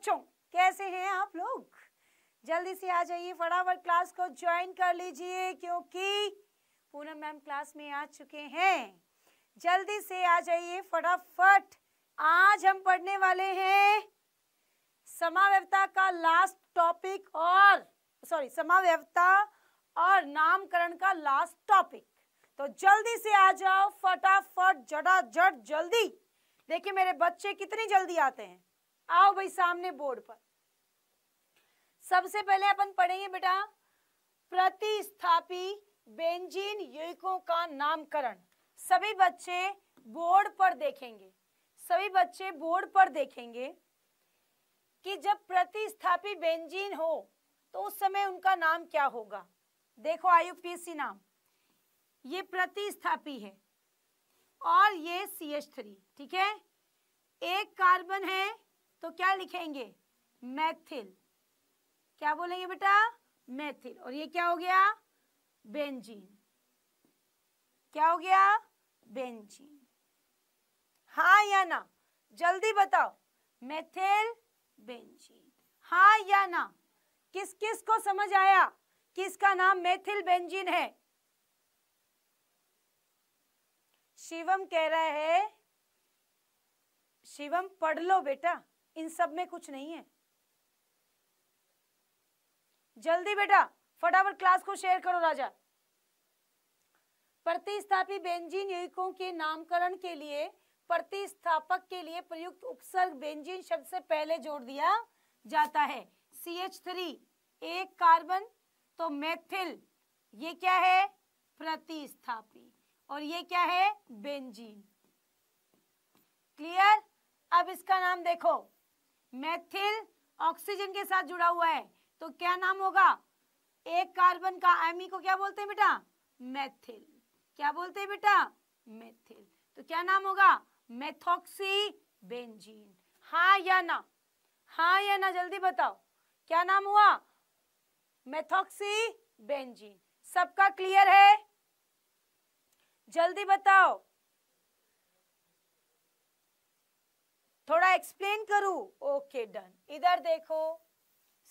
बच्चों कैसे हैं आप लोग जल्दी से आ जाइए फटाफट क्लास को ज्वाइन कर लीजिए क्योंकि पूनम मैम क्लास में आ चुके हैं जल्दी से आ जाइए फटाफट आज हम पढ़ने वाले हैं समाव्यवता का लास्ट टॉपिक और सॉरी समाव्यवता और नामकरण का लास्ट टॉपिक तो जल्दी से आ जाओ फटाफट जड़ा जड़ जल्दी देखिए मेरे बच्चे कितनी जल्दी आते हैं आओ भाई सामने बोर्ड पर सबसे पहले अपन पढ़ेंगे बेटा प्रतिस्थापी बेंजीन यौगिकों का नामकरण सभी बच्चे बोर्ड पर देखेंगे सभी बच्चे बोर्ड पर देखेंगे कि जब प्रतिस्थापी बेंजीन हो तो उस समय उनका नाम क्या होगा देखो आयुपीसी नाम ये प्रतिस्थापी है और ये सी एच थ्री ठीक है एक कार्बन है तो क्या लिखेंगे मैथिल क्या बोलेंगे बेटा मैथिल और ये क्या हो गया बेंजीन क्या हो गया बेंजीन हा या ना जल्दी बताओ मैथिल बेंजीन हा या ना किस किस को समझ आया किसका नाम मैथिल बेंजीन है शिवम कह रहा है शिवम पढ़ लो बेटा इन सब में कुछ नहीं है जल्दी बेटा फटाफट क्लास को शेयर करो राजा प्रतिस्थापी बेंजीन यौगिकों के नामकरण के लिए प्रतिस्थापक के लिए प्रयुक्त उपसर्ग बेंजीन शब्द से पहले जोड़ दिया जाता है सी एच थ्री एक कार्बन तो मेथिल ये क्या है प्रतिस्थापी और ये क्या है बेंजीन क्लियर अब इसका नाम देखो मेथिल ऑक्सीजन के साथ जुड़ा हुआ है तो क्या नाम होगा एक कार्बन का एमी को क्या बोलते हैं बेटा मेथिल क्या बोलते हैं बेटा मेथिल तो क्या नाम होगा मेथोक्सी बेंजीन हाँ या ना हाँ या ना जल्दी बताओ क्या नाम हुआ मेथोक्सी बेंजीन सबका क्लियर है जल्दी बताओ थोड़ा एक्सप्लेन करूं ओके डन इधर देखो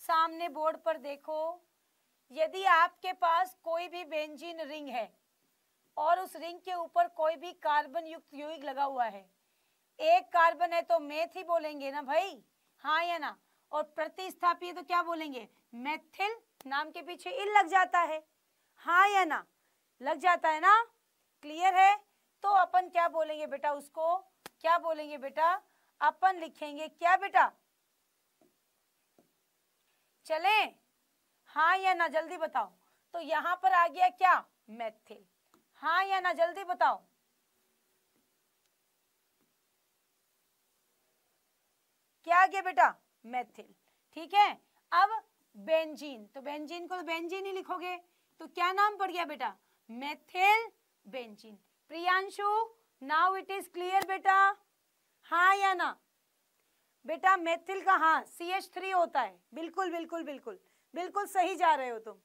सामने बोर्ड पर देखो यदि आपके पास कोई भी बेंजीन रिंग है और उस रिंग के ऊपर कोई भी कार्बन युक्त यौगिक लगा हुआ है एक कार्बन है तो मेथ ही बोलेंगे ना भाई हाँ या ना और प्रतिस्थापी तो क्या बोलेंगे मेथिल नाम के पीछे इल लग जाता है हाँ या ना लग जाता है ना क्लियर है तो अपन क्या बोलेंगे बेटा उसको क्या बोलेंगे बेटा अपन लिखेंगे क्या बेटा चले हाँ या ना जल्दी बताओ तो यहां पर आ गया क्या मैथिल हाँ या ना जल्दी बताओ क्या आ गया बेटा मैथिल ठीक है अब बेंजीन तो बेंजीन को तो बेंजीन ही लिखोगे तो क्या नाम पड़ गया बेटा methyl benzene Priyanshu now it is clear बेटा हाँ या ना बेटा मेथिल का हाँ सी एच थ्री होता है बिल्कुल बिल्कुल बिल्कुल बिल्कुल सही जा रहे हो तुम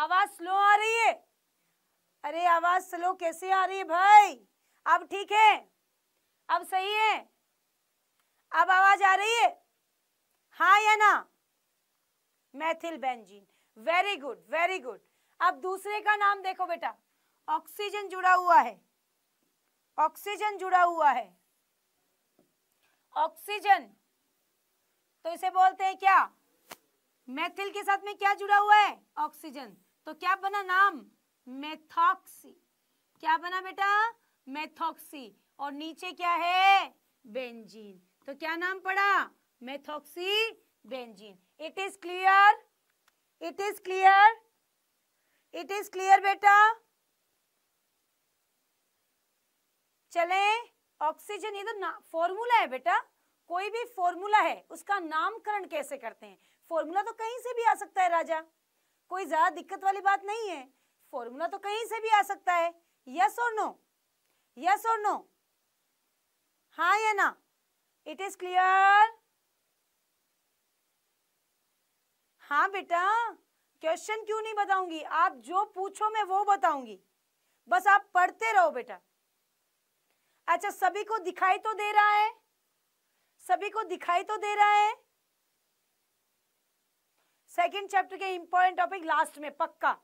आवाज स्लो आ रही है अरे आवाज स्लो कैसे आ रही है भाई अब ठीक है अब सही है अब आवाज आ रही है हाँ या ना methyl benzene very good very good अब दूसरे का नाम देखो बेटा ऑक्सीजन जुड़ा हुआ है ऑक्सीजन जुड़ा हुआ है ऑक्सीजन तो इसे बोलते हैं क्या मेथिल के साथ में क्या जुड़ा हुआ है ऑक्सीजन तो क्या बना नाम मेथॉक्सी क्या बना बेटा मेथॉक्सी और नीचे क्या है बेंजीन तो क्या नाम पड़ा methoxy benzene it is clear it is clear it is clear बेटा चले ऑक्सीजन ये तो फॉर्मूला है बेटा कोई भी फॉर्मूला है उसका नामकरण कैसे करते हैं फॉर्मूला तो कहीं से भी आ सकता है राजा कोई ज्यादा दिक्कत वाली बात नहीं है फॉर्मूला तो कहीं से भी आ सकता है यस और नो यस और नो हाँ या ना इट इज क्लियर हाँ बेटा क्वेश्चन क्यों नहीं बताऊंगी आप जो पूछो मैं वो बताऊंगी बस आप पढ़ते रहो बेटा अच्छा सभी को दिखाई तो दे रहा है सभी को दिखाई तो दे रहा है सेकेंड चैप्टर के इंपॉर्टेंट टॉपिक लास्ट में पक्का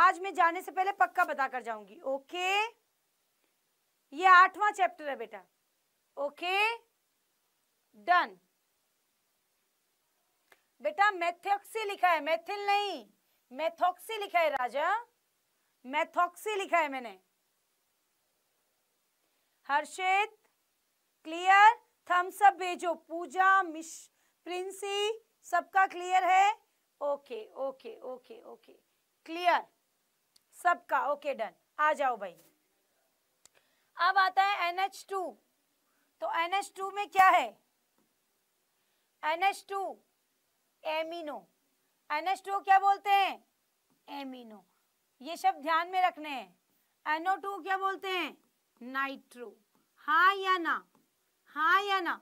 आज मैं जाने से पहले पक्का बता कर जाऊंगी ओके ये आठवां चैप्टर है बेटा ओके डन बेटा मैथोक्सी लिखा है मैथिल नहीं मैथोक्सी लिखा है राजा मैथोक्सी लिखा है मैंने हर्षित क्लियर थम्स अप भेजो पूजा मिश प्रिंसी सबका क्लियर है okay okay okay okay clear सबका ओके डन आ जाओ भाई अब आता है एन एच टू तो एन एच टू में क्या है N H two amino N H two क्या बोलते हैं एमिनो ये शब्द ध्यान में रखने हैं एनओ टू क्या बोलते हैं नाइट्रो हाँ या ना हाँ या ना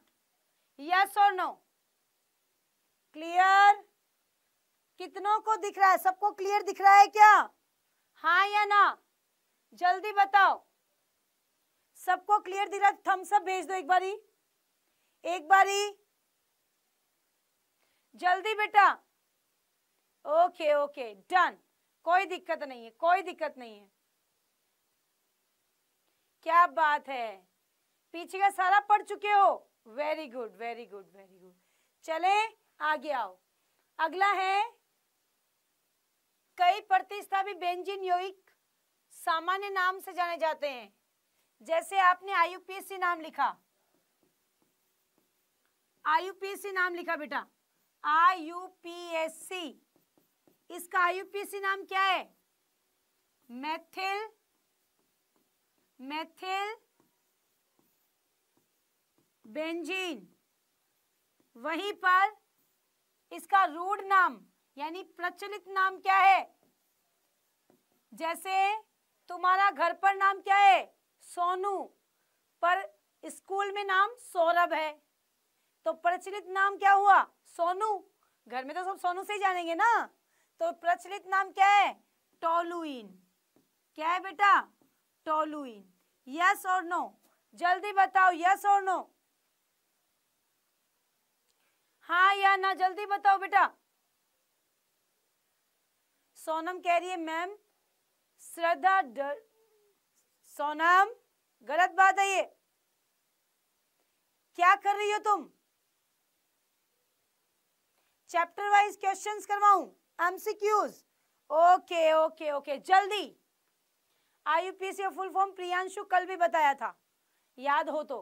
यस और नो क्लियर कितनों को दिख रहा है सबको क्लियर दिख रहा है क्या हाँ या ना जल्दी बताओ सबको क्लियर दिख रहा थम्स अप भेज दो एक बारी एक बारी जल्दी बेटा ओके ओके डन कोई दिक्कत नहीं है कोई दिक्कत नहीं है क्या बात है पीछे का सारा पढ़ चुके हो very good very good very good चले आगे आओ अगला है कई प्रतिस्थापी बेंजीन योगिक सामान्य नाम से जाने जाते हैं जैसे आपने आईयूपीएससी नाम लिखा आयुपीएससी नाम लिखा बेटा आईयूपीएससी इसका आईयूपीएससी नाम क्या है मैथिल मैथिल बेंजीन वहीं पर इसका रूढ़ नाम यानी प्रचलित नाम क्या है जैसे तुम्हारा घर पर नाम क्या है सोनू पर स्कूल में नाम सौरभ है तो प्रचलित नाम क्या हुआ सोनू घर में तो सब सोनू से ही जानेंगे ना तो प्रचलित नाम क्या है टोलुइन क्या है बेटा टोलुइन यस और नो जल्दी बताओ यस और नो हाँ या ना जल्दी बताओ बेटा सोनम कह रही है मैम श्रद्धा डर सोनम गलत बात है ये क्या कर रही हो तुम चैप्टर वाइज क्वेश्चंस करवाऊं एमसीक्यूज ओके ओके ओके जल्दी आईयूपीएससी का फुल फॉर्म प्रियांशु कल भी बताया था याद हो तो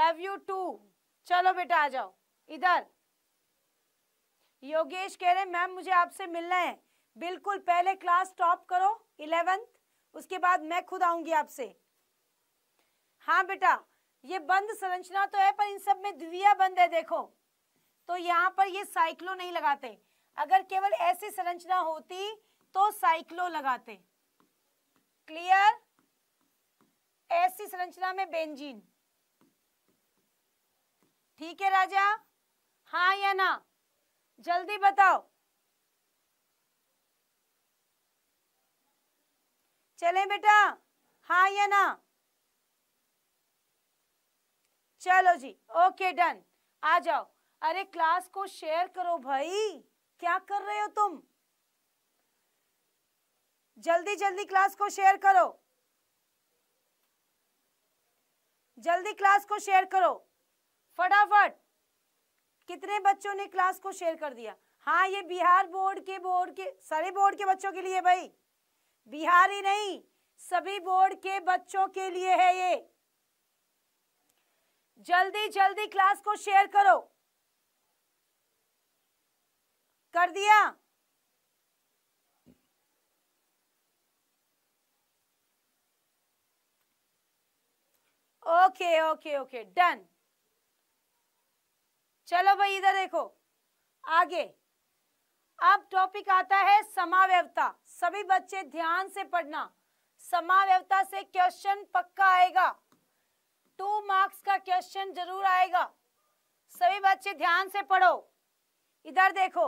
लव यू टू चलो बेटा आ जाओ इधर योगेश कह रहे हैं मैम मुझे आपसे मिलना है बिल्कुल पहले क्लास टॉप करो इलेवेंथ उसके बाद मैं खुद आऊंगी आपसे हाँ बेटा ये बंद संरचना तो है पर इन सब में द्विया बंद है देखो तो यहाँ पर ये साइक्लो नहीं लगाते अगर केवल ऐसी संरचना होती तो साइक्लो लगाते क्लियर ऐसी संरचना में बेंजीन ठीक है राजा हाँ या ना जल्दी बताओ चले बेटा हाँ या ना चलो जी ओके डन आ जाओ अरे क्लास को शेयर करो भाई क्या कर रहे हो तुम जल्दी जल्दी क्लास को शेयर करो जल्दी क्लास को शेयर करो फटाफट कितने बच्चों ने क्लास को शेयर कर दिया हाँ ये बिहार बोर्ड के बोर्ड के सारे बोर्ड के बच्चों के लिए भाई बिहार ही नहीं सभी बोर्ड के बच्चों के लिए है ये जल्दी जल्दी क्लास को शेयर करो कर दिया ओके ओके ओके डन चलो भाई इधर देखो आगे अब टॉपिक आता है समावयवता सभी बच्चे ध्यान से पढ़ना समावयवता से क्वेश्चन पक्का आएगा टू मार्क्स का क्वेश्चन जरूर आएगा सभी बच्चे ध्यान से पढ़ो इधर देखो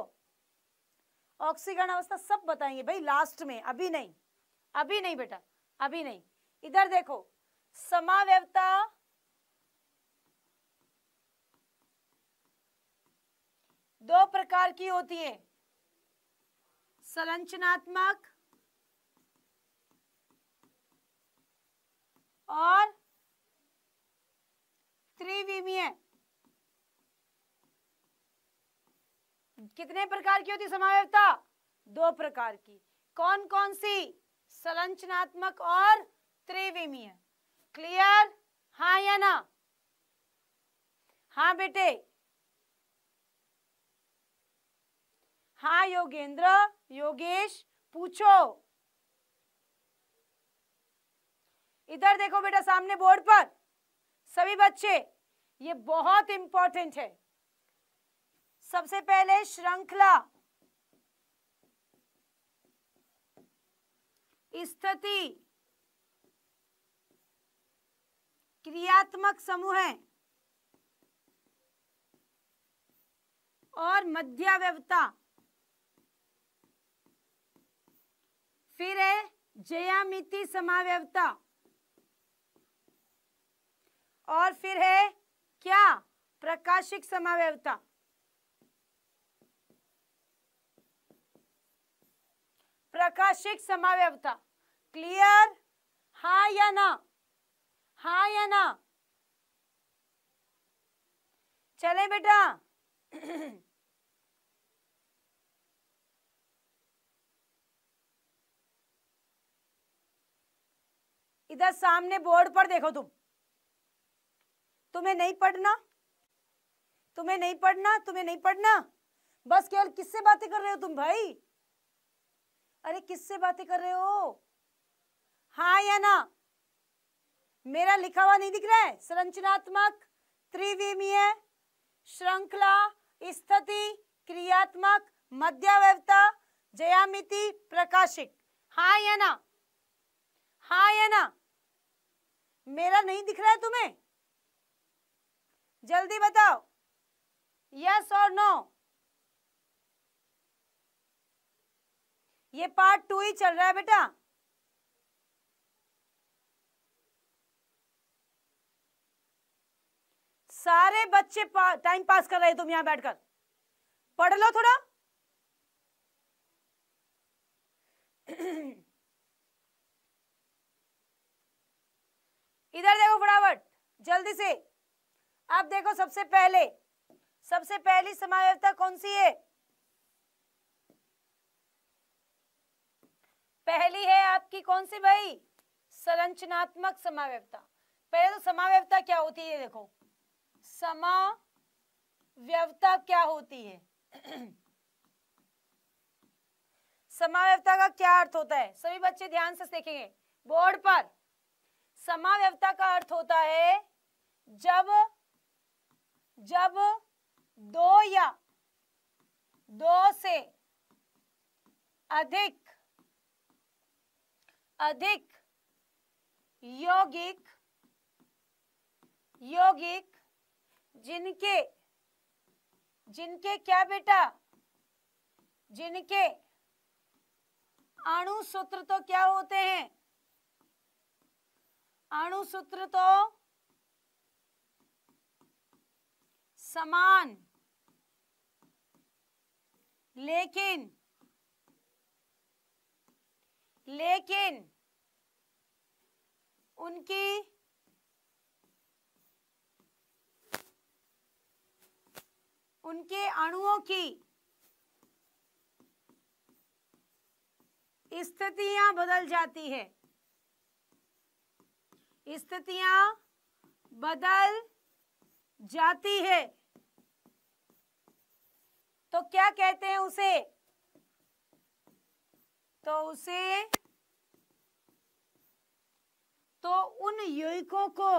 ऑक्सीकरण अवस्था सब बताएंगे भाई लास्ट में अभी नहीं अभी नहीं बेटा अभी नहीं इधर देखो समावयवता दो प्रकार की होती है संरचनात्मक और त्रिविमीय कितने प्रकार की होती समावयवता दो प्रकार की कौन कौन सी संरचनात्मक और त्रिविमीय क्लियर हाँ या ना हाँ बेटे हाँ योगेंद्र योगेश पूछो इधर देखो बेटा सामने बोर्ड पर सभी बच्चे ये बहुत इंपॉर्टेंट है सबसे पहले श्रृंखला स्थिति क्रियात्मक समूह है और मध्यव्यवता फिर है जयामिति समावयवता और फिर है क्या प्रकाशिक समावयवता प्रकाशिक समावयवता क्लियर हा या ना हा या ना चले बेटा इधर सामने बोर्ड पर देखो तुम तुम्हें नहीं पढ़ना तुम्हें नहीं पढ़ना तुम्हें नहीं पढ़ना बस केवल किससे बातें कर रहे हो तुम भाई अरे किससे बातें कर रहे हो हाँ या ना मेरा लिखा हुआ नहीं दिख रहा है संरचनात्मक त्रिविमीय श्रृंखला स्थिति क्रियात्मक मध्यव्यवता जयामिति प्रकाशिक हाँ या ना हाँ या ना मेरा नहीं दिख रहा है तुम्हें जल्दी बताओ यस और नो ये पार्ट टू ही चल रहा है बेटा सारे बच्चे पा, टाइम पास कर रहे तुम यहां बैठकर पढ़ लो थोड़ा इधर देखो फटाफट जल्दी से आप देखो सबसे पहले सबसे पहली समावयवता कौन सी है पहली है आपकी कौन सी भाई संरचनात्मक समावयवता पहले तो समाव्यवता क्या होती है देखो समाव्यवता क्या होती है समाव्यवता का क्या अर्थ होता है सभी बच्चे ध्यान से देखेंगे बोर्ड पर समाव्यवता का अर्थ होता है जब जब दो या दो से अधिक अधिक यौगिक यौगिक जिनके जिनके क्या बेटा जिनके अणु सूत्र तो क्या होते हैं अणु सूत्र तो समान लेकिन लेकिन उनकी उनके अणुओं की स्थितियां बदल जाती है स्थितियां बदल जाती है तो क्या कहते हैं उसे तो उसे तो उन यौगिकों को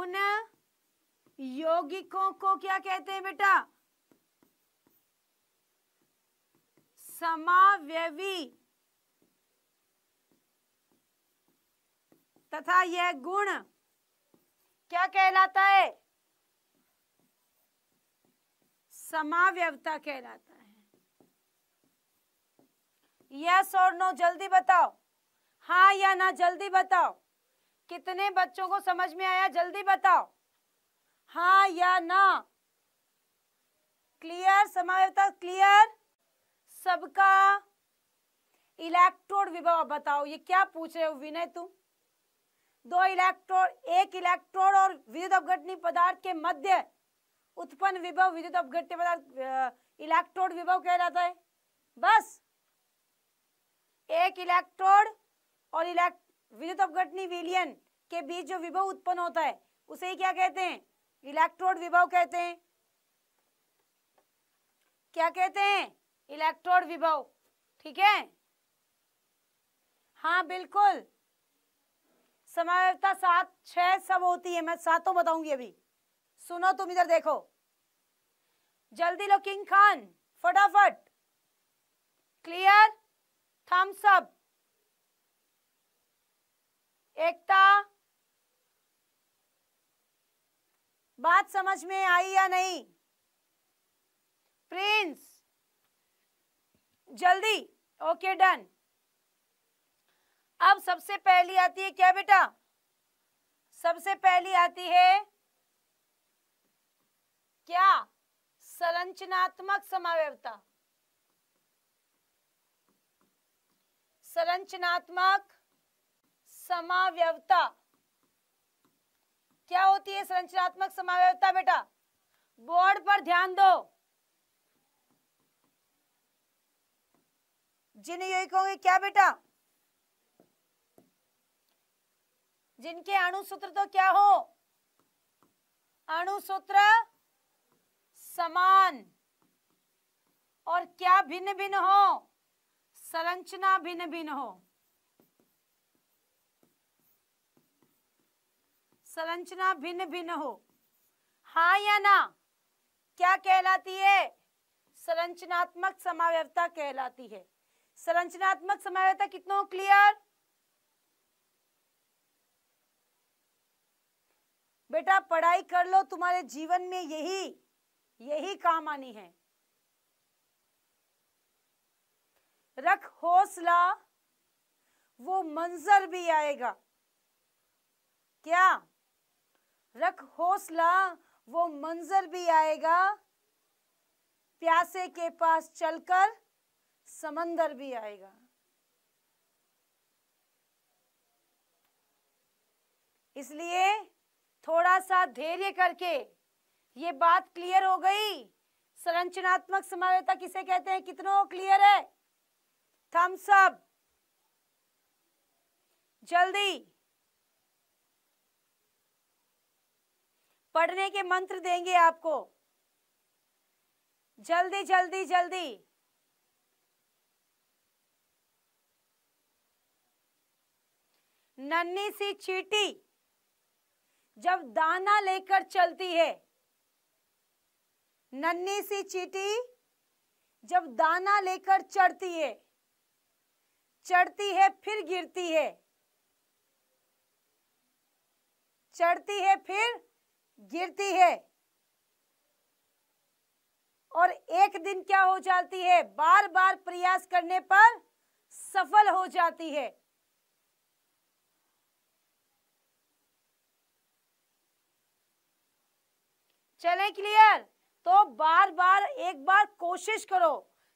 उन यौगिकों को क्या कहते हैं बेटा समावयवी तथा यह गुण क्या कहलाता है समाव्यवता कहलाता है यस और नो जल्दी बताओ हाँ या ना जल्दी बताओ कितने बच्चों को समझ में आया जल्दी बताओ हाँ या ना क्लियर समाव्यवता क्लियर सबका इलेक्ट्रोड विभव बताओ ये क्या पूछ रहे हो विनय तुम दो इलेक्ट्रोड एक इलेक्ट्रोड और विद्युत अवघटनी पदार्थ के मध्य उत्पन्न विभव विद्युत अवघटनी पदार्थ इलेक्ट्रोड विभव कहलाता है बस एक इलेक्ट्रोड और इलेक्ट विद्युत अवघटनी विलियन के बीच जो विभव उत्पन्न होता है उसे ही क्या कहते हैं इलेक्ट्रोड विभव कहते हैं क्या कहते हैं इलेक्ट्रोड विभव ठीक है हाँ बिल्कुल समायता सात छह सब होती है मैं सातों बताऊंगी अभी सुनो तुम इधर देखो जल्दी लो किंग खान फटाफट क्लियर थम्स अप एकता बात समझ में आई या नहीं प्रिंस जल्दी ओके डन अब सबसे पहली आती है क्या बेटा सबसे पहली आती है क्या संरचनात्मक समावयवता संरचनात्मक समावयवता क्या होती है संरचनात्मक समावयवता बेटा बोर्ड पर ध्यान दो जिन्हें यही कहोगे क्या बेटा जिनके अणु सूत्र तो क्या हो अणु सूत्र समान और क्या भिन्न भिन्न हो संरचना भिन्न भिन्न हो संरचना भिन्न भिन्न हो हाँ या ना क्या कहलाती है संरचनात्मक समावयवता कहलाती है संरचनात्मक समावयवता कितनों क्लियर बेटा पढ़ाई कर लो तुम्हारे जीवन में यही यही काम आनी है रख हौसला वो मंजर भी आएगा क्या रख हौसला वो मंजर भी आएगा प्यासे के पास चलकर समंदर भी आएगा इसलिए थोड़ा सा धैर्य करके ये बात क्लियर हो गई संरचनात्मक समानता किसे कहते हैं कितनों क्लियर है थम्स अप जल्दी पढ़ने के मंत्र देंगे आपको जल्दी जल्दी जल्दी नन्ही सी चीटी जब दाना लेकर चलती है नन्ही सी चीटी जब दाना लेकर चढ़ती है चढ़ती है फिर गिरती है चढ़ती है फिर गिरती है और एक दिन क्या हो जाती है बार बार प्रयास करने पर सफल हो जाती है चले क्लियर तो बार बार एक बार कोशिश करो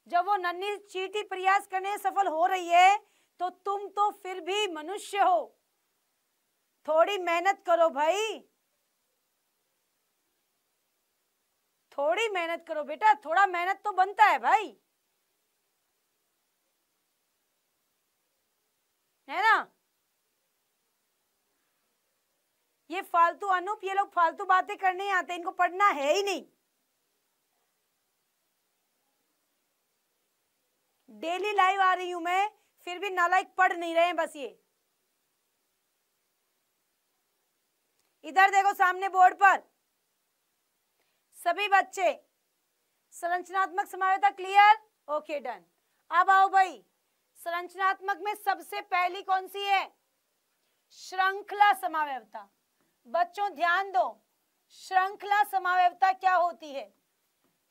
जब वो नन्ही चीटी प्रयास करने सफल हो रही है तो तुम तो फिर भी मनुष्य हो थोड़ी मेहनत करो भाई थोड़ी मेहनत करो बेटा थोड़ा मेहनत तो बनता है भाई है ना ये फालतू अनूप ये लोग फालतू बातें करने आते इनको पढ़ना है ही नहीं डेली लाइव आ रही हूं मैं फिर भी नालायक पढ़ नहीं रहे हैं बस ये इधर देखो सामने बोर्ड पर सभी बच्चे संरचनात्मक समावेता क्लियर ओके डन अब आओ भाई संरचनात्मक में सबसे पहली कौन सी है श्रृंखला समावेता बच्चों ध्यान दो श्रृंखला समाव्यवता क्या होती है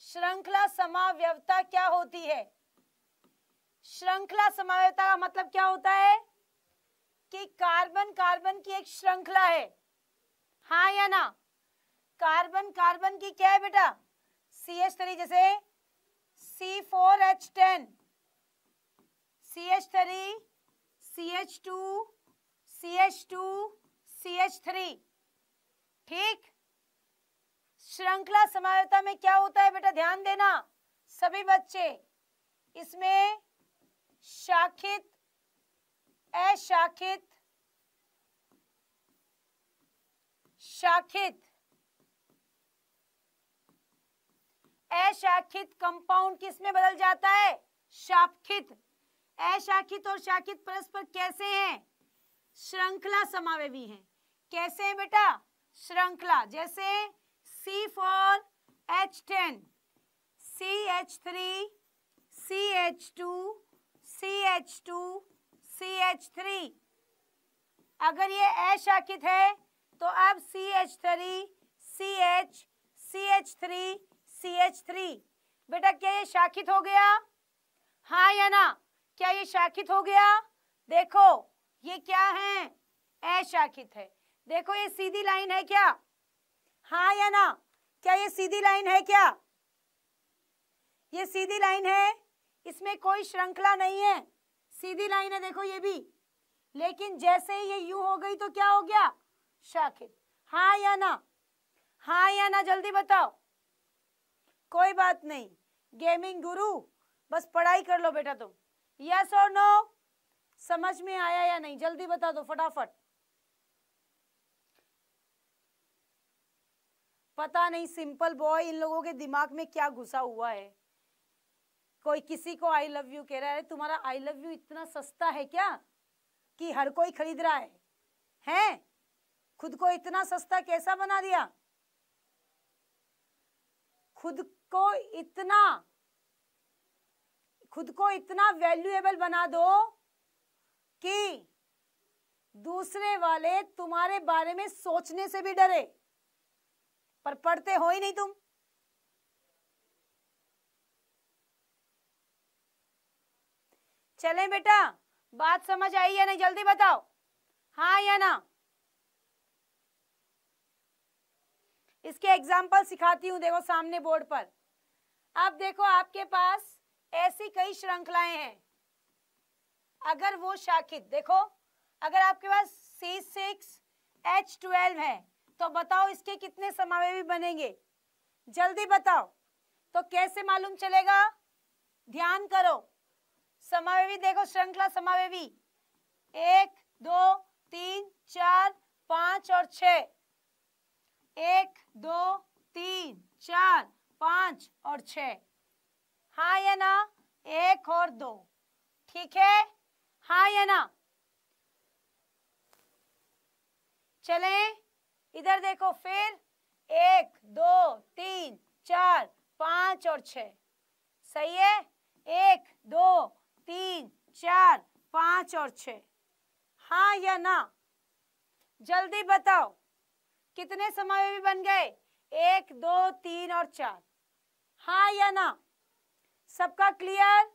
श्रृंखला समाव्यवता क्या होती है श्रृंखला समाव्यता का मतलब क्या होता है कि कार्बन कार्बन की एक श्रृंखला है हा या ना कार्बन कार्बन की क्या है बेटा सी एच थ्री जैसे C four H ten C H three C H two C H two C H three ठीक श्रृंखला समायता में क्या होता है बेटा ध्यान देना सभी बच्चे इसमें शाखित अशाखित शाखित अशाखित कंपाउंड किस में बदल जाता है शाखित अशाखित और शाखित परस्पर कैसे हैं श्रृंखला समावे भी हैं कैसे हैं बेटा श्रृंखला जैसे C four H ten C H three C H two C H two C H three अगर ये अशाखित है तो अब C H three C H C H three C H three बेटा क्या ये शाखित हो गया हाँ या ना क्या ये शाखित हो गया देखो ये क्या है अशाखित है देखो ये सीधी लाइन है क्या हाँ या ना क्या ये सीधी लाइन है क्या ये सीधी लाइन है इसमें कोई श्रृंखला नहीं है सीधी लाइन है देखो ये भी लेकिन जैसे ही ये यू हो गई तो क्या हो गया शाखित हाँ या ना हाँ या ना जल्दी बताओ कोई बात नहीं गेमिंग गुरु बस पढ़ाई कर लो बेटा तुम यस और नो समझ में आया या नहीं जल्दी बता दो फटाफट पता नहीं सिंपल बॉय इन लोगों के दिमाग में क्या घुसा हुआ है कोई किसी को आई लव यू कह रहा है तुम्हारा आई लव यू इतना सस्ता है क्या कि हर कोई खरीद रहा है हैं खुद को इतना सस्ता कैसा बना दिया खुद को इतना खुद को इतना वैल्यूएबल बना दो कि दूसरे वाले तुम्हारे बारे में सोचने से भी डरे पर पढ़ते हो ही नहीं तुम चले बेटा बात समझ आई या नहीं जल्दी बताओ हाँ या ना इसके एग्जाम्पल सिखाती हूँ देखो सामने बोर्ड पर अब देखो आपके पास ऐसी कई श्रृंखलाएं हैं अगर वो शाखित देखो अगर आपके पास सी सिक्स एच ट्वेल्व है तो बताओ इसके कितने समावेशी बनेंगे जल्दी बताओ तो कैसे मालूम चलेगा ध्यान करो समावयवी देखो श्रृंखला समावयवी एक दो तीन चार पांच और छ एक दो तीन चार पांच और छ हाँ या ना एक और दो ठीक है हाँ या ना चलें इधर देखो फिर एक दो तीन चार पांच और छ सही है एक दो तीन चार पांच और छ हाँ या ना जल्दी बताओ कितने समय भी बन गए एक दो तीन और चार हाँ या ना सबका क्लियर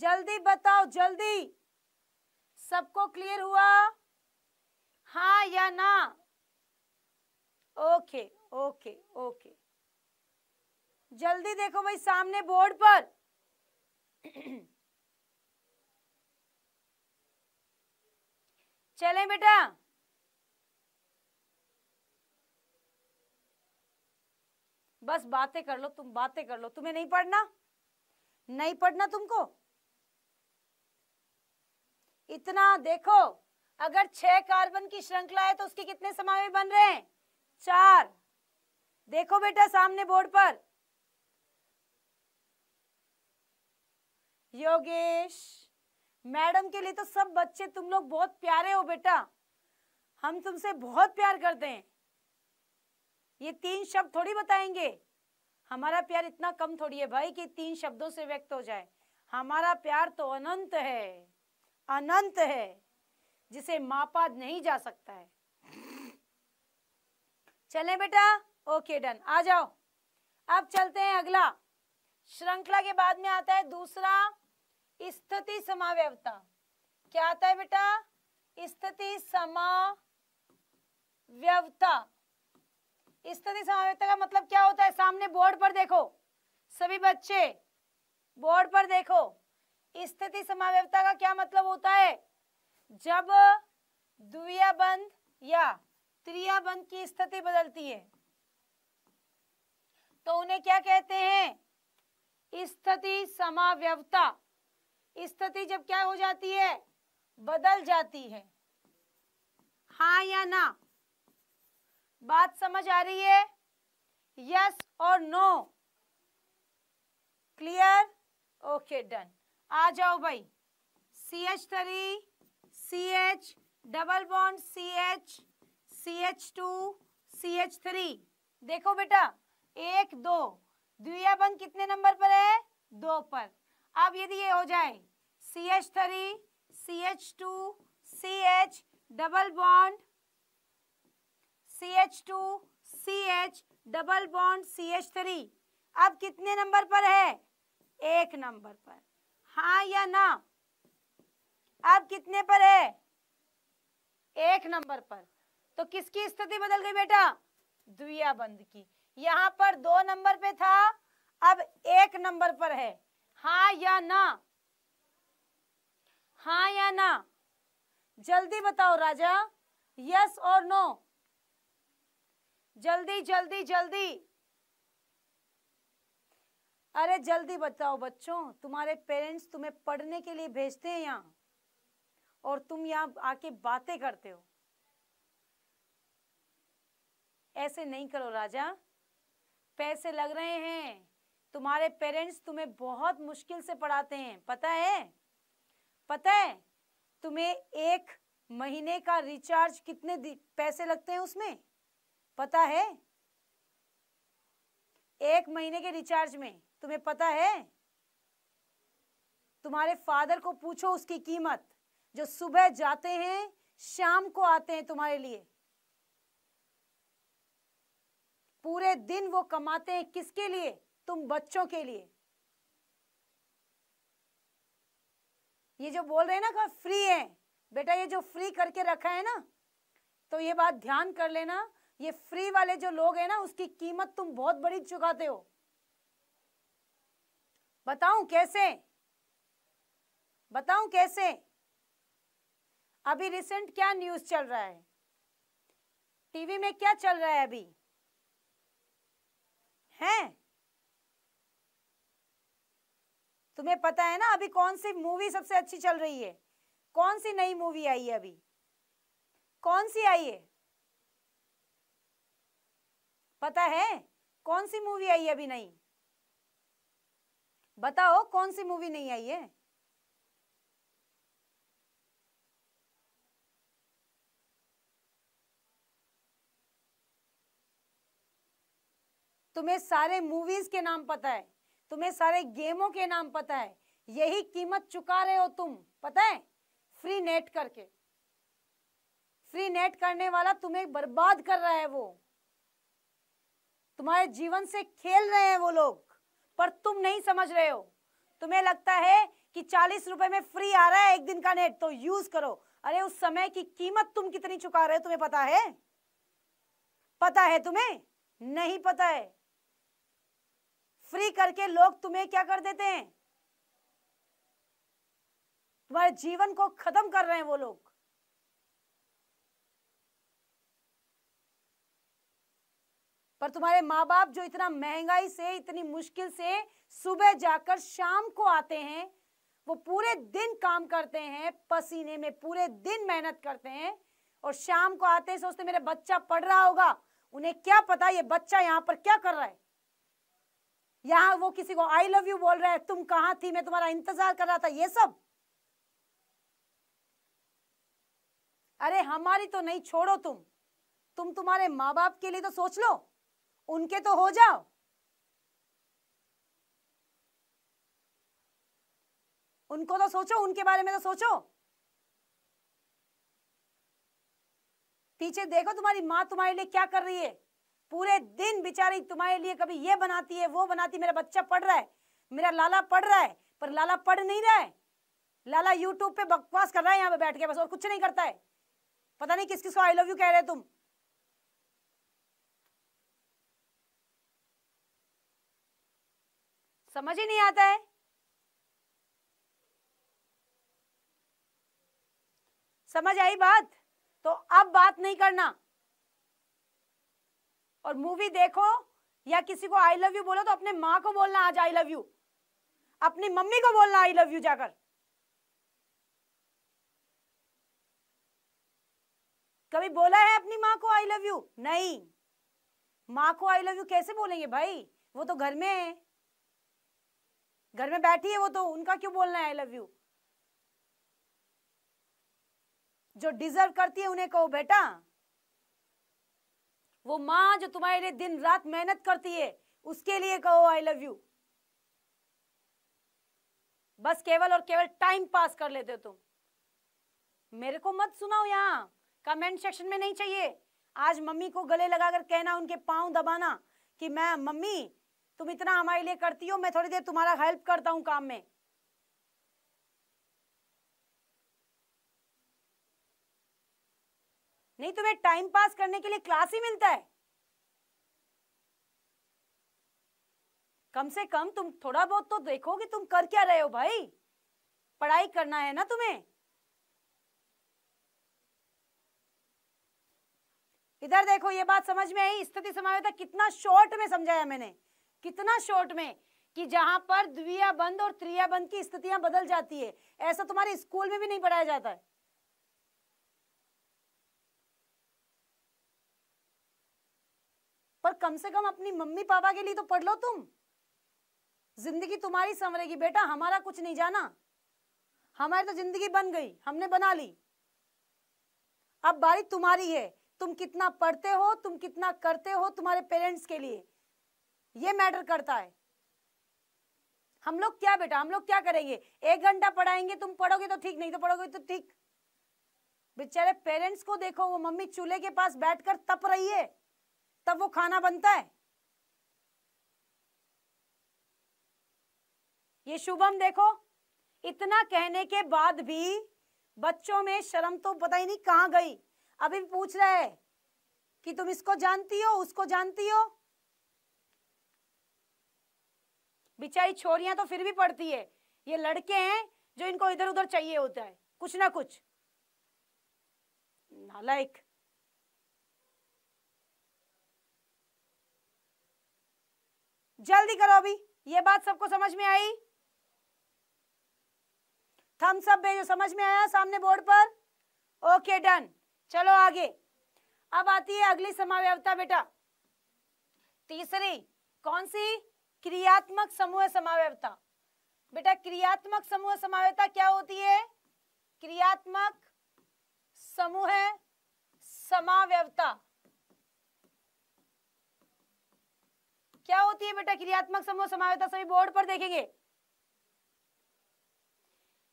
जल्दी बताओ जल्दी सबको क्लियर हुआ हाँ या ना ओके ओके ओके जल्दी देखो भाई सामने बोर्ड पर चले बेटा बस बातें कर लो तुम बातें कर लो तुम्हें नहीं पढ़ना नहीं पढ़ना तुमको इतना देखो अगर छह कार्बन की श्रृंखला है तो उसके कितने समावे बन रहे हैं चार देखो बेटा सामने बोर्ड पर योगेश मैडम के लिए तो सब बच्चे तुम लोग बहुत प्यारे हो बेटा हम तुमसे बहुत प्यार करते हैं ये तीन शब्द थोड़ी बताएंगे हमारा प्यार इतना कम थोड़ी है भाई कि तीन शब्दों से व्यक्त हो जाए हमारा प्यार तो अनंत है अनंत है जिसे मापा नहीं जा सकता है चलें बेटा ओके डन आ जाओ अब चलते हैं अगला श्रृंखला के बाद में आता है दूसरा स्थिति समावयवता क्या आता है बेटा स्थिति समाव्यवता स्थिति समाव्यवता का मतलब क्या होता है सामने बोर्ड पर देखो सभी बच्चे बोर्ड पर देखो स्थिति समाव्यवता का क्या मतलब होता है जब द्वियाबंध या त्रियाबंध की स्थिति बदलती है तो उन्हें क्या कहते हैं स्थिति समाव्यवता स्थिति जब क्या हो जाती है बदल जाती है हा या ना बात समझ आ रही है यस और नो क्लियर ओके डन आ जाओ भाई C H three C H double bond C H C H two C H three देखो बेटा एक दो द्विया बंद कितने नंबर पर है दो पर अब यदि ये हो जाए C H three C H two C H double bond C H two C H double bond C H three अब कितने नंबर पर है एक नंबर पर हाँ या ना अब कितने पर है एक नंबर पर तो किसकी स्थिति बदल गई बेटा द्विया बंद की यहाँ पर दो नंबर पे था अब एक नंबर पर है हाँ या ना हाँ या ना जल्दी बताओ राजा यस और नो जल्दी जल्दी जल्दी अरे जल्दी बताओ बच्चों तुम्हारे पेरेंट्स तुम्हें पढ़ने के लिए भेजते हैं यहाँ और तुम यहाँ आके बातें करते हो ऐसे नहीं करो राजा पैसे लग रहे हैं तुम्हारे पेरेंट्स तुम्हें बहुत मुश्किल से पढ़ाते हैं पता है पता है तुम्हें एक महीने का रिचार्ज कितने पैसे लगते हैं उसमें पता है एक महीने के रिचार्ज में तुम्हें पता है तुम्हारे फादर को पूछो उसकी कीमत जो सुबह जाते हैं शाम को आते हैं तुम्हारे लिए पूरे दिन वो कमाते हैं किसके लिए तुम बच्चों के लिए ये जो बोल रहे हैं ना फ्री है बेटा ये जो फ्री करके रखा है ना तो ये बात ध्यान कर लेना ये फ्री वाले जो लोग हैं ना उसकी कीमत तुम बहुत बड़ी चुकाते हो बताऊं कैसे बताऊं कैसे अभी रिसेंट क्या न्यूज चल रहा है टीवी में क्या चल रहा है अभी है तुम्हें पता है ना अभी कौन सी मूवी सबसे अच्छी चल रही है कौन सी नई मूवी आई है अभी कौन सी आई है पता है कौन सी मूवी आई है अभी नहीं बताओ कौन सी मूवी नहीं आई है तुम्हें सारे मूवीज के नाम पता है तुम्हें सारे गेमों के नाम पता है यही कीमत चुका रहे हो तुम पता है फ्री नेट करके फ्री नेट करने वाला तुम्हें बर्बाद कर रहा है वो तुम्हारे जीवन से खेल रहे हैं वो लोग पर तुम नहीं समझ रहे हो तुम्हें लगता है कि चालीस रुपए में फ्री आ रहा है एक दिन का नेट तो यूज करो अरे उस समय की कीमत तुम कितनी चुका रहे हो तुम्हें पता है पता है तुम्हें नहीं पता है फ्री करके लोग तुम्हें क्या कर देते हैं तुम्हारे जीवन को खत्म कर रहे हैं वो लोग पर तुम्हारे माँ बाप जो इतना महंगाई से इतनी मुश्किल से सुबह जाकर शाम को आते हैं वो पूरे दिन काम करते हैं पसीने में पूरे दिन मेहनत करते हैं और शाम को आते हैं सोचते मेरा बच्चा पढ़ रहा होगा उन्हें क्या पता ये बच्चा यहाँ पर क्या कर रहा है यहाँ वो किसी को आई लव यू बोल रहा है तुम कहाँ थी मैं तुम्हारा इंतजार कर रहा था ये सब अरे हमारी तो नहीं छोड़ो तुम तुम तुम्हारे माँ बाप के लिए तो सोच लो उनके तो हो जाओ उनको तो सोचो उनके बारे में तो सोचो पीछे देखो तुम्हारी माँ तुम्हारे लिए क्या कर रही है पूरे दिन बेचारी तुम्हारे लिए कभी ये बनाती है वो बनाती है मेरा बच्चा पढ़ रहा है मेरा लाला पढ़ रहा है पर लाला पढ़ नहीं रहा है लाला यूट्यूब पे बकवास कर रहा है यहाँ पे बैठ के बस और कुछ नहीं करता है पता नहीं किस किस को आई लव यू कह रहे तुम समझ ही नहीं आता है समझ आई बात तो अब बात नहीं करना और मूवी देखो या किसी को आई लव यू बोलो तो अपने माँ को बोलना आज आई लव यू अपनी मम्मी को बोलना आई लव यू जाकर कभी बोला है अपनी माँ को आई लव यू नहीं माँ को आई लव यू कैसे बोलेंगे भाई वो तो घर में है घर में बैठी है वो तो उनका क्यों बोलना है आई लव यू जो डिजर्व करती है उन्हें कहो बेटा वो माँ जो तुम्हारे लिए दिन रात मेहनत करती है उसके लिए कहो आई लव यू बस केवल और केवल टाइम पास कर लेते हो तुम मेरे को मत सुनाओ यहाँ कमेंट सेक्शन में नहीं चाहिए आज मम्मी को गले लगाकर कहना उनके पाँव दबाना कि मैं मम्मी तुम इतना हमारे लिए करती हो मैं थोड़ी देर तुम्हारा हेल्प करता हूँ काम में नहीं तुम्हें टाइम पास करने के लिए क्लास ही मिलता है कम से कम तुम थोड़ा बहुत तो देखो कि तुम कर क्या रहे हो भाई पढ़ाई करना है ना तुम्हें इधर देखो ये बात समझ में आई स्थिति समावेता कितना शॉर्ट में समझाया मैंने कितना शॉर्ट में कि जहां पर द्विया बंद और त्रिया बंद की स्थितियां बदल जाती है ऐसा तुम्हारे स्कूल में भी नहीं पढ़ाया जाता है पर कम से कम अपनी मम्मी पापा के लिए तो पढ़ लो तुम जिंदगी तुम्हारी संवरेगी बेटा हमारा कुछ नहीं जाना हमारी तो जिंदगी बन गई हमने बना ली अब बारी तुम्हारी है तुम कितना पढ़ते हो तुम कितना करते हो तुम्हारे पेरेंट्स के लिए ये मैटर करता है हम लोग क्या बेटा हम लोग क्या करेंगे एक घंटा पढ़ाएंगे तुम पढ़ोगे तो ठीक नहीं तो पढ़ोगे तो ठीक बेचारे पेरेंट्स को देखो वो मम्मी चूल्हे के पास बैठकर तप रही है तब वो खाना बनता है ये शुभम देखो इतना कहने के बाद भी बच्चों में शर्म तो पता ही नहीं कहां गई अभी भी पूछ रहा है कि तुम इसको जानती हो उसको जानती हो बिचारी छोरियां तो फिर भी पढ़ती है ये लड़के हैं जो इनको इधर उधर चाहिए होता है कुछ ना कुछ नालायक जल्दी करो अभी ये बात सबको समझ में आई थम्स अप भेजो समझ में आया सामने बोर्ड पर ओके डन चलो आगे अब आती है अगली समावयवता बेटा तीसरी कौन सी क्रियात्मक समूह समावयवता बेटा क्रियात्मक समूह समावयवता क्या होती है क्रियात्मक समूह समावयवता क्या होती है बेटा क्रियात्मक समूह समावेता सभी बोर्ड पर देखेंगे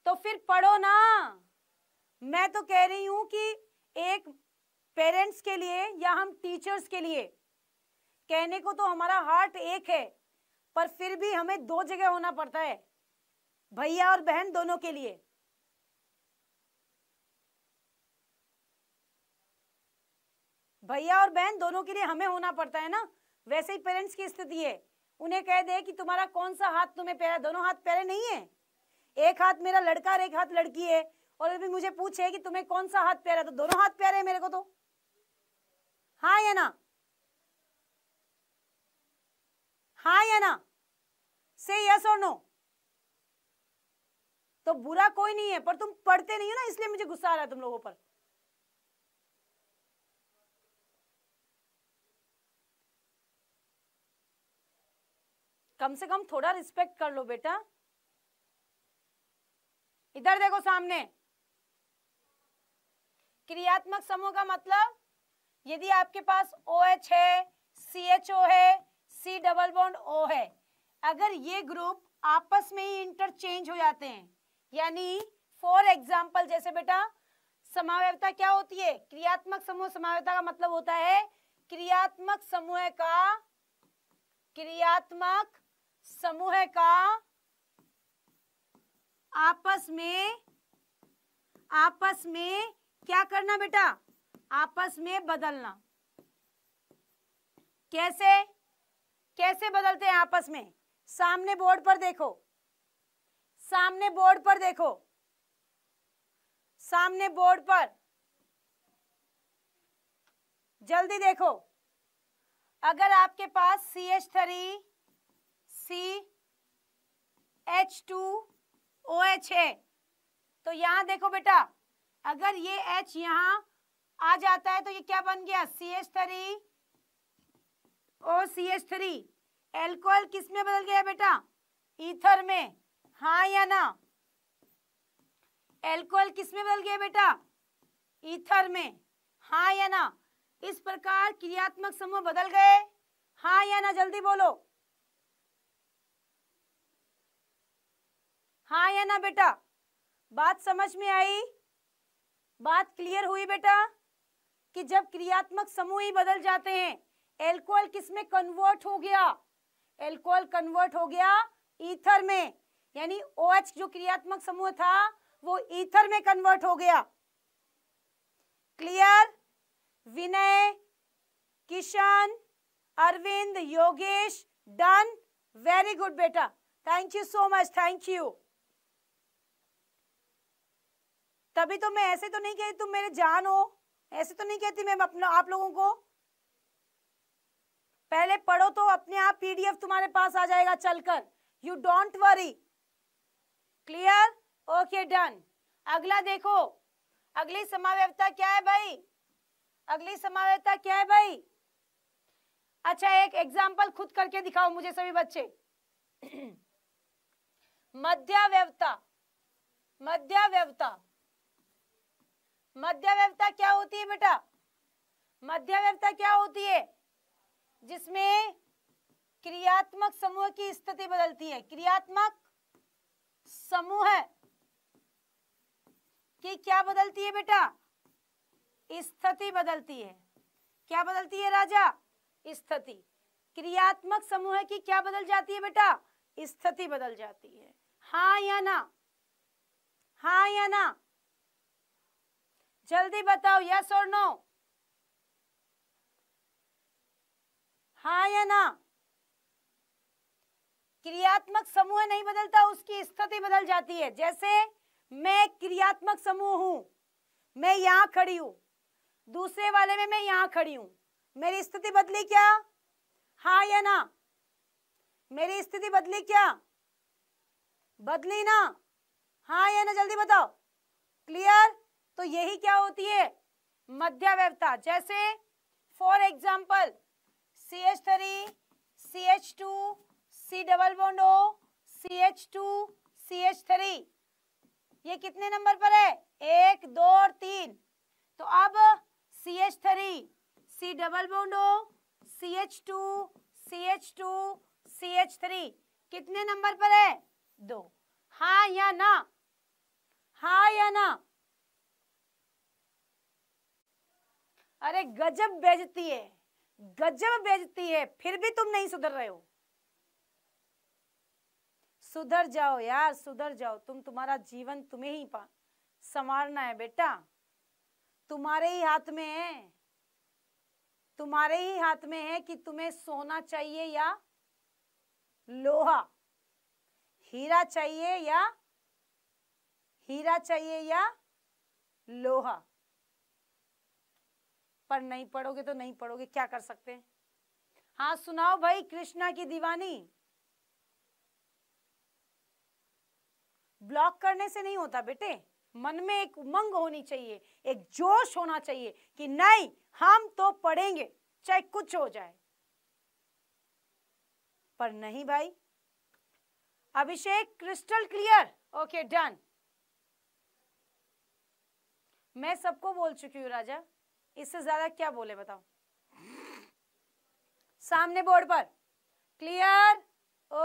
तो फिर पढ़ो ना मैं तो कह रही हूं कि एक पेरेंट्स के लिए या हम टीचर्स के लिए कहने को तो हमारा हार्ट एक है पर फिर भी हमें दो जगह होना पड़ता है भैया और बहन दोनों के लिए भैया और बहन दोनों के लिए हमें होना पड़ता है ना वैसे ही पेरेंट्स की स्थिति है उन्हें कह दे कि तुम्हारा कौन सा हाथ तुम्हें प्यारा दोनों हाथ प्यारे नहीं है एक हाथ मेरा लड़का और एक हाथ लड़की है और अभी मुझे पूछे कि तुम्हें कौन सा हाथ प्यारा तो दोनों हाथ प्यारे हैं मेरे को तो हाँ या ना हाँ या ना से यस और नो तो बुरा कोई नहीं है पर तुम पढ़ते नहीं हो ना इसलिए मुझे गुस्सा आ रहा है तुम लोगों पर कम से कम थोड़ा रिस्पेक्ट कर लो बेटा इधर देखो सामने क्रियात्मक समूह का मतलब यदि आपके पास ओ OH है सी एच ओ है सी डबल बॉन्ड ओ है अगर ये ग्रुप आपस में ही इंटरचेंज हो जाते हैं यानी फॉर एग्जाम्पल जैसे बेटा समावयता क्या होती है क्रियात्मक समूह समावयता का मतलब होता है क्रियात्मक समूह का क्रियात्मक समूह का आपस में आपस में क्या करना बेटा आपस में बदलना कैसे कैसे बदलते हैं आपस में सामने बोर्ड पर देखो सामने बोर्ड पर देखो सामने बोर्ड पर जल्दी देखो अगर आपके पास C H three C H two O H है तो यहाँ देखो बेटा अगर ये एच यहाँ आ जाता है तो ये क्या बन गया C H three O C H three alcohol किस में बदल गया बेटा ईथर में हाँ या ना एल्कोहल किस में बदल गया बेटा ईथर में हाँ या ना इस प्रकार क्रियात्मक समूह बदल गए हाँ या ना जल्दी बोलो हाँ या ना बेटा बात समझ में आई बात क्लियर हुई बेटा कि जब क्रियात्मक समूह ही बदल जाते हैं एल्कोहल किस में कन्वर्ट हो गया एल्कोहल कन्वर्ट हो गया ईथर में यानी OH जो क्रियात्मक समूह था वो ईथर में कन्वर्ट हो गया clear Vinay Kishan Arvind Yogesh done very good बेटा thank you so much thank you तभी तो मैं ऐसे तो नहीं कहती तुम मेरे जान हो ऐसे तो नहीं कहती मैं अपना आप लोगों को पहले पढ़ो तो अपने आप पीडीएफ तुम्हारे पास आ जाएगा चलकर you don't worry clear okay done अगला देखो अगली समावयवता क्या है भाई अगली समावयवता क्या है भाई अच्छा एक एग्जाम्पल खुद करके दिखाओ मुझे सभी बच्चे मध्यव्यवता मध्यव्यवता मध्य व्यवस्था क्या होती है बेटा मध्य व्यवस्था क्या होती है जिसमें क्रियात्मक समूह की स्थिति बदलती है क्रियात्मक समूह की क्या बदलती है बेटा स्थिति बदलती है क्या बदलती है राजा स्थिति क्रियात्मक समूह की क्या बदल जाती है बेटा स्थिति बदल जाती है हाँ या ना हाँ या ना जल्दी बताओ यस और नो हा या ना क्रियात्मक समूह नहीं बदलता उसकी स्थिति बदल जाती है जैसे मैं क्रियात्मक समूह हूं मैं यहां खड़ी हूं दूसरे वाले में मैं यहां खड़ी हूं मेरी स्थिति बदली क्या हा या ना मेरी स्थिति बदली क्या बदली ना हाँ या ना जल्दी बताओ क्लियर तो यही क्या होती है मध्यावयवता जैसे for example C H three C H two C double bond O C H two C H three ये कितने नंबर पर है एक दो और तीन तो अब C H three C double bond O C H two C H two C H three कितने नंबर पर है दो हाँ या ना हाँ या ना अरे गजब बेजती है गजब बेजती है फिर भी तुम नहीं सुधर रहे हो सुधर जाओ यार सुधर जाओ तुम तुम्हारा जीवन तुम्हें ही पा संवारना है बेटा तुम्हारे ही हाथ में है तुम्हारे ही हाथ में है कि तुम्हें सोना चाहिए या लोहा हीरा चाहिए या हीरा चाहिए या लोहा पर नहीं पढ़ोगे तो नहीं पढ़ोगे क्या कर सकते हैं हाँ सुनाओ भाई कृष्णा की दीवानी ब्लॉक करने से नहीं होता बेटे मन में एक उमंग होनी चाहिए एक जोश होना चाहिए कि नहीं हम तो पढ़ेंगे चाहे कुछ हो जाए पर नहीं भाई Abhishek crystal clear okay done मैं सबको बोल चुकी हूँ राजा इससे ज्यादा क्या बोले बताओ सामने बोर्ड पर क्लियर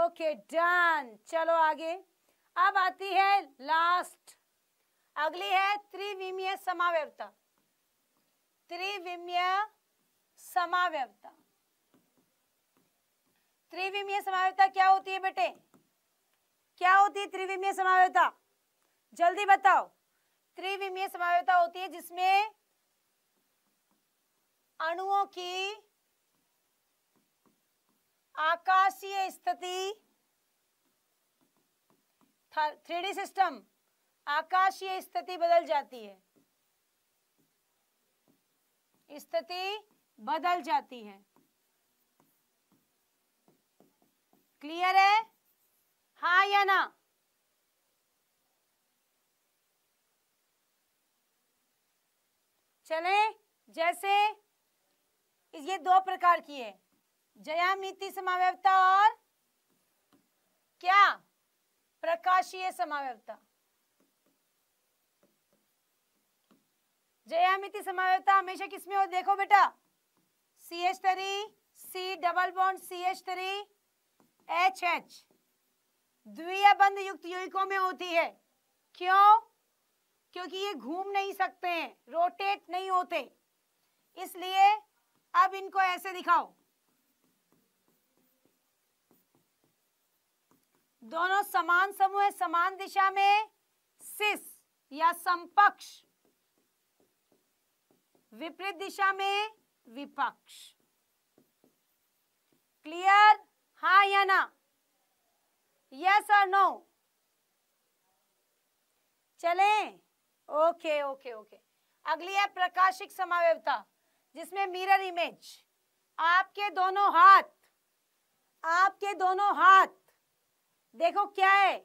ओके डन चलो आगे अब आती है लास्ट अगली है त्रिविमीय समावयवता त्रिविमीय समावयवता त्रिविमीय समावयवता क्या होती है बेटे क्या होती है त्रिविमीय समावयवता जल्दी बताओ त्रिविमीय समावयवता होती है जिसमें अणुओं की आकाशीय स्थिति थ्री सिस्टम आकाशीय स्थिति बदल जाती है स्थिति बदल जाती है क्लियर है हा या ना चले जैसे ये दो प्रकार की है जयामिति समावयवता और क्या प्रकाशीय समावयवता जयामिति समावयवता हमेशा किसमें हो देखो बेटा C H three C double bond C H three H H द्वियाबंध युक्त युविकों में होती है क्यों क्योंकि ये घूम नहीं सकते हैं रोटेट नहीं होते इसलिए अब इनको ऐसे दिखाओ दोनों समान समूह समान दिशा में सिस या समपक्ष विपरीत दिशा में विपक्ष क्लियर हा या ना यस और नो चलें ओके ओके ओके अगली है प्रकाशिक समावयवता जिसमें मिरर इमेज आपके दोनों हाथ आपके दोनों हाथ देखो क्या है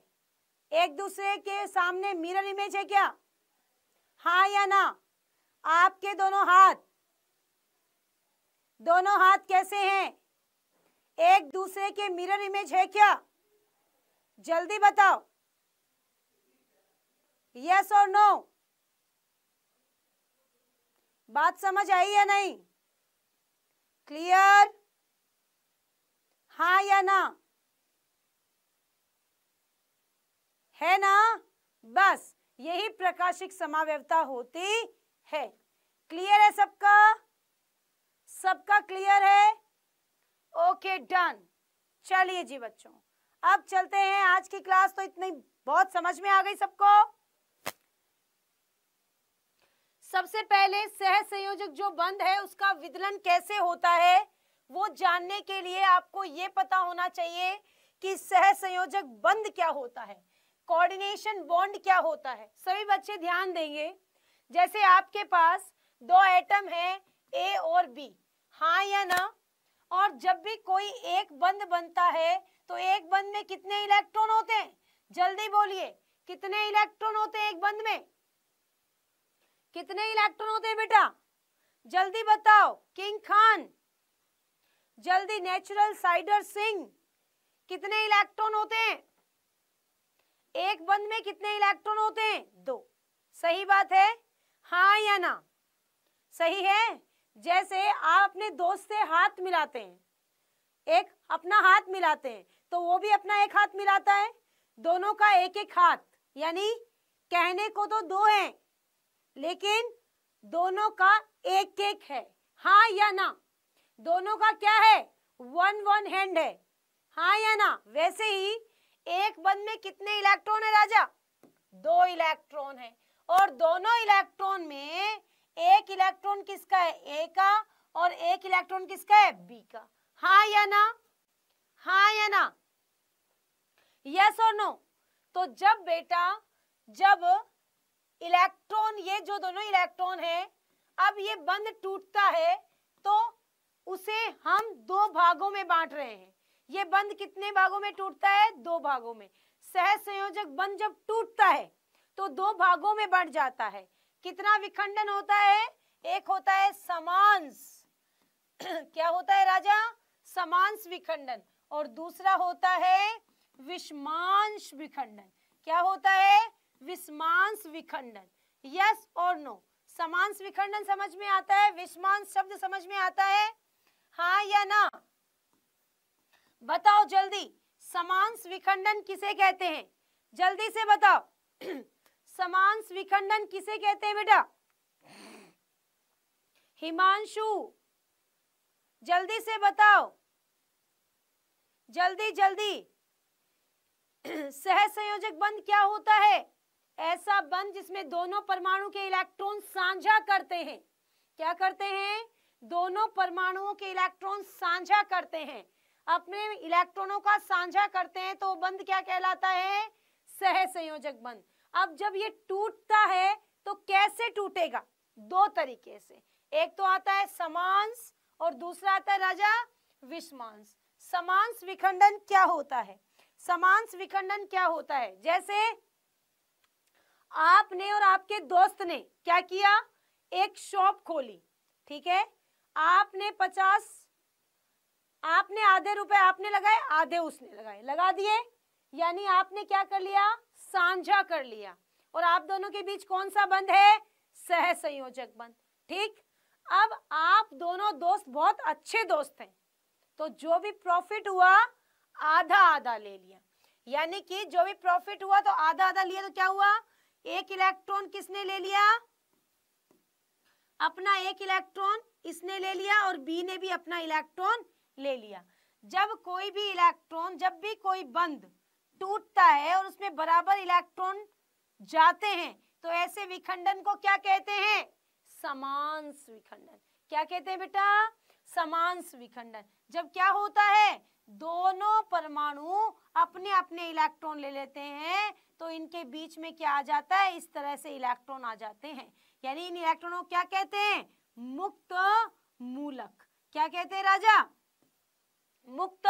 एक दूसरे के सामने मिरर इमेज है क्या हाँ या ना आपके दोनों हाथ दोनों हाथ कैसे हैं एक दूसरे के मिरर इमेज है क्या जल्दी बताओ यस और नो बात समझ आई या नहीं क्लियर हाँ या ना है ना बस यही प्रकाशिक समाव्यवता होती है क्लियर है सबका सबका क्लियर है ओके डन चलिए जी बच्चों अब चलते हैं आज की क्लास तो इतनी बहुत समझ में आ गई सबको सबसे पहले सह संयोजक जो बंद है उसका विदलन कैसे होता है वो जानने के लिए आपको ये पता होना चाहिए कि सह संयोजक बंद क्या होता है कोऑर्डिनेशन बॉन्ड क्या होता है सभी बच्चे ध्यान देंगे जैसे आपके पास दो एटम है ए और बी हाँ या ना और जब भी कोई एक बंद बनता है तो एक बंद में कितने इलेक्ट्रॉन होते हैं जल्दी बोलिए कितने इलेक्ट्रॉन होते हैं एक बंद में कितने इलेक्ट्रॉन होते हैं बेटा जल्दी बताओ किंग खान जल्दी नेचुरल साइडर सिंह कितने इलेक्ट्रॉन होते हैं एक बंद में कितने इलेक्ट्रॉन होते हैं दो सही बात है हाँ या ना सही है जैसे आप अपने दोस्त से हाथ मिलाते हैं एक अपना हाथ मिलाते हैं तो वो भी अपना एक हाथ मिलाता है दोनों का एक एक हाथ यानी कहने को तो दो हैं लेकिन दोनों का एक एक है हाँ या ना दोनों का क्या है वन वन हैंड है हाँ या ना वैसे ही एक बंद में कितने इलेक्ट्रॉन है राजा दो इलेक्ट्रॉन है और दोनों इलेक्ट्रॉन में एक इलेक्ट्रॉन किसका है ए का और एक इलेक्ट्रॉन किसका है बी का हाँ या ना हाँ या ना यस और नो तो जब बेटा जब इलेक्ट्रॉन ये जो दोनों इलेक्ट्रॉन है अब ये बंद टूटता है तो उसे हम दो भागों में बांट रहे हैं ये बंद कितने भागों में टूटता है दो भागों में संयोजक बंद जब टूटता है तो दो भागों में बंट जाता है कितना विखंडन होता है एक होता है समांस क्या होता है राजा समांस विखंडन और दूसरा होता है विषमांश विखंडन क्या होता है विषमांस विखंडन यस और नो समांस विखंडन समझ में आता है विस्मांस शब्द समझ में आता है हाँ या ना बताओ जल्दी समांस विखंडन किसे कहते हैं जल्दी से बताओ समांस विखंडन किसे कहते हैं बेटा हिमांशु जल्दी से बताओ जल्दी जल्दी सह संयोजक बंद क्या होता है ऐसा बंध जिसमें दोनों परमाणु के इलेक्ट्रॉन साझा करते हैं क्या करते हैं दोनों परमाणुओं के इलेक्ट्रॉन साझा करते हैं अपने इलेक्ट्रॉनों का साझा करते हैं तो बंध क्या कहलाता है सहसंयोजक बंध अब जब ये टूटता है तो कैसे टूटेगा दो तरीके से एक तो आता है समांस और दूसरा आता है राजा विषमांस समांस विखंडन क्या होता है समांस विखंडन क्या होता है जैसे आपने और आपके दोस्त ने क्या किया एक शॉप खोली ठीक है आपने पचास आपने आधे रुपए आपने लगाए आधे उसने लगाए लगा दिए यानी आपने क्या कर लिया साझा कर लिया और आप दोनों के बीच कौन सा बंद है सह संयोजक बंद ठीक अब आप दोनों दोस्त बहुत अच्छे दोस्त हैं तो जो भी प्रॉफिट हुआ आधा आधा ले लिया यानी कि जो भी प्रॉफिट हुआ तो आधा आधा लिया तो क्या हुआ एक इलेक्ट्रॉन किसने ले लिया अपना एक इलेक्ट्रॉन इसने ले लिया और बी ने भी अपना इलेक्ट्रॉन ले लिया जब कोई भी इलेक्ट्रॉन जब भी कोई बंद टूटता है और उसमें बराबर इलेक्ट्रॉन जाते हैं तो ऐसे विखंडन को क्या कहते हैं समान विखंडन क्या कहते हैं बेटा समान विखंडन जब क्या होता है दोनों परमाणु अपने अपने इलेक्ट्रॉन ले लेते हैं तो इनके बीच में क्या आ जाता है इस तरह से इलेक्ट्रॉन आ जाते हैं यानी इन इलेक्ट्रॉनों क्या कहते हैं मुक्त मूलक क्या कहते हैं राजा मुक्त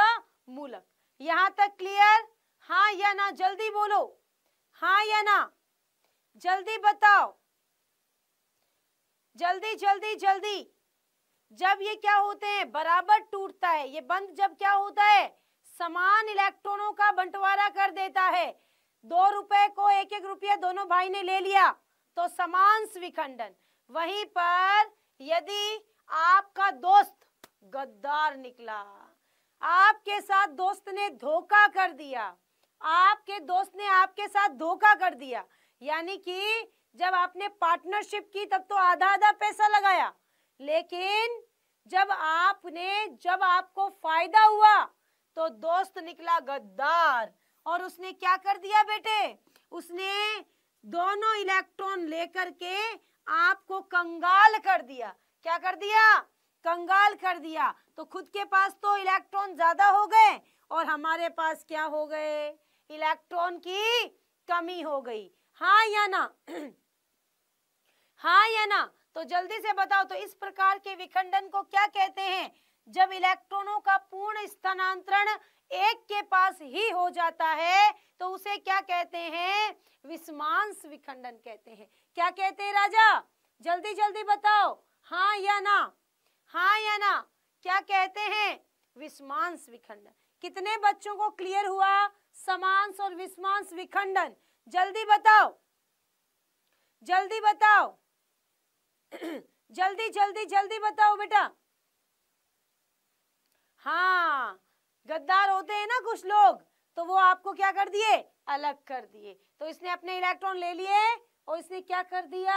मूलक यहां तक क्लियर हाँ या ना जल्दी बोलो हाँ या ना जल्दी बताओ जल्दी जल्दी जल्दी जब ये क्या होते हैं बराबर टूटता है ये बंद जब क्या होता है समान इलेक्ट्रॉनों का बंटवारा कर देता है दो रुपए को एक एक रुपया दोनों भाई ने ले लिया तो समान स्विखंडन वहीं पर यदि आपका दोस्त गद्दार निकला आपके साथ दोस्त ने धोखा कर दिया आपके दोस्त ने आपके साथ धोखा कर दिया यानी कि जब आपने पार्टनरशिप की तब तो आधा आधा पैसा लगाया लेकिन जब आपने जब आपको फायदा हुआ तो दोस्त निकला गद्दार और उसने क्या कर दिया बेटे उसने दोनों इलेक्ट्रॉन लेकर के आपको कंगाल कर दिया क्या कर दिया कंगाल कर दिया तो खुद के पास तो इलेक्ट्रॉन ज्यादा हो गए और हमारे पास क्या हो गए इलेक्ट्रॉन की कमी हो गई हाँ या ना हाँ या ना तो जल्दी से बताओ तो इस प्रकार के विखंडन को क्या कहते हैं जब इलेक्ट्रॉनों का पूर्ण स्थानांतरण एक के पास ही हो जाता है तो उसे क्या कहते हैं विस्मांस विखंडन कहते हैं क्या कहते हैं राजा जल्दी जल्दी बताओ हाँ या ना हाँ या ना क्या कहते हैं विस्मांस विखंडन कितने बच्चों को क्लियर हुआ समांस और विस्मांस विखंडन जल्दी बताओ जल्दी बताओ जल्दी जल्दी जल्दी बताओ बेटा हाँ गद्दार होते हैं ना कुछ लोग तो वो आपको क्या कर दिए अलग कर दिए तो इसने अपने इलेक्ट्रॉन ले लिए और इसने क्या कर दिया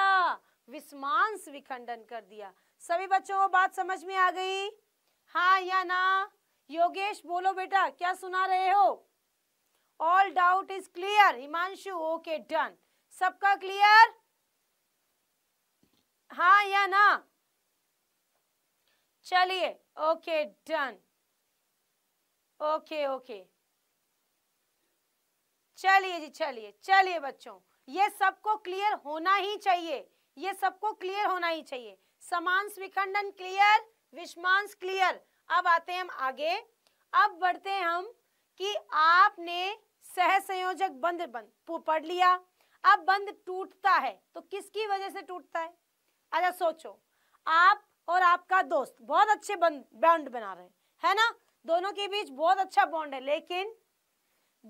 विस्मांस विखंडन कर दिया सभी बच्चों को बात समझ में आ गई हाँ या ना योगेश बोलो बेटा क्या सुना रहे हो all doubt is clear Himanshu okay done सबका क्लियर हाँ या ना चलिए ओके डन ओके ओके चलिए जी चलिए चलिए बच्चों ये सबको क्लियर होना ही चाहिए ये सबको क्लियर होना ही चाहिए समांश विखंडन क्लियर विषमांश क्लियर अब आते हैं हम आगे अब बढ़ते हैं हम कि आपने सह संयोजक बंद बंद पढ़ लिया अब बंद टूटता है तो किसकी वजह से टूटता है अच्छा सोचो आप और आपका दोस्त बहुत अच्छे बंद बॉन्ड बना रहे हैं है ना दोनों के बीच बहुत अच्छा बॉन्ड है लेकिन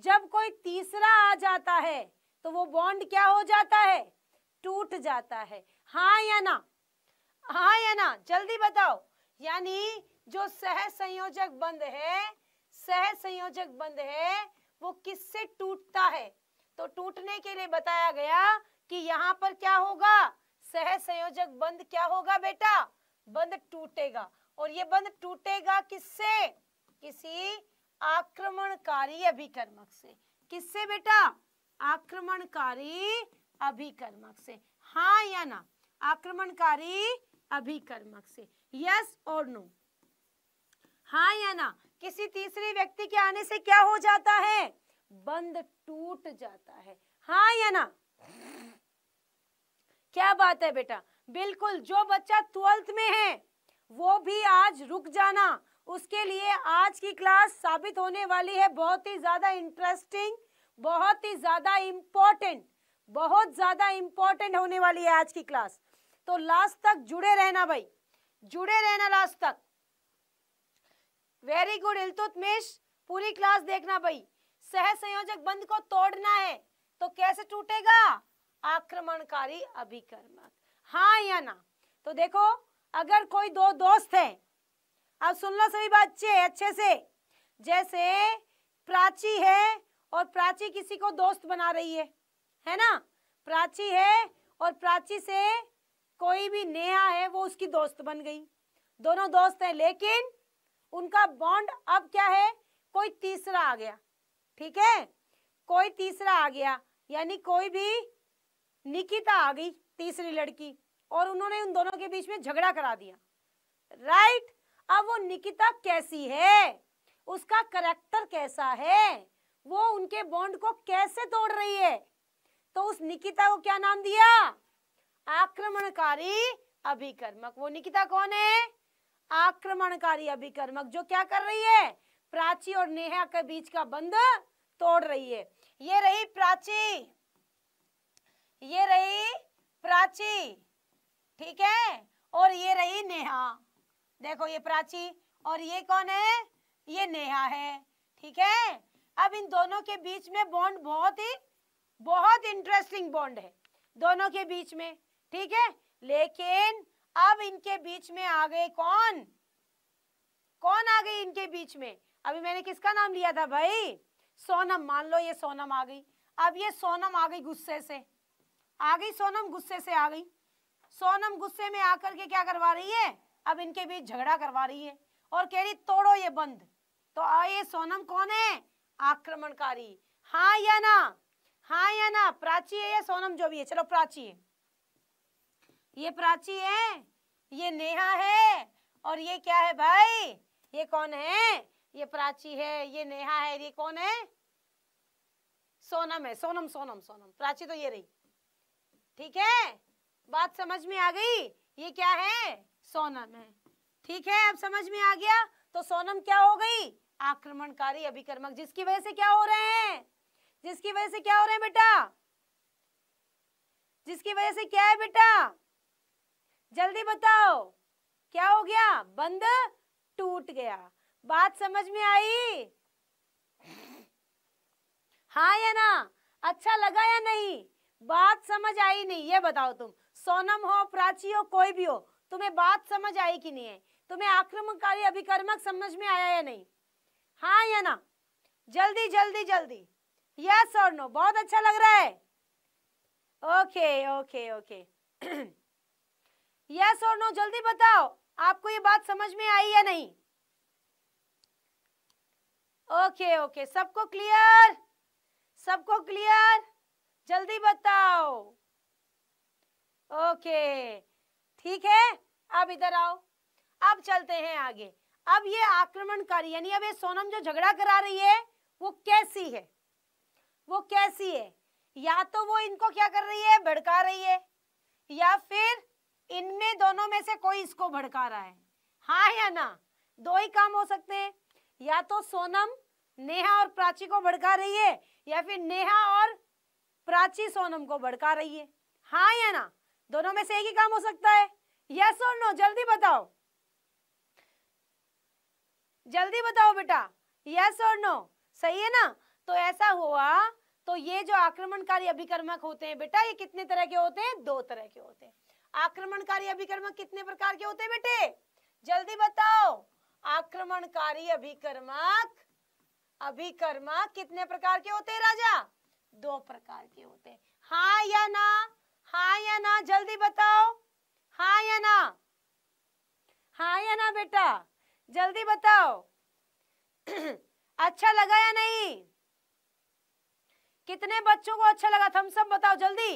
जब कोई तीसरा आ जाता है तो वो बॉन्ड क्या हो जाता है टूट जाता है हाँ या ना हाँ या ना जल्दी बताओ यानी जो सह संयोजक बंद है सह संयोजक बंद है वो किससे टूटता है तो टूटने के लिए बताया गया कि यहाँ पर क्या होगा सह संयोजक बंद क्या होगा बेटा बंद टूटेगा और ये बंद टूटेगा किससे किसी आक्रमणकारी अभिकर्मक से किससे बेटा आक्रमणकारी अभिकर्मक से हाँ या ना आक्रमणकारी अभिकर्मक से यस और नो हाँ या ना किसी तीसरे व्यक्ति के आने से क्या हो जाता है बंद टूट जाता है हाँ या ना क्या बात है बेटा बिल्कुल जो बच्चा ट्वेल्थ में है वो भी आज रुक जाना उसके लिए आज की क्लास साबित होने वाली है बहुत ही ज़्यादा इंटरेस्टिंग बहुत ही ज़्यादा इम्पोर्टेंट बहुत ज़्यादा इम्पोर्टेंट होने वाली है आज की क्लास तो लास्ट तक जुड़े रहना भाई जुड़े रहना लास्ट तक वेरी गुड इलतुतमेश पूरी क्लास देखना भाई सह संयोजक बंद को तोड़ना है तो कैसे टूटेगा आक्रमणकारी अभिक्रमक हाँ या ना तो देखो अगर कोई दो दोस्त हैं अब सुन लो सभी बच्चे अच्छे से जैसे प्राची है और प्राची किसी को दोस्त बना रही है है ना प्राची है और प्राची से कोई भी नेहा है वो उसकी दोस्त बन गई दोनों दोस्त हैं लेकिन उनका बॉन्ड अब क्या है कोई तीसरा आ गया ठीक है कोई तीसरा आ गया यानी कोई भी निकिता आ गई तीसरी लड़की और उन्होंने उन दोनों के बीच में झगड़ा करा दिया राइट right? अब वो निकिता कैसी है उसका करेक्टर कैसा है वो उनके बॉन्ड को कैसे तोड़ रही है तो उस निकिता को क्या नाम दिया आक्रमणकारी अभिकर्मक वो निकिता कौन है आक्रमणकारी अभिकर्मक जो क्या कर रही है प्राची और नेहा के बीच का बंध तोड़ रही है ये रही प्राची ये रही प्राची ठीक है और ये रही नेहा देखो ये प्राची और ये कौन है ये नेहा है ठीक है अब इन दोनों के बीच में बॉन्ड बहुत ही बहुत इंटरेस्टिंग बॉन्ड है दोनों के बीच में ठीक है लेकिन अब इनके बीच में आ गए कौन कौन आ गई इनके बीच में अभी मैंने किसका नाम लिया था भाई सोनम मान लो ये सोनम आ गई अब ये सोनम आ गई गुस्से से आ गई सोनम गुस्से से आ गई सोनम गुस्से में आकर के क्या करवा रही है अब इनके बीच झगड़ा करवा रही है और कह रही तोड़ो ये बंद तो आइए सोनम कौन है आक्रमणकारी हाँ या ना हाँ या ना प्राची है या सोनम जो भी है चलो प्राची है ये प्राची है ये नेहा है और ये क्या है भाई ये कौन है ये प्राची है ये नेहा है ये कौन है सोनम है सोनम सोनम सोनम प्राची तो ये रही ठीक है बात समझ में आ गई ये क्या है सोनम है ठीक है अब समझ में आ गया तो सोनम क्या हो गई आक्रमणकारी अभिकर्मक जिसकी वजह से क्या हो रहे हैं जिसकी वजह से क्या हो रहे हैं बेटा जिसकी वजह से क्या है बेटा जल्दी बताओ क्या हो गया बंद टूट गया बात समझ में आई हाँ या ना अच्छा लगा या नहीं बात समझ आई नहीं ये बताओ तुम सोनम हो प्राची हो कोई भी हो तुम्हें बात समझ आई कि नहीं है तुम्हें आक्रमणकारी अभिकर्मक समझ में आया या नहीं हाँ या ना जल्दी जल्दी जल्दी यस और नो बहुत अच्छा लग रहा है ओके ओके ओके यस और नो जल्दी बताओ आपको ये बात समझ में आई या नहीं ओके ओके सबको क्लियर सबको क्लियर जल्दी बताओ ओके ठीक है अब इधर आओ अब चलते हैं आगे अब ये आक्रमणकारी यानी अब ये सोनम जो झगड़ा करा रही है वो कैसी है वो कैसी है या तो वो इनको क्या कर रही है भड़का रही है या फिर इनमें दोनों में से कोई इसको भड़का रहा है हाँ या ना दो ही काम हो सकते हैं या तो सोनम नेहा और प्राची को भड़का रही है या फिर नेहा और प्राची सोनम को भड़का रही है हाँ या ना दोनों में से एक ही काम हो सकता है यस और नो जल्दी बताओ जल्दी बताओ बेटा यस और नो सही है ना तो ऐसा हुआ तो ये जो आक्रमणकारी अभिकर्मक होते हैं बेटा ये कितने तरह के होते हैं दो तरह के होते हैं आक्रमणकारी अभिकर्मक कितने प्रकार के होते हैं बेटे जल्दी बताओ आक्रमणकारी अभिकर्मक अभिकर्मक कितने प्रकार के होते हैं राजा दो प्रकार के होते हैं हाँ या ना हाँ या ना जल्दी बताओ हाँ या ना हाँ या ना बेटा जल्दी बताओ अच्छा लगा या नहीं कितने बच्चों को अच्छा लगा थम सब बताओ जल्दी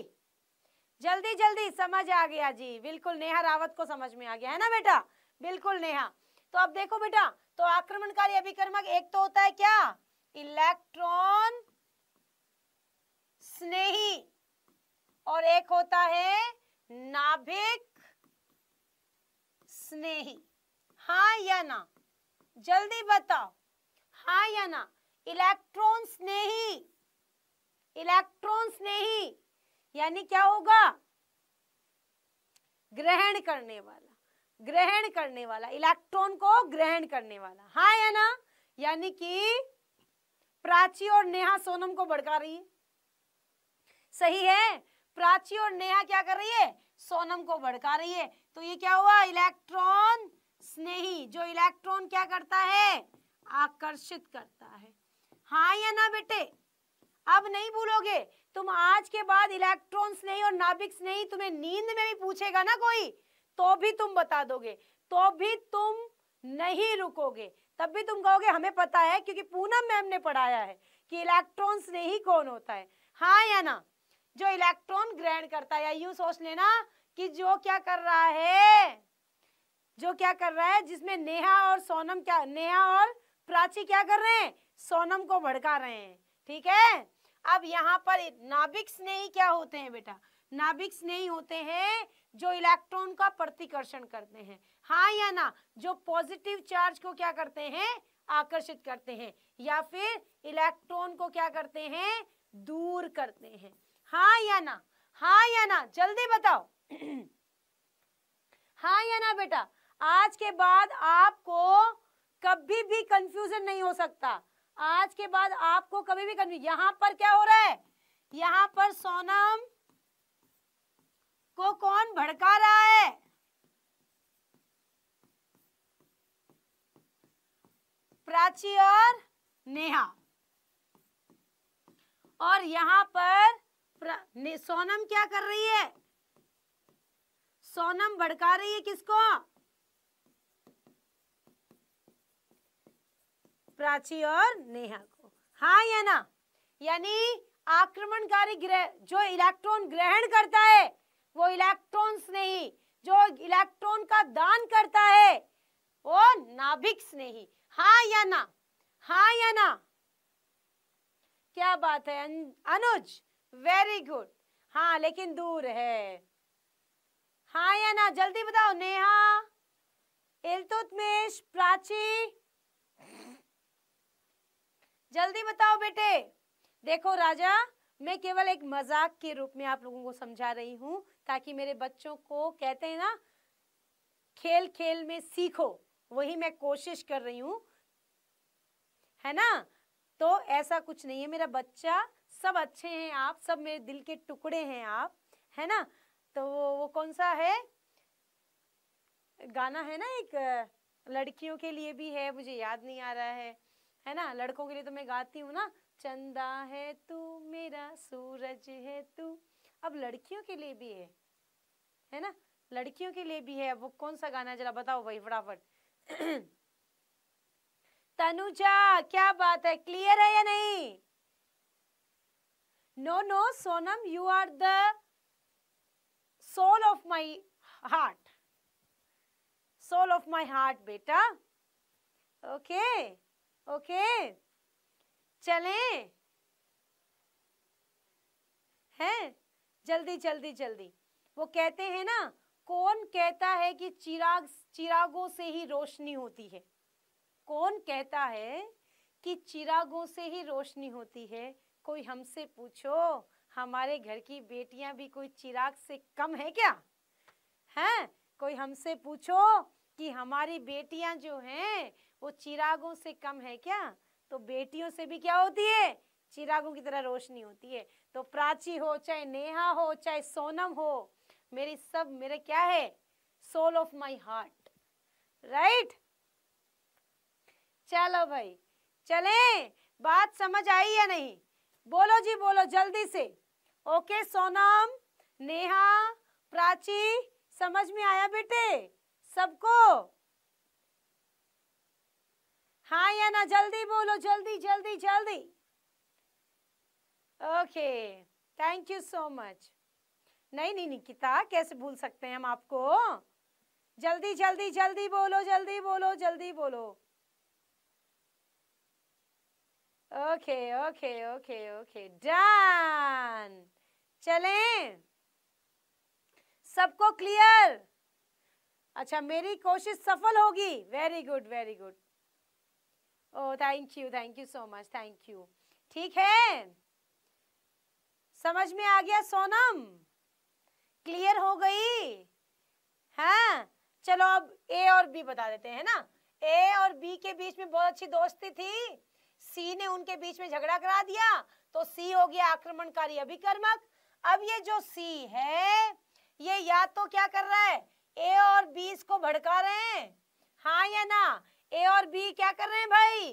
जल्दी जल्दी समझ आ गया जी बिल्कुल नेहा रावत को समझ में आ गया है ना बेटा बिल्कुल नेहा तो अब देखो बेटा तो आक्रमणकारी अभिक्रमक एक तो होता है क्या इलेक्ट्रॉन स्नेही और एक होता है नाभिक स्नेही हाँ या ना जल्दी बताओ हाँ या ना इलेक्ट्रॉन स्नेही इलेक्ट्रॉन स्नेही यानी क्या होगा ग्रहण करने वाला ग्रहण करने वाला इलेक्ट्रॉन को ग्रहण करने वाला हाँ या ना यानी कि प्राची और नेहा सोनम को भड़का रही है सही है प्राची और नेहा क्या कर रही है सोनम को भड़का रही है तो ये क्या हुआ इलेक्ट्रॉन स्नेही जो इलेक्ट्रॉन क्या करता है आकर्षित करता है हाँ या ना बेटे अब नहीं भूलोगे तुम आज के बाद इलेक्ट्रॉन स्नेही और नाभिक स्नेही तुम्हें नींद में भी पूछेगा ना कोई तो भी तुम बता दोगे तो भी तुम नहीं रुकोगे तब भी तुम कहोगे हमें पता है क्योंकि पूनम मैम ने पढ़ाया है कि इलेक्ट्रॉन स्नेही कौन होता है हाँ या ना जो इलेक्ट्रॉन ग्रहण करता है या यूं सोच लेना कि जो क्या कर रहा है जो क्या कर रहा है जिसमें नेहा और सोनम क्या नेहा और प्राची क्या कर रहे हैं सोनम को भड़का रहे हैं ठीक है अब यहाँ पर नाभिक स्नेही क्या होते हैं बेटा नाभिक स्नेही होते हैं जो इलेक्ट्रॉन का प्रतिकर्षण करते हैं हाँ या ना जो पॉजिटिव चार्ज को क्या करते हैं आकर्षित करते हैं या फिर इलेक्ट्रॉन को क्या करते हैं दूर करते हैं हाँ या ना हाँ या ना जल्दी बताओ हाँ या ना बेटा आज के बाद आपको कभी भी कंफ्यूजन नहीं हो सकता आज के बाद आपको कभी भी कंफ्यूज यहाँ पर क्या हो रहा है यहाँ पर सोनम को कौन भड़का रहा है प्राची और नेहा और यहाँ पर सोनम क्या कर रही है सोनम भड़का रही है किसको प्राची और नेहा को हाँ या ना यानी आक्रमणकारी ग्रह जो इलेक्ट्रॉन ग्रहण करता है वो इलेक्ट्रॉन्स नहीं जो इलेक्ट्रॉन का दान करता है वो नाभिक्स नहीं हाँ या ना हाँ या ना क्या बात है अनुज वेरी गुड हाँ लेकिन दूर है हाँ या ना जल्दी बताओ नेहा इल्तुतमिश प्राची जल्दी बताओ बेटे देखो राजा मैं केवल एक मजाक के रूप में आप लोगों को समझा रही हूँ ताकि मेरे बच्चों को कहते हैं ना खेल खेल में सीखो वही मैं कोशिश कर रही हूँ है ना तो ऐसा कुछ नहीं है मेरा बच्चा सब अच्छे हैं आप सब मेरे दिल के टुकड़े हैं आप है ना तो वो वो कौन सा है गाना है ना एक लड़कियों के लिए भी है मुझे याद नहीं आ रहा है है ना लड़कों के लिए तो मैं गाती हूँ ना चंदा है तू मेरा सूरज है तू अब लड़कियों के लिए भी है है ना लड़कियों के लिए भी है वो कौन सा गाना है जरा बताओ भाई फटाफट तनुजा क्या बात है क्लियर है या नहीं no no Sonam you are the soul of my heart soul of my heart बेटा. ओके ओके चलें. हैं? जल्दी जल्दी जल्दी. वो कहते हैं ना कौन कहता है कि चिराग चिरागों से ही रोशनी होती है कौन कहता है कि चिरागों से ही रोशनी होती है कोई हमसे पूछो हमारे घर की बेटियां भी कोई चिराग से कम है क्या हैं कोई हमसे पूछो कि हमारी बेटियां जो हैं वो चिरागों से कम है क्या तो बेटियों से भी क्या होती है चिरागों की तरह रोशनी होती है तो प्राची हो चाहे नेहा हो चाहे सोनम हो मेरी सब मेरे क्या है soul of my heart right चलो भाई चले बात समझ आई या नहीं बोलो जी बोलो जल्दी से ओके सोनम नेहा प्राची समझ में आया बेटे सबको हाँ या ना जल्दी बोलो जल्दी जल्दी जल्दी okay thank you so much नहीं नहीं निकिता कैसे भूल सकते हैं हम आपको जल्दी जल्दी जल्दी बोलो जल्दी बोलो जल्दी बोलो okay okay okay okay done चलें सबको क्लियर अच्छा मेरी कोशिश सफल होगी very good very good oh thank you thank you so much thank you ठीक है समझ में आ गया सोनम क्लियर हो गई हाँ चलो अब ए और बी बता देते हैं ना ए और बी के बीच में बहुत अच्छी दोस्ती थी सी ने उनके बीच में झगड़ा करा दिया तो सी हो गया आक्रमणकारी अभिकर्मक अब ये जो सी है ये या तो क्या कर रहा है ए और बी इसको भड़का रहे हैं हाँ या ना ए और बी क्या कर रहे हैं भाई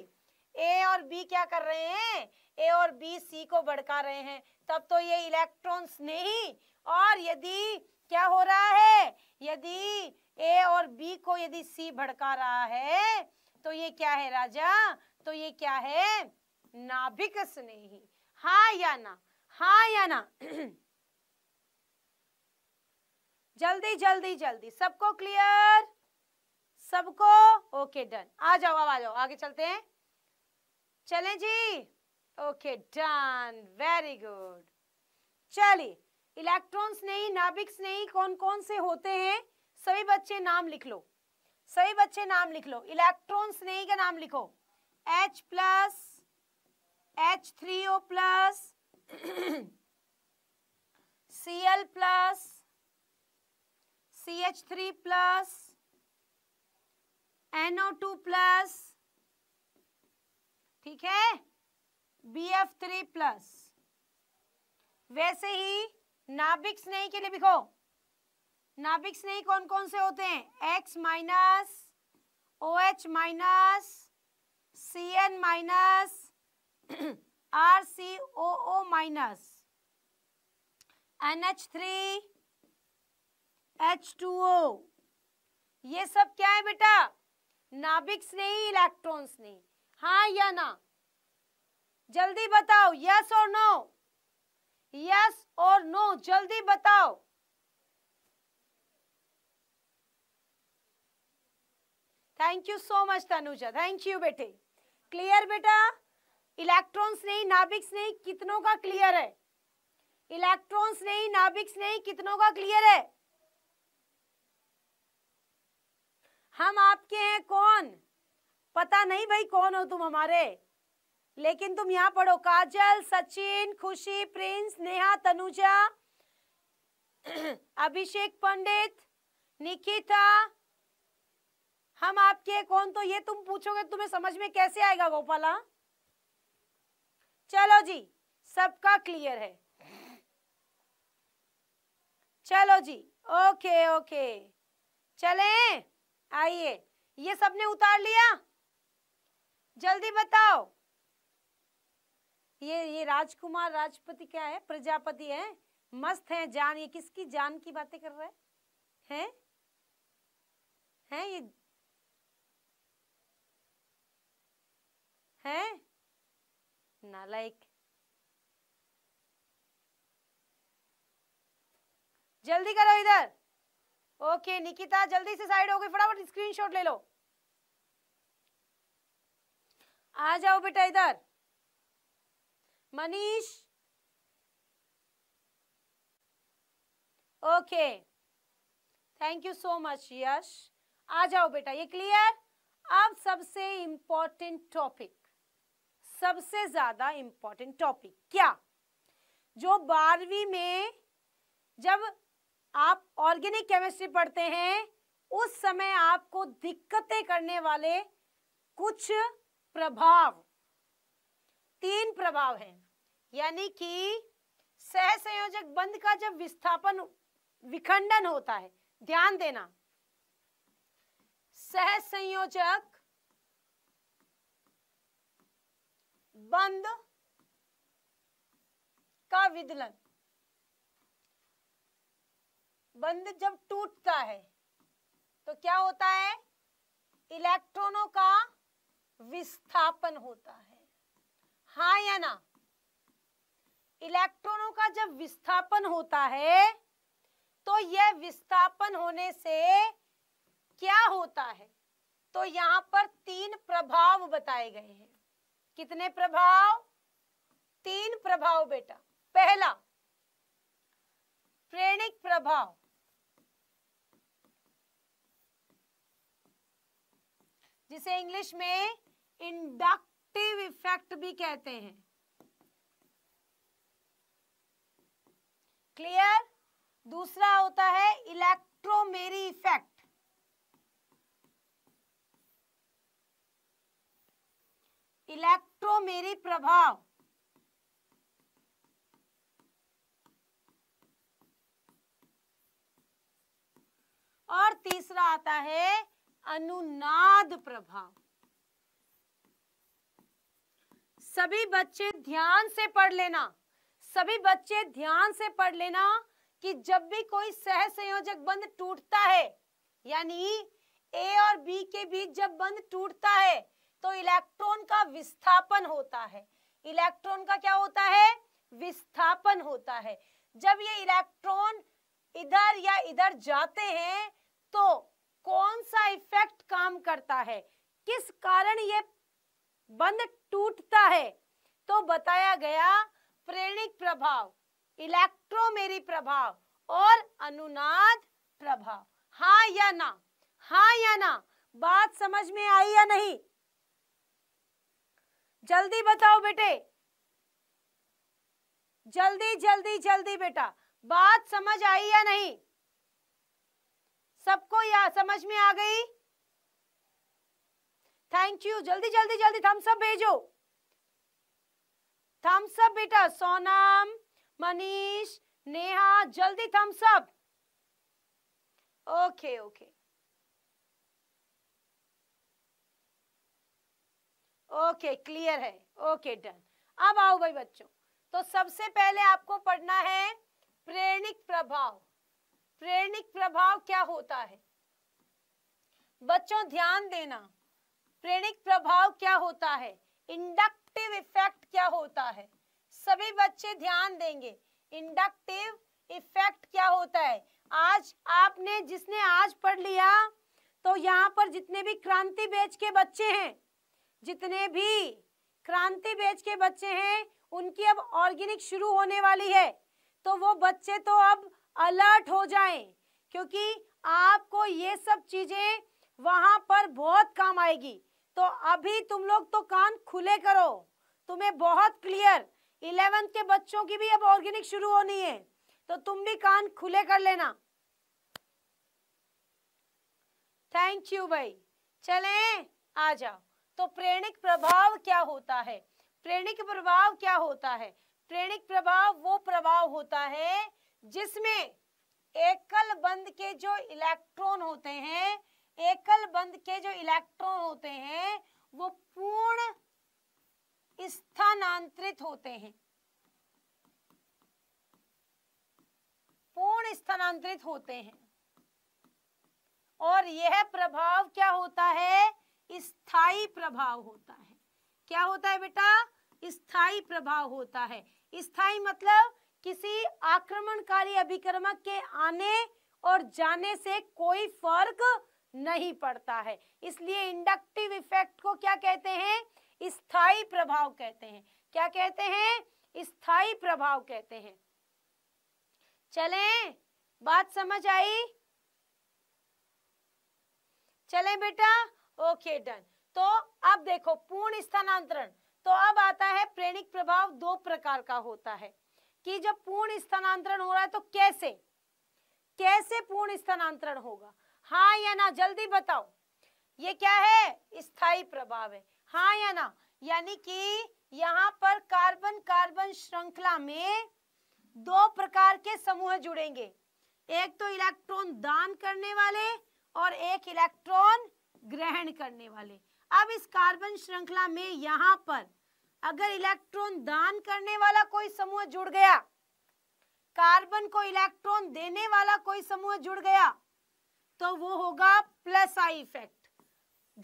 ए और बी क्या कर रहे हैं ए और बी सी को भड़का रहे हैं तब तो ये इलेक्ट्रॉन्स नहीं और यदि क्या हो रहा है यदि ए और बी को यदि सी भड़का रहा है तो ये क्या है राजा तो ये क्या है नाभिक स्नेही हाँ या ना हाँ या ना जल्दी जल्दी जल्दी सबको क्लियर सबको ओके डन आ जाओ आ जाओ आगे चलते हैं चले जी ओके डन वेरी गुड चलिए इलेक्ट्रॉन्स नहीं नाभिक्स नहीं कौन कौन से होते हैं सभी बच्चे नाम लिख लो सभी बच्चे नाम लिख लो इलेक्ट्रॉन्स नहीं का नाम लिखो H plus H three O plus C L plus C H three plus NO two plus ठीक है बी एफ थ्री प्लस वैसे ही नाभिक स्नेही के लिए लिखो नाभिक स्नेही कौन कौन से होते हैं X minus O H minus C N minus R C O O minus N H three H two O ये सब क्या है बेटा नाभिक्स नहीं इलेक्ट्रॉन्स नहीं हाँ या ना जल्दी बताओ यस और नो यस और नो जल्दी बताओ thank you so much Tanuja thank you बेटे क्लियर बेटा इलेक्ट्रॉन्स नहीं नाभिक्स नहीं कितनों का क्लियर है इलेक्ट्रॉन्स नहीं नाभिक्स नहीं कितनों का क्लियर है हम आपके हैं कौन पता नहीं भाई कौन हो तुम हमारे लेकिन तुम यहाँ पढ़ो काजल सचिन खुशी प्रिंस नेहा तनुजा अभिषेक पंडित निकिता हम आपके कौन तो ये तुम पूछोगे तो तुम्हें समझ में कैसे आएगा गोपाला चलो जी सबका क्लियर है चलो जी ओके ओके चलें आइए ये सबने उतार लिया जल्दी बताओ ये ये राजकुमार राजपति क्या है प्रजापति है मस्त है जान ये किसकी जान की बातें कर रहा है हैं हैं ये हैं नालायक जल्दी करो इधर ओके निकिता जल्दी से साइड हो गई फटाफट स्क्रीनशॉट ले लो आ जाओ बेटा इधर Manish okay thank you so much Yash आ जाओ बेटा ये क्लियर अब सबसे इंपॉर्टेंट टॉपिक सबसे ज्यादा इंपॉर्टेंट टॉपिक क्या जो बारहवीं में जब आप ऑर्गेनिक केमिस्ट्री पढ़ते हैं उस समय आपको दिक्कतें करने वाले कुछ प्रभाव तीन प्रभाव हैं यानी कि सहसंयोजक बंद का जब विस्थापन विखंडन होता है ध्यान देना सहसंयोजक बंद का विदलन बंध जब टूटता है तो क्या होता है इलेक्ट्रॉनों का विस्थापन होता है हा या ना इलेक्ट्रॉनों का जब विस्थापन होता है तो यह विस्थापन होने से क्या होता है तो यहाँ पर तीन प्रभाव बताए गए हैं कितने प्रभाव तीन प्रभाव बेटा पहला प्रेणिक प्रभाव जिसे इंग्लिश में इंडक्टिव इफेक्ट भी कहते हैं क्लियर दूसरा होता है इलेक्ट्रोमेरी इफेक्ट इलेक्ट्रोमेरी प्रभाव और तीसरा आता है अनुनाद प्रभाव सभी बच्चे ध्यान से पढ़ लेना सभी बच्चे ध्यान से पढ़ लेना कि जब भी कोई सह संयोजक बंद टूटता है यानी ए और बी के बीच जब बंद टूटता है तो इलेक्ट्रॉन का विस्थापन होता है इलेक्ट्रॉन का क्या होता है विस्थापन होता है जब ये इलेक्ट्रॉन इधर या इधर जाते हैं तो कौन सा इफेक्ट काम करता है किस कारण ये बंद टूटता है तो बताया गया प्रेरिक प्रभाव इलेक्ट्रोमेरी प्रभाव और अनुनाद प्रभाव हाँ या ना हाँ या ना बात समझ में आई या नहीं जल्दी बताओ बेटे जल्दी जल्दी जल्दी बेटा बात समझ आई या नहीं सबको या समझ में आ गई थैंक यू जल्दी जल्दी जल्दी थम्स अप भेजो थम्स अप बेटा सोनम मनीष नेहा जल्दी thumbs up okay okay okay clear है ओके डन अब आओ भाई बच्चों तो सबसे पहले आपको पढ़ना है प्रेरणिक प्रभाव प्रेरणिक प्रभाव क्या होता है बच्चों ध्यान देना प्रेरणिक प्रभाव क्या होता है इंडक्टिव इफेक्ट क्या होता है सभी बच्चे ध्यान देंगे इंडक्टिव इफेक्ट क्या होता है आज आपने जिसने आज पढ़ लिया तो यहाँ पर जितने भी क्रांति बेच के बच्चे हैं जितने भी क्रांति बेच के बच्चे हैं उनकी अब ऑर्गेनिक शुरू होने वाली है तो वो बच्चे तो अब अलर्ट हो जाएं क्योंकि आपको ये सब चीजें वहां पर बहुत काम आएगी तो अभी तुम लोग तो कान खुले करो तुम्हें बहुत क्लियर इलेवेंथ के बच्चों की भी अब ऑर्गेनिक शुरू होनी है तो तुम भी कान खुले कर लेना थैंक यू भाई चले आ जाओ तो प्रेरणिक प्रभाव क्या होता है प्रेरणिक प्रभाव क्या होता है प्रेरणिक प्रभाव वो प्रभाव होता है जिसमें एकल बंद के जो इलेक्ट्रॉन होते हैं एकल बंद के जो इलेक्ट्रॉन होते हैं वो पूर्ण स्थानांतरित होते हैं पूर्ण स्थानांतरित होते हैं और यह प्रभाव क्या होता है स्थाई प्रभाव होता है क्या होता है बेटा स्थाई प्रभाव होता है स्थाई मतलब किसी आक्रमणकारी अभिक्रमक के आने और जाने से कोई फर्क नहीं पड़ता है इसलिए इंडक्टिव इफेक्ट को क्या कहते हैं स्थाई प्रभाव कहते हैं क्या कहते हैं स्थाई प्रभाव कहते हैं चलें बात समझ आई चले बेटा ओके डन तो अब देखो पूर्ण स्थानांतरण तो अब आता है प्रेणिक प्रभाव दो प्रकार का होता है कि जब पूर्ण स्थानांतरण हो रहा है तो कैसे कैसे पूर्ण स्थानांतरण होगा हाँ या ना जल्दी बताओ ये क्या है स्थायी प्रभाव है हाँ या ना यानी कि यहाँ पर कार्बन कार्बन श्रृंखला में दो प्रकार के समूह जुड़ेंगे एक तो इलेक्ट्रॉन दान करने वाले और एक इलेक्ट्रॉन ग्रहण करने वाले अब इस कार्बन श्रृंखला में यहाँ पर अगर इलेक्ट्रॉन दान करने वाला कोई समूह जुड़ गया कार्बन को इलेक्ट्रॉन देने वाला कोई समूह जुड़ गया तो वो होगा प्लस आई इफेक्ट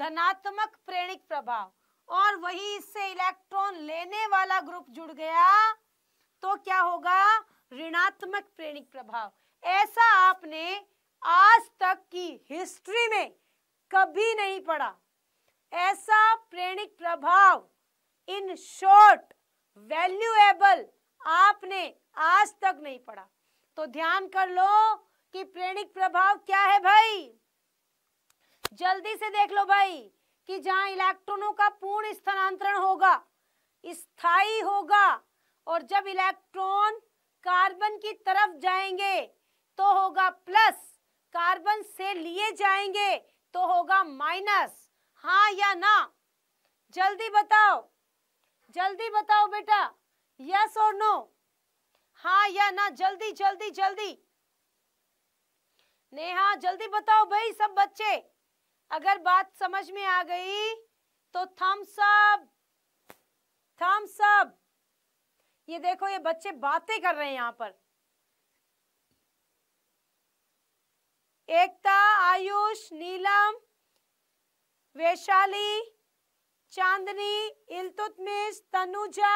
धनात्मक प्रेरिक प्रभाव और वही इससे इलेक्ट्रॉन लेने वाला ग्रुप जुड़ गया तो क्या होगा ऋणात्मक प्रेरिक प्रभाव ऐसा आपने आज तक की हिस्ट्री में कभी नहीं पढ़ा ऐसा प्रेरिक प्रभाव इन शॉर्ट वैल्यूएबल आपने आज तक नहीं पढ़ा तो ध्यान कर लो कि प्रेरणिक प्रभाव क्या है भाई जल्दी से देख लो भाई कि जहां इलेक्ट्रॉनों का पूर्ण स्थानांतरण होगा स्थाई होगा और जब इलेक्ट्रॉन कार्बन की तरफ जाएंगे तो होगा प्लस कार्बन से लिए जाएंगे तो होगा माइनस हाँ या ना जल्दी बताओ जल्दी बताओ बेटा यस और नो हाँ या ना जल्दी जल्दी जल्दी नेहा जल्दी बताओ भाई सब बच्चे अगर बात समझ में आ गई तो थम्स अप थम्स अप ये देखो ये बच्चे बातें कर रहे हैं यहाँ पर एकता आयुष नीलम वैशाली चांदनी इलतुतमिश तनुजा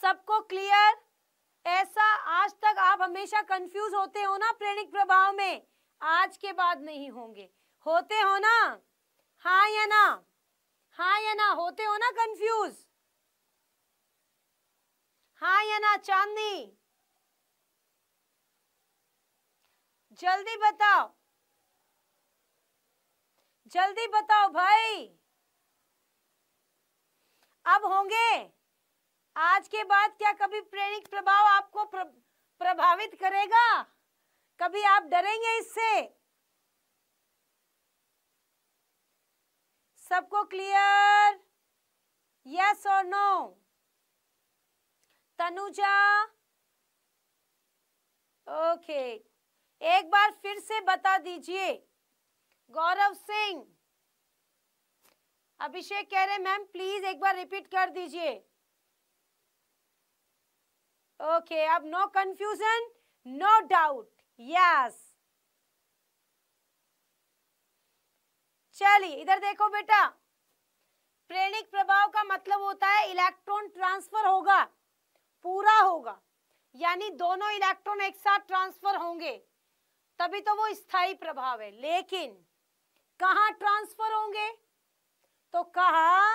सबको क्लियर ऐसा आज तक आप हमेशा कंफ्यूज होते हो ना प्रेरणिक प्रभाव में आज के बाद नहीं होंगे होते हो ना हाँ या ना हाँ या ना होते हो ना कंफ्यूज हाँ या ना चांदनी जल्दी बताओ जल्दी बताओ भाई अब होंगे आज के बाद क्या कभी प्रेरित प्रभाव आपको प्र, प्रभावित करेगा कभी आप डरेंगे इससे सबको क्लियर यस और नो तनुजा ओके एक बार फिर से बता दीजिए गौरव सिंह अभिषेक कह रहे मैम प्लीज एक बार रिपीट कर दीजिए ओके अब no confusion no doubt yes चलिए इधर देखो बेटा प्रेरणिक प्रभाव का मतलब होता है इलेक्ट्रॉन ट्रांसफर होगा पूरा होगा यानी दोनों इलेक्ट्रॉन एक साथ ट्रांसफर होंगे तभी तो वो स्थायी प्रभाव है लेकिन कहा ट्रांसफर होंगे तो कहा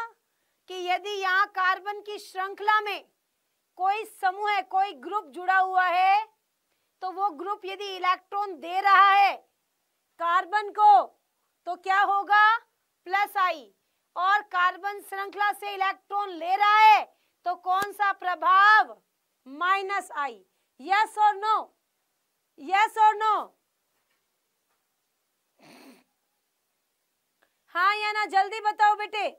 कि यदि यहाँ कार्बन की श्रृंखला में कोई समूह है कोई ग्रुप जुड़ा हुआ है तो वो ग्रुप यदि इलेक्ट्रॉन दे रहा है कार्बन को तो क्या होगा प्लस आई और कार्बन श्रृंखला से इलेक्ट्रॉन ले रहा है तो कौन सा प्रभाव माइनस आई यस और नो यस और नो हाँ या ना जल्दी बताओ बेटे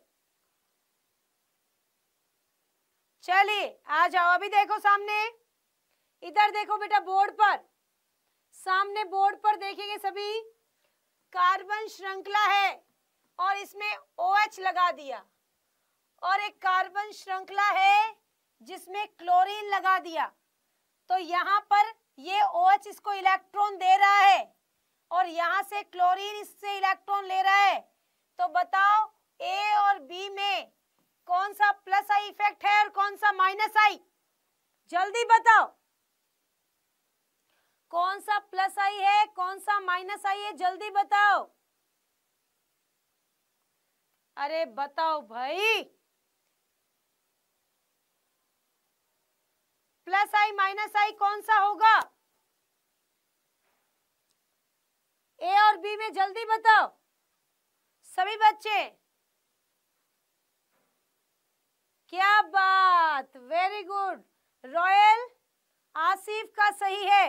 चलिए आ जाओ अभी देखो सामने इधर देखो बेटा बोर्ड पर सामने बोर्ड पर देखेंगे सभी कार्बन श्रृंखला है और इसमें ओ OH लगा दिया और एक कार्बन श्रृंखला है जिसमें क्लोरीन लगा दिया तो यहाँ पर ये OH इसको इलेक्ट्रॉन दे रहा है और यहाँ से क्लोरीन इससे इलेक्ट्रॉन ले रहा है तो बताओ ए और बी में कौन सा प्लस आई इफेक्ट है और कौन सा माइनस आई जल्दी बताओ कौन सा प्लस आई है कौन सा माइनस आई है जल्दी बताओ अरे बताओ भाई प्लस आई माइनस आई कौन सा होगा ए और बी में जल्दी बताओ सभी बच्चे क्या बात वेरी गुड रॉयल आसिफ का सही है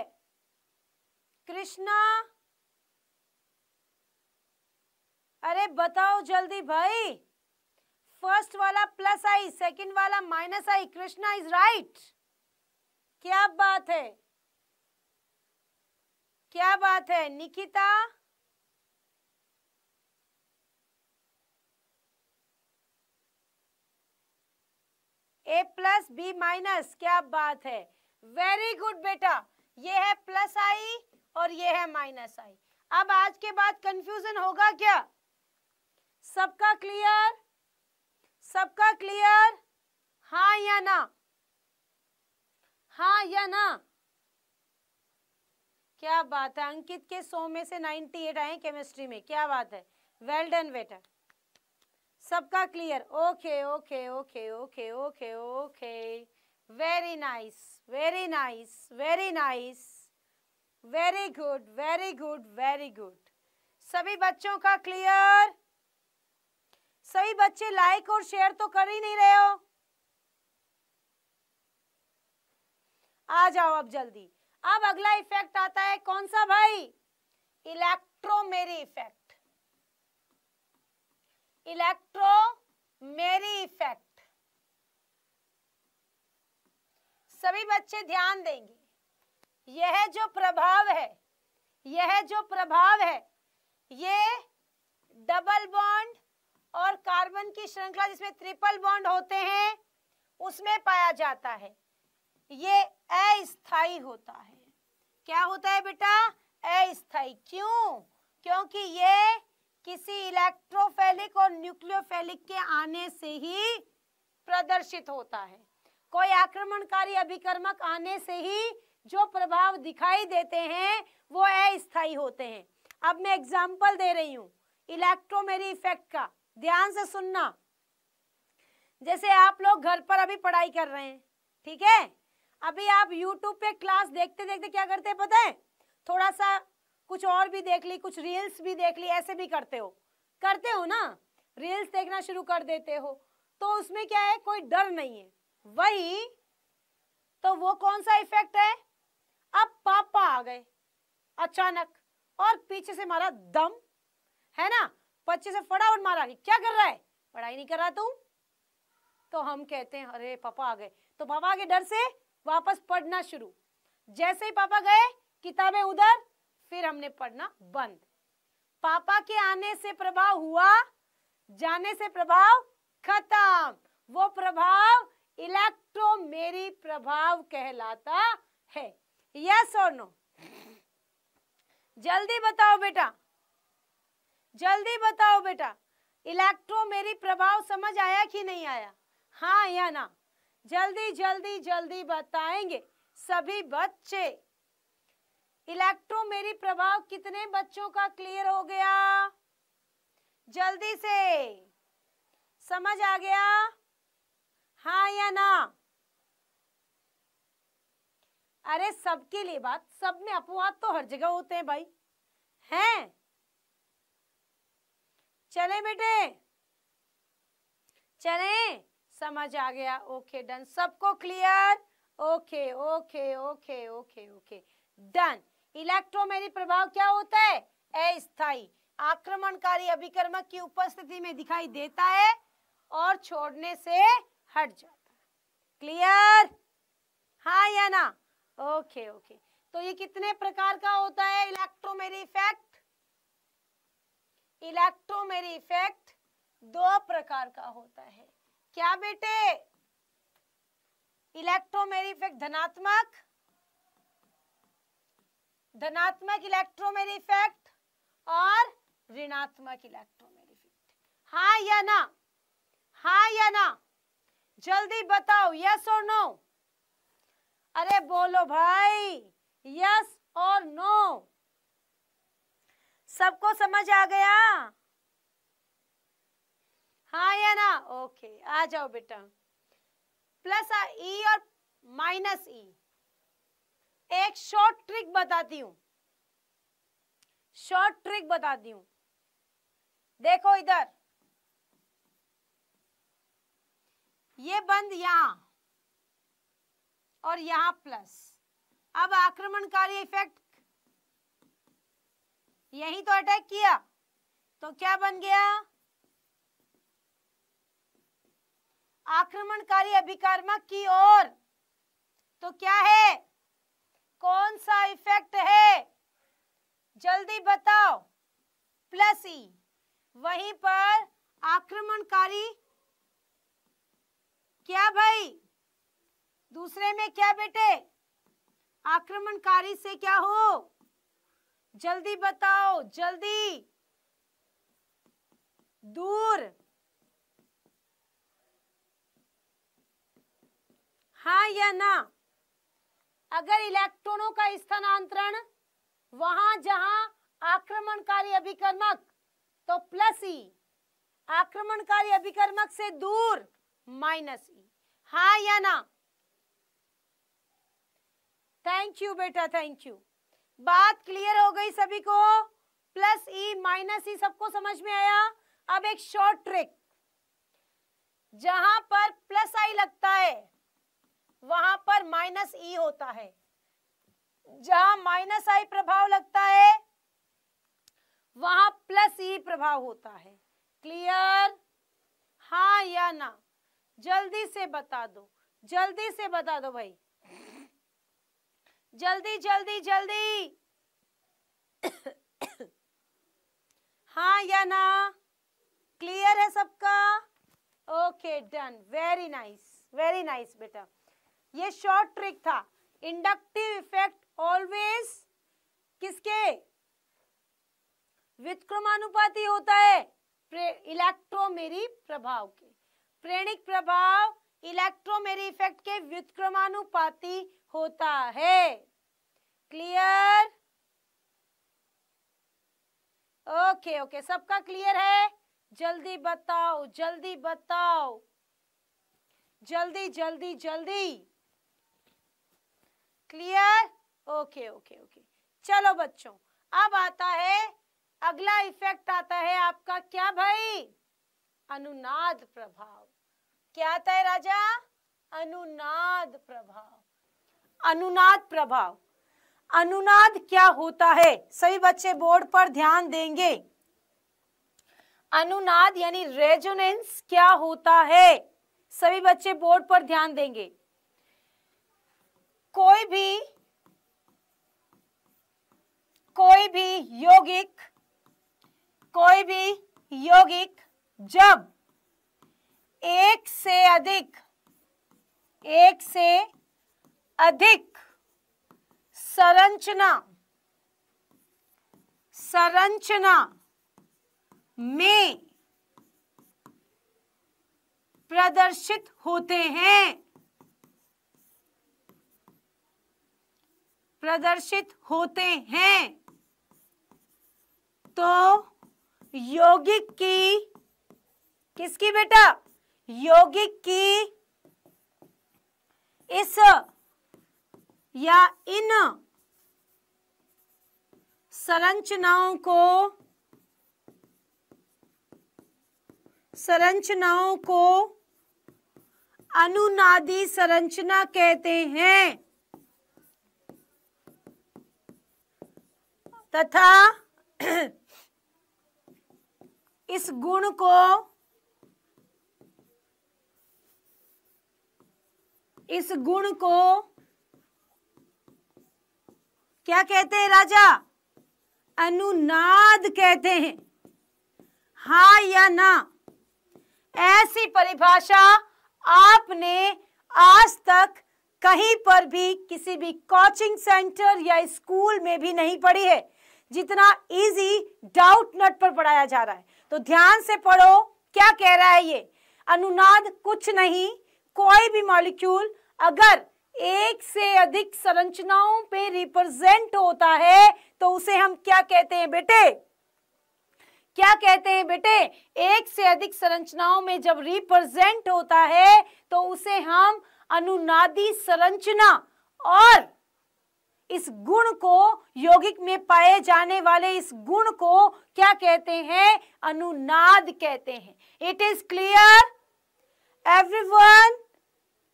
कृष्णा अरे बताओ जल्दी भाई फर्स्ट वाला प्लस आई सेकंड वाला minus I Krishna is right क्या बात है क्या बात है Nikita A plus B minus क्या बात है वेरी गुड बेटा ये है प्लस आई और ये है माइनस आई अब आज के बाद कंफ्यूजन होगा क्या सबका क्लियर सबका क्लियर हाँ या ना हाँ या ना क्या बात है अंकित के सौ में से एट आए केमिस्ट्री में क्या बात है वेल डन बेटा सबका clear okay okay okay okay okay okay very nice very nice very nice very good very good very good सभी बच्चों का क्लियर सभी बच्चे लाइक और शेयर तो कर ही नहीं रहे हो आ जाओ अब जल्दी अब अगला इफेक्ट आता है कौन सा भाई electromeric effect electromeric effect सभी बच्चे ध्यान देंगे यह जो प्रभाव है यह जो प्रभाव है ये डबल बॉन्ड और कार्बन की श्रृंखला जिसमें ट्रिपल बॉन्ड होते हैं उसमें पाया जाता है ये अस्थाई होता है क्या होता है बेटा अस्थाई क्यों क्योंकि ये किसी इलेक्ट्रोफेलिक और न्यूक्लियोफेलिक के आने से ही प्रदर्शित होता है कोई आक्रमणकारी अभिकर्मक आने से ही जो प्रभाव दिखाई देते हैं वो अस्थायी होते हैं अब मैं एग्जाम्पल दे रही हूँ इलेक्ट्रोमेरी इफेक्ट का ध्यान से सुनना जैसे आप लोग घर पर अभी पढ़ाई कर रहे हैं ठीक है अभी आप YouTube पे क्लास देखते देखते क्या करते हैं पता है थोड़ा सा कुछ और भी देख ली कुछ रील्स भी देख ली ऐसे भी करते हो करते हो ना रील्स देखना शुरू कर देते हो तो उसमें क्या है कोई डर नहीं है वही तो वो कौन सा इफेक्ट है अब पापा आ गए अचानक और पीछे से मारा दम है ना बच्चे से फटाफट मारा क्या कर रहा है पढ़ाई नहीं कर रहा तू तो हम कहते हैं अरे पापा आ गए तो पापा के डर से वापस पढ़ना शुरू जैसे ही पापा गए किताबें उधर फिर हमने पढ़ना बंद पापा के आने से प्रभाव हुआ जाने से प्रभाव खत्म वो प्रभाव इलेक्ट्रोमेरी प्रभाव कहलाता है यस और नो जल्दी बताओ बेटा जल्दी बताओ बेटा इलेक्ट्रोमेरी प्रभाव समझ आया कि नहीं आया हाँ या ना जल्दी जल्दी जल्दी बताएंगे सभी बच्चे इलेक्ट्रोमेरी प्रभाव कितने बच्चों का क्लियर हो गया जल्दी से समझ आ गया हा या ना अरे सबके लिए बात सब में अपवाद तो हर जगह होते हैं भाई हैं चले बेटे चले समझ आ गया ओके डन सबको clear okay okay okay okay okay done electromagnetic प्रभाव क्या होता है अस्थायी आक्रमणकारी अभिकर्मक की उपस्थिति में दिखाई देता है और छोड़ने से हट जाता है क्लियर हाँ या ना ओके ओके तो ये कितने प्रकार का होता है इलेक्ट्रोमेरी इफेक्ट इलेक्ट्रोमेरी इफेक्ट दो प्रकार का होता है क्या बेटे इलेक्ट्रोमेरी इफेक्ट धनात्मक धनात्मक इलेक्ट्रोमेर इफेक्ट और ऋणात्मक इलेक्ट्रोमेर इफेक्ट हाँ या ना हा या ना जल्दी बताओ यस और नो अरे बोलो भाई यस और नो सबको समझ आ गया हाँ या ना ओके आ जाओ बेटा प्लस ई e और माइनस ई e। एक शॉर्ट ट्रिक बताती हूँ शॉर्ट ट्रिक बताती हूँ देखो इधर ये बंद यहां और यहां प्लस अब आक्रमणकारी इफेक्ट यही तो अटैक किया तो क्या बन गया आक्रमणकारी अभिकर्मक की ओर तो क्या है कौन सा इफेक्ट है जल्दी बताओ प्लस ई e। वहीं पर आक्रमणकारी क्या भाई दूसरे में क्या बेटे आक्रमणकारी से क्या हो जल्दी बताओ जल्दी दूर हाँ या ना अगर इलेक्ट्रॉनों का स्थानांतरण वहां जहां आक्रमणकारी अभिकर्मक तो प्लस ई e, आक्रमणकारी अभिकर्मक से दूर माइनस ई हा या ना थैंक यू बेटा थैंक यू बात क्लियर हो गई सभी को प्लस ई माइनस ई सबको समझ में आया अब एक शॉर्ट ट्रिक जहां पर प्लस आई लगता है वहां पर माइनस ई होता है जहां माइनस आई प्रभाव लगता है वहां प्लस ई प्रभाव होता है क्लियर हा या ना जल्दी से बता दो जल्दी से बता दो भाई जल्दी जल्दी जल्दी हाँ या ना क्लियर है सबका okay done very nice very nice बेटा ये शॉर्ट ट्रिक था इंडक्टिव इफेक्ट ऑलवेज किसके विक्रमानुपाति होता है इलेक्ट्रोमेरी प्रभाव के प्रेणिक प्रभाव इलेक्ट्रोमेरी इफेक्ट के व्युत्क्रमानुपाती होता है क्लियर ओके ओके सबका क्लियर है जल्दी बताओ जल्दी बताओ जल्दी जल्दी जल्दी क्लियर ओके ओके ओके चलो बच्चों अब आता है अगला इफेक्ट आता है आपका क्या भाई अनुनाद प्रभाव क्या आता है राजा अनुनाद प्रभाव अनुनाद प्रभाव अनुनाद क्या होता है सभी बच्चे बोर्ड पर ध्यान देंगे अनुनाद यानी रेजोनेंस क्या होता है सभी बच्चे बोर्ड पर ध्यान देंगे कोई भी कोई भी यौगिक कोई भी यौगिक जब एक से अधिक एक से अधिक संरचना संरचना में प्रदर्शित होते हैं प्रदर्शित होते हैं तो यौगिक की किसकी बेटा यौगिक की इस या इन संरचनाओं को संरचनाओं को अनुनादी संरचना कहते हैं तथा इस गुण को इस गुण को क्या कहते हैं राजा अनुनाद कहते हैं हा या ना ऐसी परिभाषा आपने आज तक कहीं पर भी किसी भी कोचिंग सेंटर या स्कूल में भी नहीं पढ़ी है जितना इजी डाउट नट पर पढ़ाया जा रहा है तो ध्यान से पढ़ो क्या कह रहा है ये अनुनाद कुछ नहीं कोई भी मॉलिक्यूल अगर एक से अधिक संरचनाओं पे रिप्रेजेंट होता है तो उसे हम क्या कहते हैं बेटे क्या कहते हैं बेटे एक से अधिक संरचनाओं में जब रिप्रेजेंट होता है तो उसे हम अनुनादी संरचना और इस गुण को यौगिक में पाए जाने वाले इस गुण को क्या कहते हैं अनुनाद कहते हैं it is clear everyone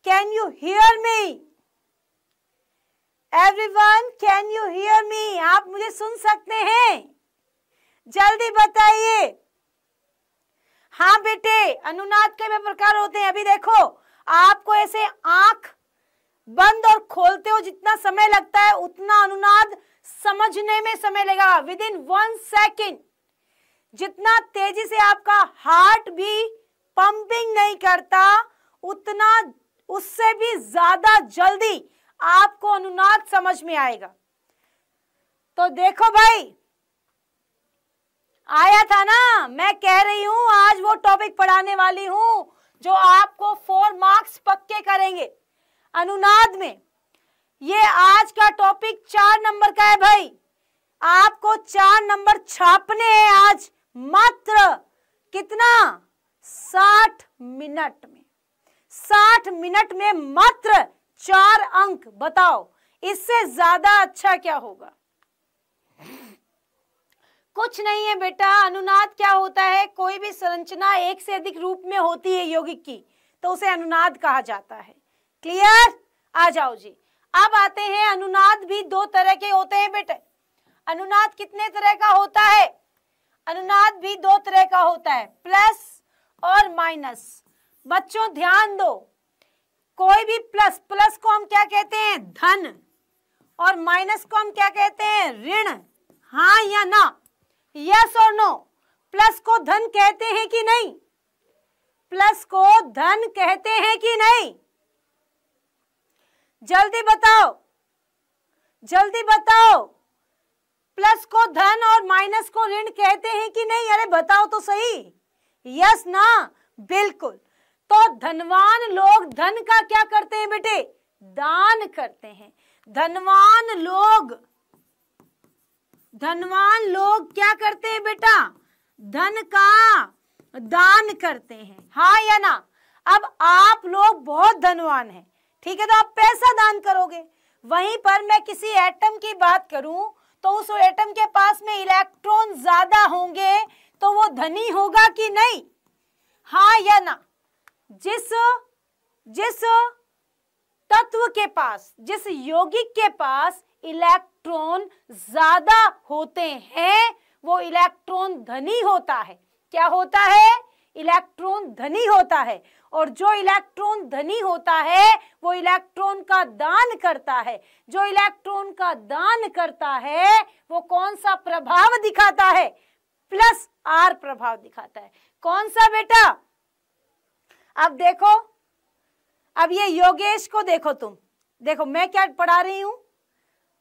can you hear me everyone can you hear me आप मुझे सुन सकते हैं जल्दी बताइए हाँ बेटे अनुनाद के भी प्रकार होते हैं अभी देखो आपको ऐसे आंख बंद और खोलते हो जितना समय लगता है उतना अनुनाद समझने में समय लगेगा विद इन वन सेकेंड जितना तेजी से आपका हार्ट भी पंपिंग नहीं करता उतना उससे भी ज्यादा जल्दी आपको अनुनाद समझ में आएगा तो देखो भाई आया था ना मैं कह रही हूं आज वो टॉपिक पढ़ाने वाली हूं जो आपको फोर मार्क्स पक्के करेंगे अनुनाद में ये आज का टॉपिक चार नंबर का है भाई आपको चार नंबर छापने हैं आज मात्र कितना साठ मिनट में साठ मिनट में मात्र चार अंक बताओ इससे ज्यादा अच्छा क्या होगा कुछ नहीं है बेटा अनुनाद क्या होता है कोई भी संरचना एक से अधिक रूप में होती है यौगिक की तो उसे अनुनाद कहा जाता है क्लियर आ जाओ जी अब आते हैं अनुनाद भी दो तरह के होते हैं बेटे अनुनाद कितने तरह का होता है अनुनाद भी दो तरह का होता है प्लस और माइनस बच्चों ध्यान दो कोई भी प्लस प्लस को हम क्या कहते हैं धन और माइनस को हम क्या कहते हैं ऋण हाँ या ना यस और नो प्लस को धन कहते हैं कि नहीं प्लस को धन कहते हैं कि नहीं जल्दी बताओ जल्दी बताओ प्लस को धन और माइनस को ऋण कहते हैं कि नहीं अरे बताओ तो सही यस ना बिल्कुल तो धनवान लोग धन का क्या करते हैं बेटे दान करते हैं धनवान लोग धनवान लोग क्या करते हैं बेटा धन का दान करते हैं हाँ या ना अब आप लोग बहुत धनवान हैं ठीक है तो आप पैसा दान करोगे वहीं पर मैं किसी एटम की बात करूं तो उस एटम के पास में इलेक्ट्रॉन ज्यादा होंगे तो वो धनी होगा कि नहीं हाँ या ना जिस जिस तत्व के पास जिस यौगिक के पास इलेक्ट्रॉन ज्यादा होते हैं वो इलेक्ट्रॉन धनी होता है क्या होता है इलेक्ट्रॉन धनी होता है और जो इलेक्ट्रॉन धनी होता है वो इलेक्ट्रॉन का दान करता है जो इलेक्ट्रॉन का दान करता है वो कौन सा प्रभाव दिखाता है प्लस आर प्रभाव दिखाता है कौन सा बेटा अब देखो अब ये योगेश को देखो तुम देखो मैं क्या पढ़ा रही हूं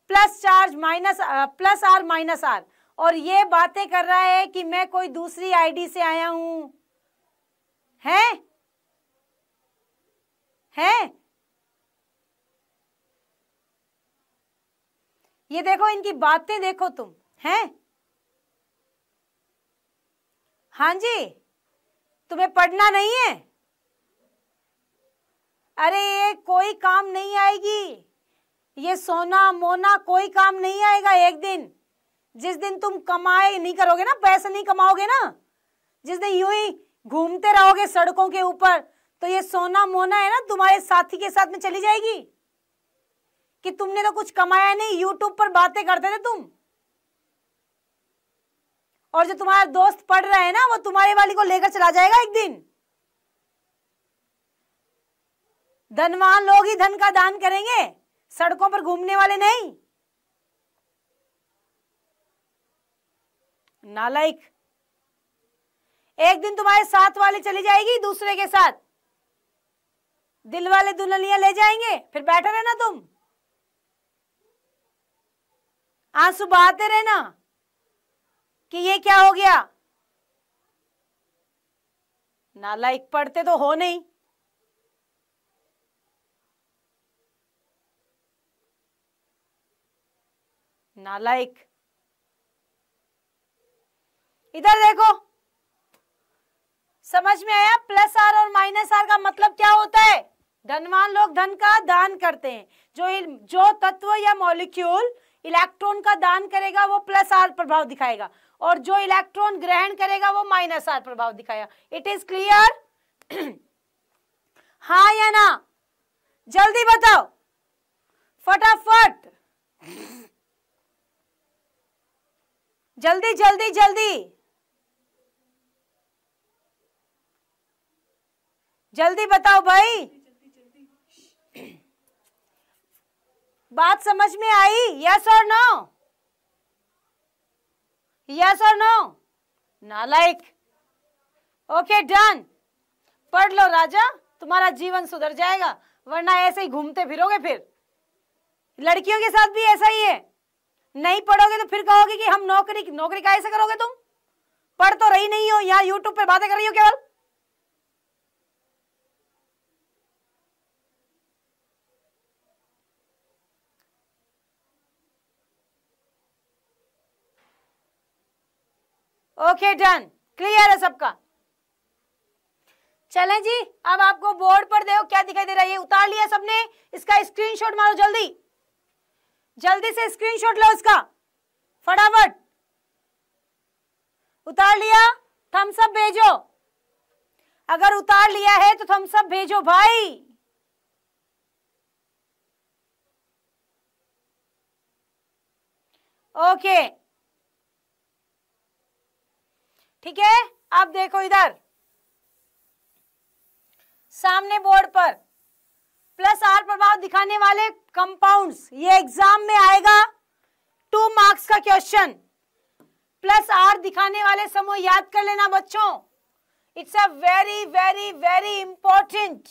plus charge minus plus R minus R और ये बातें कर रहा है कि मैं कोई दूसरी आईडी से आया हूं है है ये देखो इनकी बातें देखो तुम हैं हाँ जी तुम्हें पढ़ना नहीं है अरे ये कोई काम नहीं आएगी ये सोना मोना कोई काम नहीं आएगा एक दिन जिस दिन तुम कमाए नहीं करोगे ना पैसे नहीं कमाओगे ना जिस दिन यूं ही घूमते रहोगे सड़कों के ऊपर तो ये सोना मोना है ना तुम्हारे साथी के साथ में चली जाएगी कि तुमने तो कुछ कमाया नहीं यूट्यूब पर बातें करते थे तुम और जो तुम्हारा दोस्त पढ़ रहा है ना वो तुम्हारे वाली को लेकर चला जाएगा एक दिन धनवान लोग ही धन का दान करेंगे सड़कों पर घूमने वाले नहीं नालायक एक दिन तुम्हारे साथ वाले चली जाएगी दूसरे के साथ दिल वाले दुल्हनिया ले जाएंगे फिर बैठे रहना तुम आंसू बहाते रहना कि ये क्या हो गया नालायक पढ़ते तो हो नहीं नालायक इधर देखो समझ में आया प्लस आर और माइनस आर का मतलब क्या होता है धनवान लोग धन का दान करते हैं जो जो तत्व या मॉलिक्यूल इलेक्ट्रॉन का दान करेगा वो प्लस आर प्रभाव दिखाएगा और जो इलेक्ट्रॉन ग्रहण करेगा वो माइनस आर प्रभाव दिखाएगा इट इज क्लियर हा या ना जल्दी बताओ फटाफट जल्दी जल्दी जल्दी जल्दी बताओ भाई बात समझ में आई यस और नो यस और नो ना लाइक ओके डन पढ़ लो राजा तुम्हारा जीवन सुधर जाएगा वरना ऐसे ही घूमते फिरोगे फिर लड़कियों के साथ भी ऐसा ही है नहीं पढ़ोगे तो फिर कहोगे कि हम नौकरी नौकरी का ऐसे करोगे तुम पढ़ तो रही नहीं हो यहाँ यूट्यूब पे बातें कर रही हो केवल ओके डन क्लियर है सबका चलें जी अब आपको बोर्ड पर देखो क्या दिखाई दे रहा है उतार लिया सबने इसका स्क्रीनशॉट मारो जल्दी जल्दी से स्क्रीनशॉट लो इसका फटाफट उतार लिया थम्सअप भेजो अगर उतार लिया है तो थम्सअप भेजो भाई ओके okay. ठीक है अब देखो इधर सामने बोर्ड पर प्लस आर प्रभाव दिखाने वाले कंपाउंड्स ये एग्जाम में आएगा टू मार्क्स का क्वेश्चन प्लस आर दिखाने वाले समूह याद कर लेना बच्चों it's a very very very important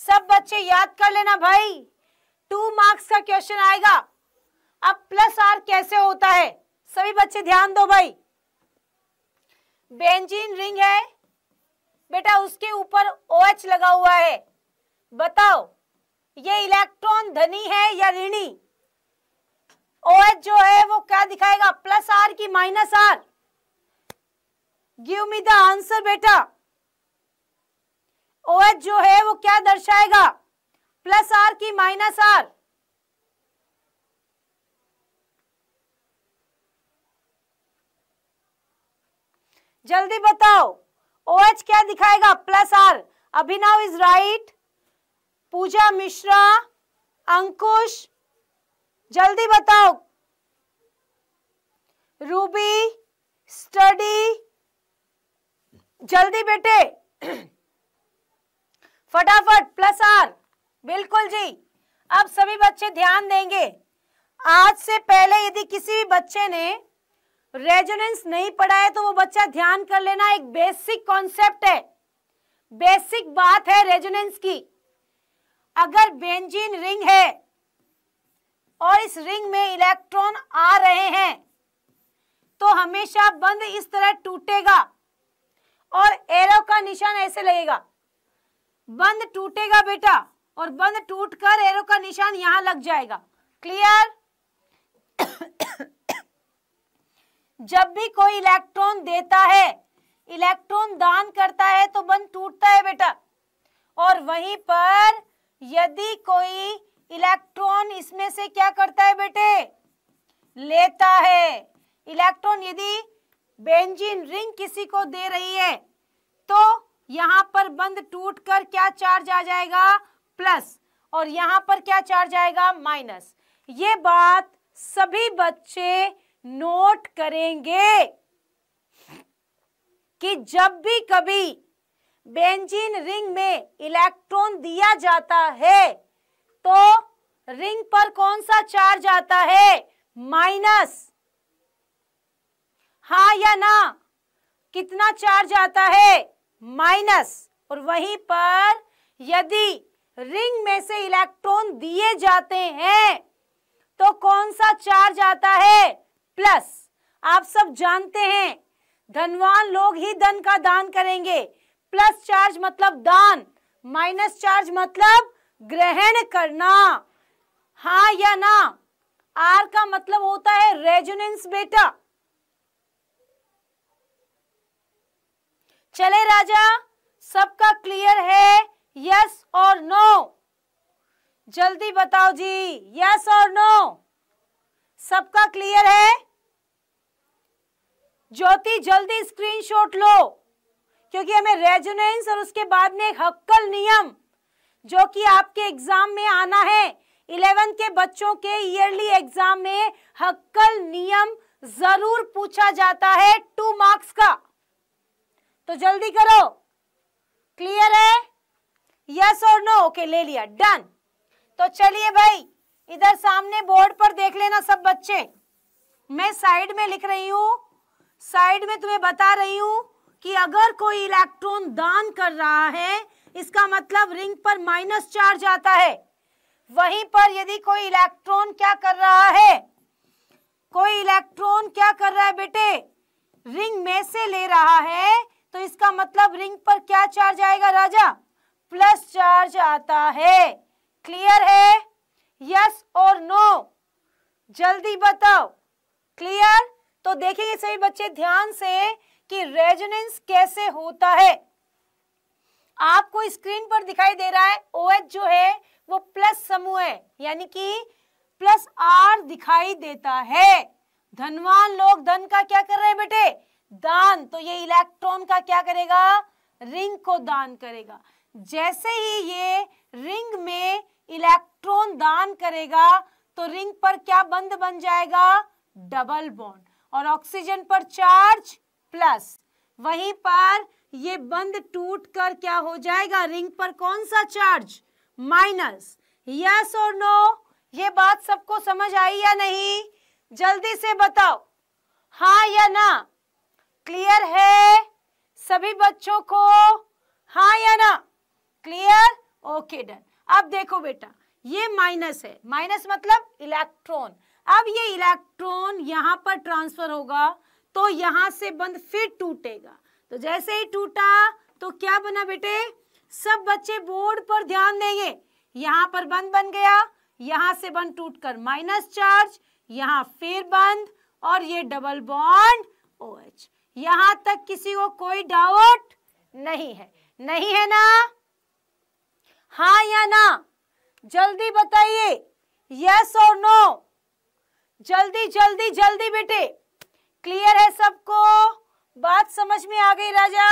सब बच्चे याद कर लेना भाई टू मार्क्स का क्वेश्चन आएगा अब प्लस आर कैसे होता है सभी बच्चे ध्यान दो भाई बेंजीन रिंग है बेटा उसके ऊपर ओ OH लगा हुआ है बताओ ये इलेक्ट्रॉन धनी है या ऋणी OH जो है वो क्या दिखाएगा प्लस आर की minus R give me the answer बेटा OH जो है वो क्या दर्शाएगा प्लस आर की माइनस आर जल्दी बताओ ओ OH क्या दिखाएगा plus R Abhinav is right Puja Mishra Ankush जल्दी बताओ रूबी स्टडी जल्दी बेटे फटाफट प्लस आर बिल्कुल जी अब सभी बच्चे ध्यान देंगे आज से पहले यदि किसी भी बच्चे ने रेजोनेंस नहीं पढ़ा है तो वो बच्चा ध्यान कर लेना एक बेसिक कॉन्सेप्ट है बेसिक बात है रेजोनेंस की अगर बेंजीन रिंग है और इस रिंग में इलेक्ट्रॉन आ रहे हैं तो हमेशा बंद इस तरह टूटेगा और एरो का निशान ऐसे लगेगा बंद टूटेगा बेटा और बंद टूटकर एरो का निशान यहां लग जाएगा क्लियर जब भी कोई इलेक्ट्रॉन देता है इलेक्ट्रॉन दान करता है तो बंध टूटता है बेटा और वहीं पर यदि कोई इलेक्ट्रॉन इसमें से क्या करता है बेटे लेता है इलेक्ट्रॉन यदि बेंजीन रिंग किसी को दे रही है तो यहाँ पर बंद टूट कर क्या चार्ज आ जाएगा प्लस और यहाँ पर क्या चार्ज आएगा माइनस ये बात सभी बच्चे नोट करेंगे कि जब भी कभी बेंजीन रिंग में इलेक्ट्रॉन दिया जाता है तो रिंग पर कौन सा चार्ज आता है माइनस हाँ या ना कितना चार्ज आता है माइनस और वहीं पर यदि रिंग में से इलेक्ट्रॉन दिए जाते हैं तो कौन सा चार्ज आता है प्लस आप सब जानते हैं धनवान लोग ही धन का दान करेंगे प्लस चार्ज मतलब दान माइनस चार्ज मतलब ग्रहण करना हा या ना आर का मतलब होता है रेजुनेंस बेटा चले राजा सबका क्लियर है यस और नो जल्दी बताओ जी यस और नो सबका क्लियर है ज्योति जल्दी स्क्रीनशॉट लो क्योंकि हमें रेजोनेंस और उसके बाद में एक हक्कल नियम जो कि आपके एग्जाम में आना है इलेवेंथ के बच्चों के ईयरली एग्जाम में हक्कल नियम जरूर पूछा जाता है टू मार्क्स का तो जल्दी करो क्लियर है यस और नो ओके ले लिया डन तो चलिए भाई इधर सामने बोर्ड पर देख लेना सब बच्चे मैं साइड में लिख रही हूँ साइड में तुम्हें बता रही हूँ कि अगर कोई इलेक्ट्रॉन दान कर रहा है इसका मतलब रिंग पर माइनस चार्ज आता है वहीं पर यदि कोई इलेक्ट्रॉन क्या कर रहा है कोई इलेक्ट्रॉन क्या कर रहा है बेटे रिंग में से ले रहा है तो इसका मतलब रिंग पर क्या चार्ज आएगा राजा प्लस चार्ज आता है क्लियर है यस और नो जल्दी बताओ क्लियर तो देखेंगे सभी बच्चे ध्यान से कि रेजोनेंस कैसे होता है आपको स्क्रीन पर दिखाई दे रहा है ओ OH जो है वो प्लस समूह है यानी कि प्लस आर दिखाई देता है धनवान लोग धन का क्या कर रहे हैं बेटे दान तो ये इलेक्ट्रॉन का क्या करेगा रिंग को दान करेगा जैसे ही ये रिंग में इलेक्ट्रॉन दान करेगा तो रिंग पर क्या बंद बन जाएगा डबल बॉन्ड और ऑक्सीजन पर चार्ज प्लस वहीं पर ये बंद टूट कर क्या हो जाएगा रिंग पर कौन सा चार्ज माइनस यस और नो ये बात सबको समझ आई या नहीं जल्दी से बताओ हाँ या ना क्लियर है सभी बच्चों को हाँ या ना क्लियर ओके डन अब देखो बेटा ये माइनस है माइनस मतलब इलेक्ट्रॉन अब ये इलेक्ट्रॉन यहाँ पर ट्रांसफर होगा तो यहाँ से बंद फिर टूटेगा तो जैसे ही टूटा तो क्या बना बेटे सब बच्चे बोर्ड पर ध्यान देंगे यहाँ पर बंद बन गया यहाँ से बंद टूटकर माइनस चार्ज यहाँ फिर बंद और ये डबल बॉन्ड ओ एच यहाँ तक किसी को कोई डाउट नहीं है नहीं है ना हाँ या ना जल्दी बताइए यस और नो जल्दी जल्दी जल्दी बेटे क्लियर है सबको बात समझ में आ गई राजा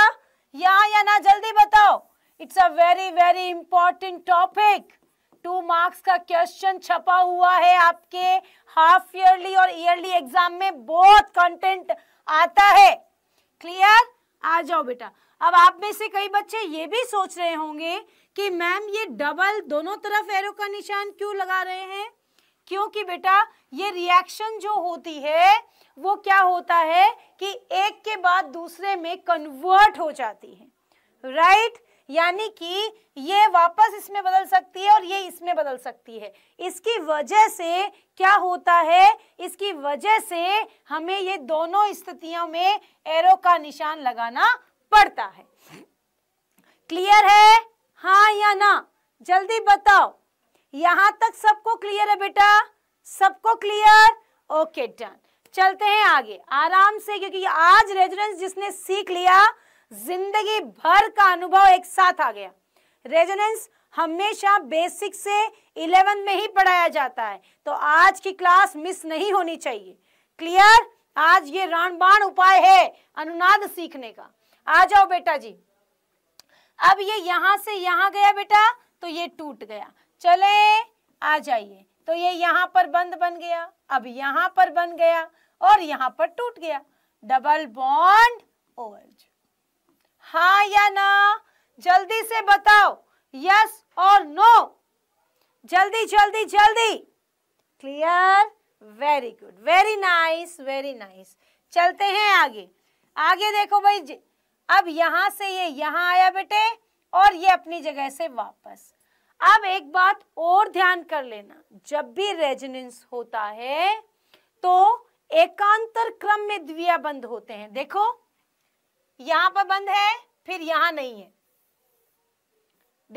या या ना जल्दी बताओ it's a very very important topic two marks का क्वेश्चन छपा हुआ है आपके हाफ ईयरली और ईयरली एग्जाम में बहुत कंटेंट आता है क्लियर आ जाओ बेटा अब आप में से कई बच्चे ये भी सोच रहे होंगे कि मैम ये डबल दोनों तरफ एरो का निशान क्यों लगा रहे हैं क्योंकि बेटा ये रिएक्शन जो होती है वो क्या होता है कि एक के बाद दूसरे में कन्वर्ट हो जाती है राइट right? यानी कि ये वापस इसमें बदल सकती है और ये इसमें बदल सकती है इसकी वजह से क्या होता है इसकी वजह से हमें ये दोनों स्थितियों में एरो का निशान लगाना पड़ता है क्लियर है हाँ या ना जल्दी बताओ यहां तक सबको क्लियर है बेटा सबको क्लियर ओके डन चलते हैं आगे आराम से क्योंकि आज रेजिडेंस जिसने सीख लिया जिंदगी भर का अनुभव एक साथ आ गया रेजिडेंस हमेशा बेसिक से इलेवन में ही पढ़ाया जाता है तो आज की क्लास मिस नहीं होनी चाहिए क्लियर आज ये रानबाण उपाय है अनुनाद सीखने का आ जाओ बेटा जी अब ये यहां से यहाँ गया बेटा तो ये टूट गया चले आ जाइए तो ये यहां पर बंद बन गया अब यहां पर बन गया और यहां पर टूट गया डबल बॉन्ड ओवरज हा या ना जल्दी से बताओ यस और नो जल्दी जल्दी जल्दी clear very good very nice very nice चलते हैं आगे आगे देखो भाई अब यहां से ये यहां आया बेटे और ये अपनी जगह से वापस अब एक बात और ध्यान कर लेना जब भी रेजिनेंस होता है तो एकांतर क्रम में द्विया बंद होते हैं देखो यहां पर बंद है फिर यहां नहीं है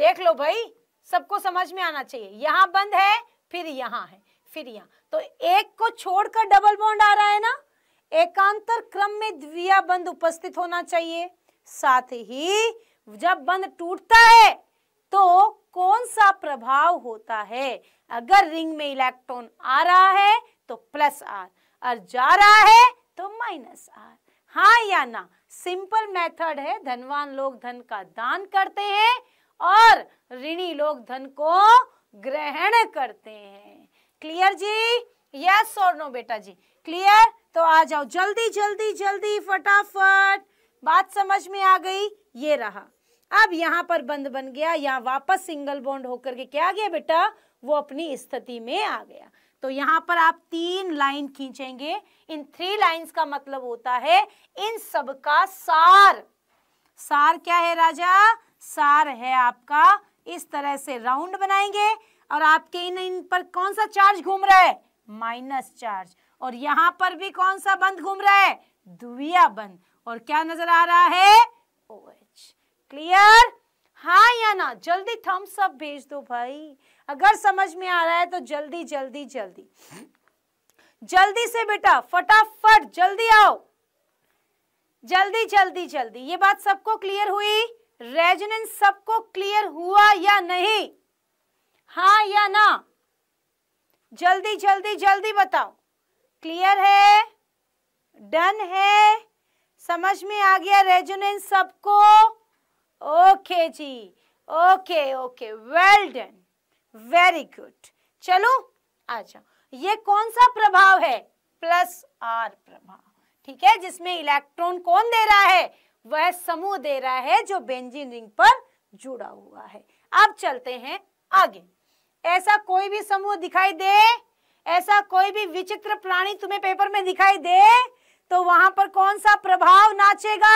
देख लो भाई सबको समझ में आना चाहिए यहां बंद है फिर यहां है फिर यहां तो एक को छोड़कर डबल बॉन्ड आ रहा है ना एकांतर क्रम में द्विया बंद उपस्थित होना चाहिए साथ ही जब बंध टूटता है तो कौन सा प्रभाव होता है अगर रिंग में इलेक्ट्रॉन आ रहा है तो प्लस आर और जा रहा है तो माइनस आर हाँ या ना सिंपल मेथड है धनवान लोग धन का दान करते हैं और ऋणी लोग धन को ग्रहण करते हैं क्लियर जी यस और नो बेटा जी क्लियर तो आ जाओ जल्दी जल्दी जल्दी फटाफट बात समझ में आ गई ये रहा अब यहाँ पर बंद बन गया यहाँ वापस सिंगल बॉन्ड होकर के क्या गया बेटा वो अपनी स्थिति में आ गया तो यहाँ पर आप तीन लाइन खींचेंगे इन थ्री लाइंस का मतलब होता है इन सब का सार सार क्या है राजा सार है आपका इस तरह से राउंड बनाएंगे और आपके इन इन पर कौन सा चार्ज घूम रहा है माइनस चार्ज और यहाँ पर भी कौन सा बंद घूम रहा है द्विया बंद और क्या नजर आ रहा है ओ एच क्लियर हाँ या ना जल्दी थम्स अप भेज दो भाई अगर समझ में आ रहा है तो जल्दी जल्दी जल्दी जल्दी से बेटा फटाफट जल्दी आओ जल्दी जल्दी जल्दी ये बात सबको क्लियर हुई रेजोनेंस सबको क्लियर हुआ या नहीं हाँ या ना जल्दी जल्दी जल्दी बताओ क्लियर है डन है समझ में आ गया रेजोनेंस सबको ओके जी okay okay well done very good चलो आ जाओ ये कौन सा प्रभाव है प्लस आर प्रभाव ठीक है जिसमें इलेक्ट्रॉन कौन दे रहा है वह समूह दे रहा है जो बेंजीन रिंग पर जुड़ा हुआ है अब चलते हैं आगे ऐसा कोई भी समूह दिखाई दे ऐसा कोई भी विचित्र प्राणी तुम्हें पेपर में दिखाई दे तो वहां पर कौन सा प्रभाव नाचेगा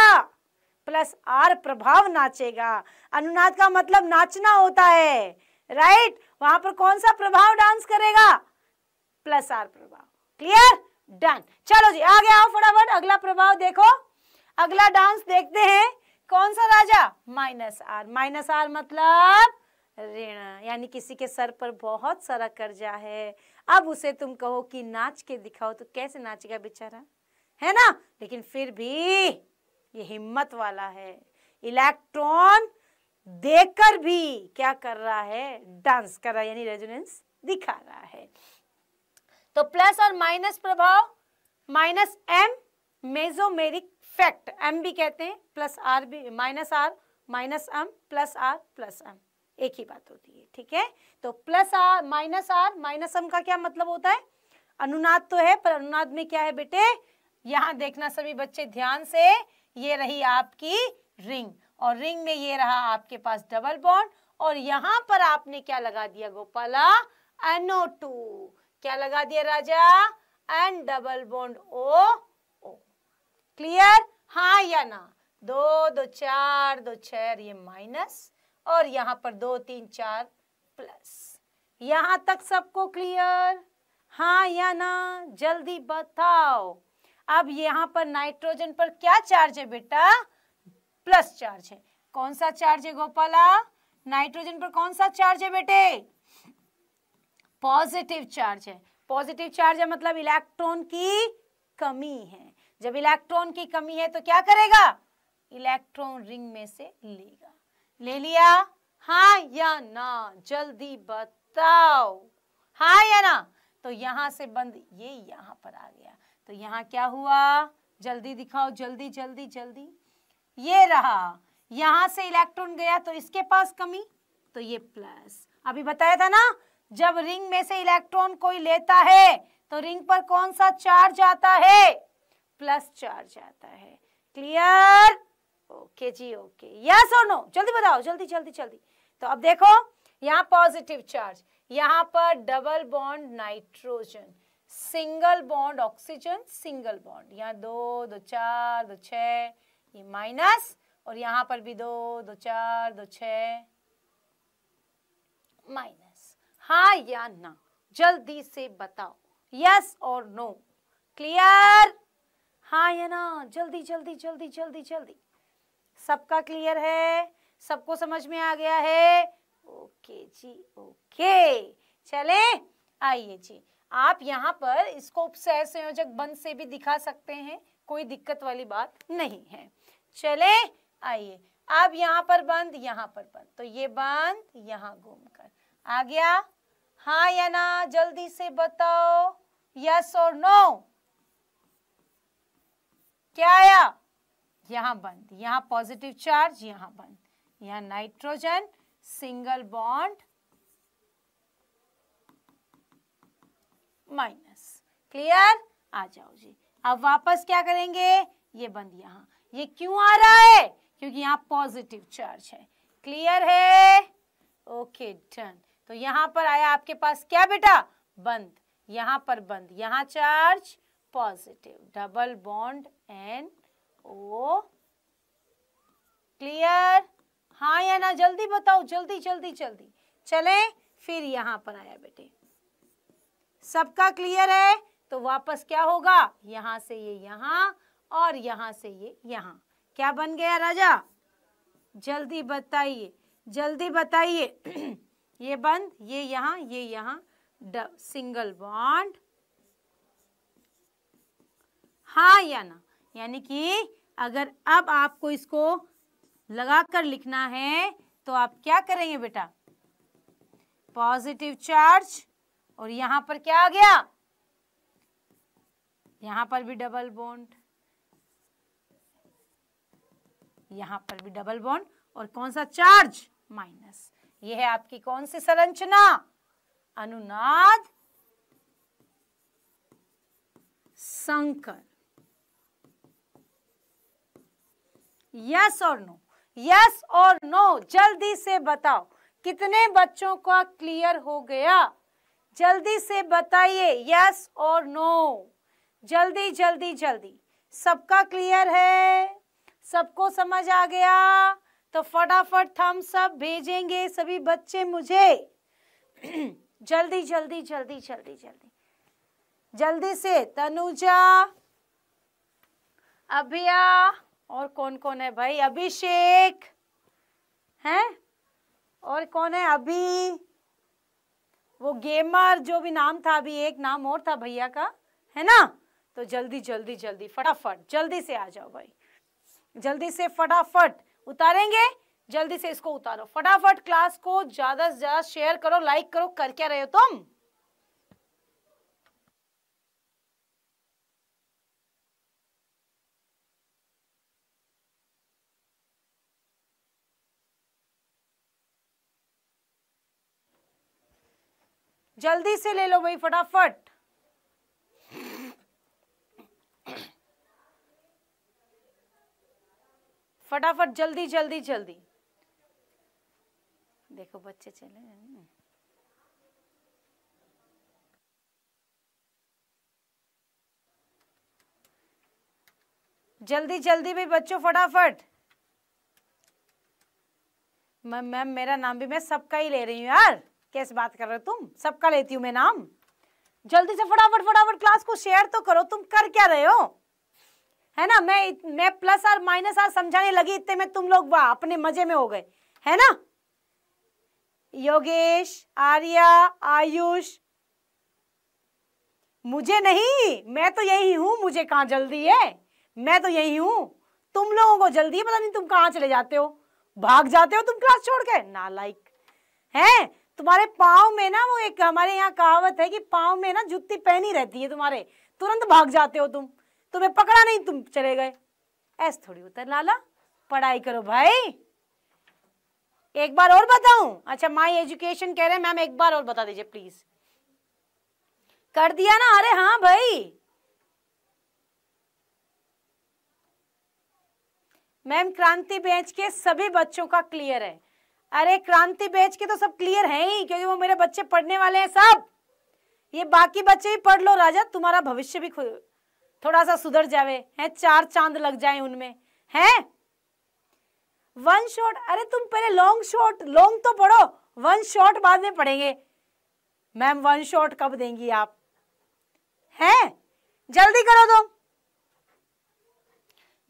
प्लस आर प्रभाव नाचेगा अनुनाद का मतलब नाचना होता है राइट वहां पर कौन सा प्रभाव डांस करेगा प्लस आर प्रभाव क्लियर डन चलो जी आगे आओ फटाफट अगला प्रभाव देखो अगला डांस देखते हैं कौन सा राजा माइनस आर माइनस आर मतलब ऋण यानी किसी के सर पर बहुत सारा कर्जा है अब उसे तुम कहो कि नाच के दिखाओ तो कैसे नाचेगा बेचारा है ना लेकिन फिर भी ये हिम्मत वाला है इलेक्ट्रॉन देकर भी क्या कर रहा है डांस कर रहा है यानी रेजोनेंस दिखा रहा है तो प्लस और माइनस प्रभाव minus M mesomeric effect M भी कहते हैं प्लस आर भी minus R minus M plus R plus M एक ही बात होती है ठीक है तो plus R minus R minus M का क्या मतलब होता है अनुनाद तो है पर अनुनाद में क्या है बेटे यहाँ देखना सभी बच्चे ध्यान से ये रही आपकी रिंग और रिंग में ये रहा आपके पास डबल बॉन्ड और यहाँ पर आपने क्या लगा दिया गोपाला एनओ टू क्या लगा दिया राजा N double bond O O clear हाँ या ना दो दो चार दो चार ये माइनस और यहाँ पर दो तीन चार प्लस यहाँ तक सबको क्लियर हाँ या ना जल्दी बताओ अब यहाँ पर नाइट्रोजन पर क्या चार्ज है बेटा प्लस चार्ज है कौन सा चार्ज है गोपाला नाइट्रोजन पर कौन सा चार्ज है बेटे पॉजिटिव चार्ज है पॉजिटिव चार्ज है मतलब इलेक्ट्रॉन की कमी है जब इलेक्ट्रॉन की कमी है तो क्या करेगा इलेक्ट्रॉन रिंग में से लेगा ले लिया हाँ या ना जल्दी बताओ हाँ या ना तो यहां से बंद ये यहां पर आ गया तो यहाँ क्या हुआ जल्दी दिखाओ जल्दी जल्दी जल्दी ये रहा यहाँ से इलेक्ट्रॉन गया तो इसके पास कमी तो ये प्लस अभी बताया था ना जब रिंग में से इलेक्ट्रॉन कोई लेता है तो रिंग पर कौन सा चार्ज आता है प्लस चार्ज आता है क्लियर ओके जी ओके यस और नो जल्दी बताओ जल्दी जल्दी जल्दी तो अब देखो यहाँ पॉजिटिव चार्ज यहाँ पर double bond nitrogen single bond oxygen single bond यहाँ दो दो चार दो छ ये माइनस और यहाँ पर भी दो दो चार दो छ माइनस हाँ या ना जल्दी से बताओ यस और नो क्लियर हाँ या ना जल्दी जल्दी जल्दी जल्दी जल्दी सबका क्लियर है सबको समझ में आ गया है ओके जी ओके चले आइए जी आप यहाँ पर इसको उपसह संयोजक बंद से भी दिखा सकते हैं कोई दिक्कत वाली बात नहीं है चले आइए अब यहाँ पर बंद यहाँ पर बंद तो ये बंद यहाँ घूम कर आ गया हाँ या ना जल्दी से बताओ यस और नो क्या आया यहाँ बंद यहाँ पॉजिटिव चार्ज यहाँ बंद यहाँ nitrogen single bond minus clear आ जाओ जी अब वापस क्या करेंगे ये बंद यहाँ ये क्यों आ रहा है क्योंकि यहाँ पॉजिटिव चार्ज है क्लियर है ओके डन तो यहाँ पर आया आपके पास क्या बेटा बंद यहाँ पर बंद यहाँ charge positive double bond N O clear हाँ या ना जल्दी बताओ जल्दी जल्दी जल्दी चले फिर यहाँ पर आया बेटे सबका क्लियर है तो वापस क्या होगा यहाँ से ये यहाँ और यहाँ से ये यहाँ क्या बन गया राजा जल्दी बताइए जल्दी बताइए ये बंद ये यहाँ ये यहाँ सिंगल बॉन्ड हाँ या ना यानी कि अगर अब आपको इसको लगाकर लिखना है तो आप क्या करेंगे बेटा पॉजिटिव चार्ज और यहां पर क्या आ गया यहां पर भी डबल बॉन्ड यहां पर भी डबल बॉन्ड और कौन सा चार्ज माइनस यह है आपकी कौन सी संरचना अनुनाद संकर यस और नो यस और नो जल्दी से बताओ कितने बच्चों का क्लियर हो गया जल्दी से बताइए यस और नो जल्दी जल्दी जल्दी सबका क्लियर है सबको समझ आ गया तो फटाफट थम सब भेजेंगे सभी बच्चे मुझे जल्दी जल्दी जल्दी जल्दी जल्दी जल्दी से तनुजा अभिया और कौन कौन है भाई अभिषेक हैं और कौन है अभी वो गेमर जो भी नाम था अभी एक नाम और था भैया का है ना तो जल्दी जल्दी जल्दी फटाफट जल्दी से आ जाओ भाई जल्दी से फटाफट उतारेंगे जल्दी से इसको उतारो फटाफट क्लास को ज्यादा से ज्यादा शेयर करो लाइक करो कर क्या रहे हो तुम जल्दी से ले लो भाई फटाफट फटाफट जल्दी जल्दी जल्दी देखो बच्चे चले जल्दी जल्दी भी बच्चों फटाफट मैम मेरा नाम भी मैं सबका ही ले रही हूँ यार कैसे बात कर रहे हो तुम सबका लेती हूँ मैं नाम जल्दी से फटाफट फटाफट क्लास को शेयर तो करो तुम कर क्या रहे हो है ना मैं मैं प्लस आर माइनस आर समझाने लगी इतने में तुम लोग वाह अपने मजे में हो गए है ना योगेश आर्या आयुष मुझे नहीं मैं तो यही हूं मुझे कहा जल्दी है मैं तो यही हूं तुम लोगों को जल्दी है पता नहीं तुम कहां चले जाते हो भाग जाते हो तुम क्लास छोड़ के लाइक है तुम्हारे पाँव में ना वो एक हमारे यहाँ कहावत है कि पाँव में ना जुत्ती पहनी रहती है तुम्हारे तुरंत भाग जाते हो तुम तुम्हें पकड़ा नहीं तुम चले गए ऐसा थोड़ी होता है लाला पढ़ाई करो भाई एक बार और बताऊं अच्छा माई एजुकेशन कह रहे हैं मैम एक बार और बता दीजिए प्लीज कर दिया ना अरे हाँ भाई मैम क्रांति बेंच के सभी बच्चों का क्लियर है अरे क्रांति बेच के तो सब क्लियर है ही क्योंकि वो मेरे बच्चे पढ़ने वाले हैं सब ये बाकी बच्चे ही पढ़ लो राजा तुम्हारा भविष्य भी थोड़ा सा सुधर जावे है चार चांद लग जाए उनमें है वन शॉट अरे तुम पहले लॉन्ग शॉट लॉन्ग तो पढ़ो वन शॉट बाद में पढ़ेंगे मैम वन शॉट कब देंगी आप हैं जल्दी करो तुम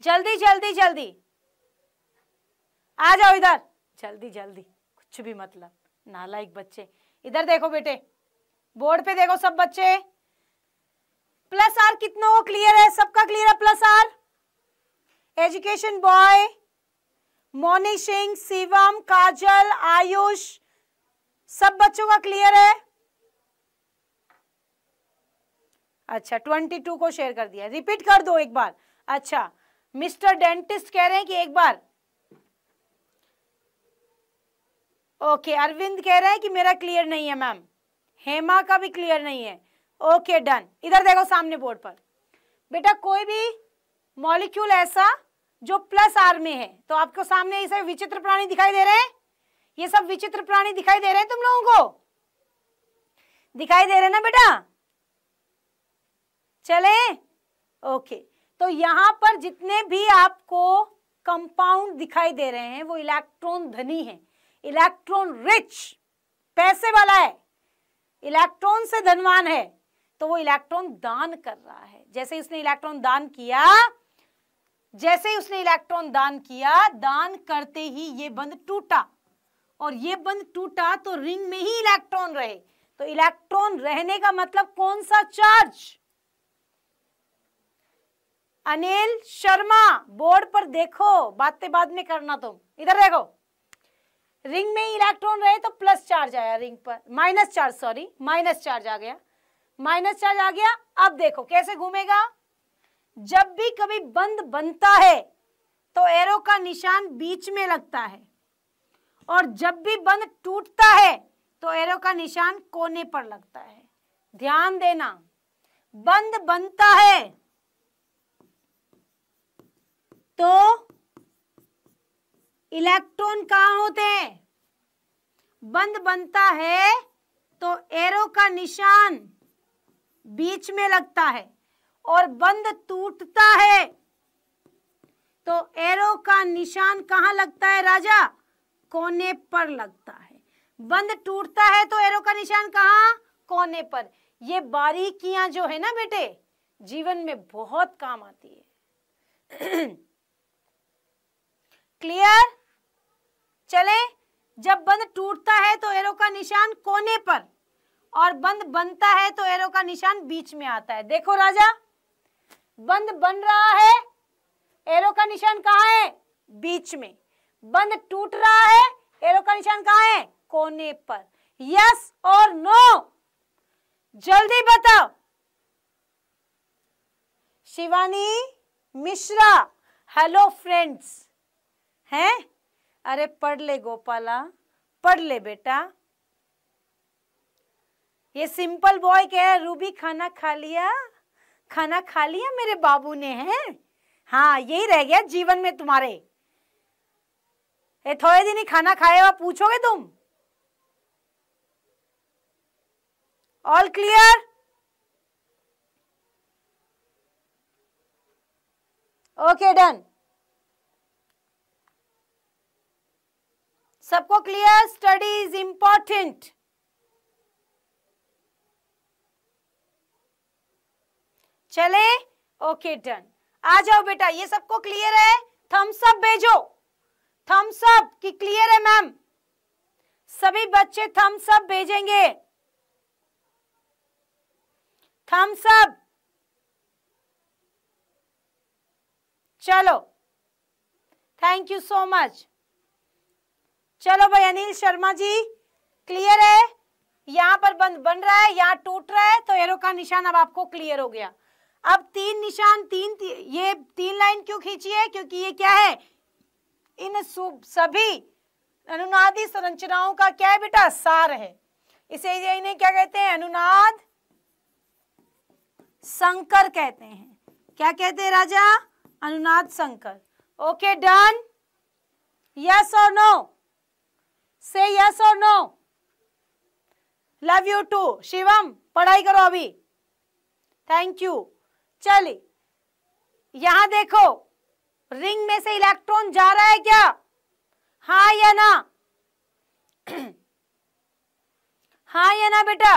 जल्दी जल्दी जल्दी आ जाओ इधर जल्दी जल्दी कुछ भी मतलब नालायक बच्चे इधर देखो बेटे बोर्ड पे देखो सब बच्चे प्लस आर कितनों को क्लियर है सबका क्लियर है plus R education boy Moni Singh Shivam Kajal Ayush सब बच्चों का क्लियर है अच्छा ट्वेंटी टू को शेयर कर दिया रिपीट कर दो एक बार अच्छा मिस्टर डेंटिस्ट कह रहे हैं कि एक बार ओके अरविंद कह रहा है कि मेरा क्लियर नहीं है मैम हेमा का भी क्लियर नहीं है ओके डन इधर देखो सामने बोर्ड पर बेटा कोई भी मॉलिक्यूल ऐसा जो प्लस आर में है तो आपको सामने ये सब विचित्र प्राणी दिखाई दे रहे हैं ये सब विचित्र प्राणी दिखाई दे रहे हैं तुम लोगों को दिखाई दे रहे ना बेटा चले ओके तो यहां पर जितने भी आपको कंपाउंड दिखाई दे रहे हैं वो इलेक्ट्रॉन धनी हैं इलेक्ट्रॉन रिच पैसे वाला है इलेक्ट्रॉन से धनवान है तो वो इलेक्ट्रॉन दान कर रहा है जैसे ही उसने इलेक्ट्रॉन दान किया जैसे ही उसने इलेक्ट्रॉन दान किया दान करते ही ये बंद टूटा और ये बंद टूटा तो रिंग में ही इलेक्ट्रॉन रहे तो इलेक्ट्रॉन रहने का मतलब कौन सा चार्ज अनिल शर्मा बोर्ड पर देखो बातें बाद में करना तुम इधर देखो रिंग में इलेक्ट्रॉन रहे तो प्लस चार्ज आया रिंग पर minus charge sorry minus charge आ गया माइनस चार्ज आ गया अब देखो कैसे घूमेगा जब भी कभी बंद बनता है तो एरो का निशान बीच में लगता है और जब भी बंद टूटता है तो एरो का निशान कोने पर लगता है ध्यान देना बंद बनता है तो इलेक्ट्रॉन कहाँ होते हैं बंद बनता है तो एरो का निशान बीच में लगता है और बंद टूटता है तो एरो का निशान कहाँ लगता है राजा कोने पर लगता है बंद टूटता है तो एरो का निशान कहाँ कोने पर ये बारीकियां जो है ना बेटे जीवन में बहुत काम आती है क्लियर चले जब बंद टूटता है तो एरो का निशान कोने पर और बंद बनता है तो एरो का निशान बीच में आता है देखो राजा बंद बन रहा है एरो का निशान कहा है बीच में बंद टूट रहा है एरो का निशान कहा है कोने पर यस और नो जल्दी बताओ शिवानी मिश्रा हेलो फ्रेंड्स हैं अरे पढ़ ले गोपाला पढ़ ले बेटा ये सिंपल बॉय कह रहा है रूबी खाना खा लिया खाना खा लिया मेरे बाबू ने है हाँ यही रह गया जीवन में तुम्हारे ये थोड़े दिन ही खाना खाए हुआ पूछोगे तुम ऑल क्लियर ओके डन सबको क्लियर स्टडी इज इंपॉर्टेंट चले ओके डन आ जाओ बेटा ये सबको क्लियर है थम्स अप भेजो थम्स अप कि क्लियर है मैम सभी बच्चे थम्स अप भेजेंगे थम्स अप चलो थैंक यू सो मच चलो भाई अनिल शर्मा जी क्लियर है यहाँ पर बंद बन रहा है यहाँ टूट रहा है तो एरो का निशान अब आपको क्लियर हो गया अब तीन निशान तीन ती, ये तीन लाइन क्यों खींची है क्योंकि ये क्या है इन सभी अनुनादी संरचनाओं का क्या है बेटा सार है इसे इन्हें क्या कहते हैं अनुनाद संकर कहते हैं क्या कहते हैं राजा अनुनाद संकर ओके डन यस और नो से यस और no love you too Shivam पढ़ाई करो अभी थैंक यू चलिए यहां देखो रिंग में से इलेक्ट्रॉन जा रहा है क्या हाँ या ना हाँ या ना बेटा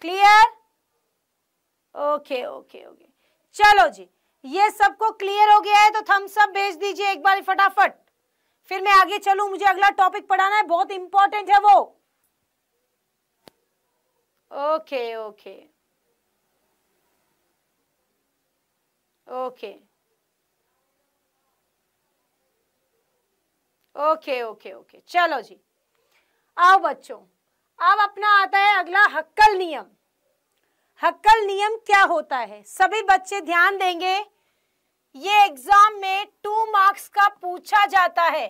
क्लियर ओके ओके ओके चलो जी ये सबको क्लियर हो गया है तो थम्स अप भेज दीजिए एक बार फटाफट फिर मैं आगे चलू मुझे अगला टॉपिक पढ़ाना है बहुत इंपॉर्टेंट है वो okay okay okay okay okay okay चलो जी आओ बच्चों अब अपना आता है अगला हक्कल नियम हक्कल नियम क्या होता है सभी बच्चे ध्यान देंगे ये एग्जाम में टू मार्क्स का पूछा जाता है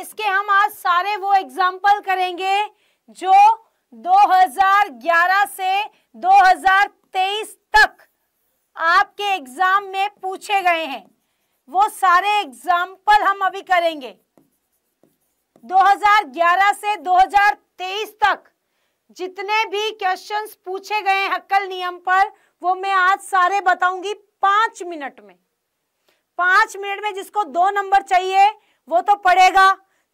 इसके हम आज सारे वो एग्जाम्पल करेंगे जो 2011 से 2023 तक आपके एग्जाम में पूछे गए हैं वो सारे एग्जाम्पल हम अभी करेंगे 2011 से 2023 तक जितने भी क्वेश्चंस पूछे गए हक्कल नियम पर वो मैं आज सारे बताऊंगी पांच मिनट में पांच मिनट में जिसको दो नंबर चाहिए वो तो पढ़ेगा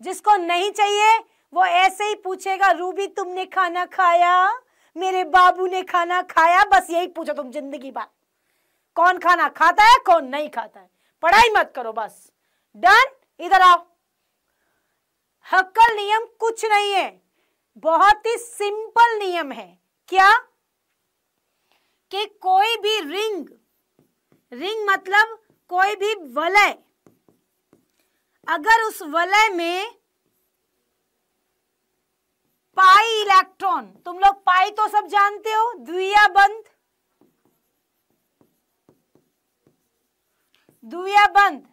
जिसको नहीं चाहिए वो ऐसे ही पूछेगा रूबी तुमने खाना खाया मेरे बाबू ने खाना खाया बस यही पूछो तुम जिंदगी भर कौन खाना खाता है कौन नहीं खाता है पढ़ाई मत करो बस डन इधर आओ हक्कल नियम कुछ नहीं है बहुत ही सिंपल नियम है क्या कि कोई भी रिंग रिंग मतलब कोई भी वलय अगर उस वलय में पाई इलेक्ट्रॉन तुम लोग पाई तो सब जानते हो द्विया बंद द्विया बंद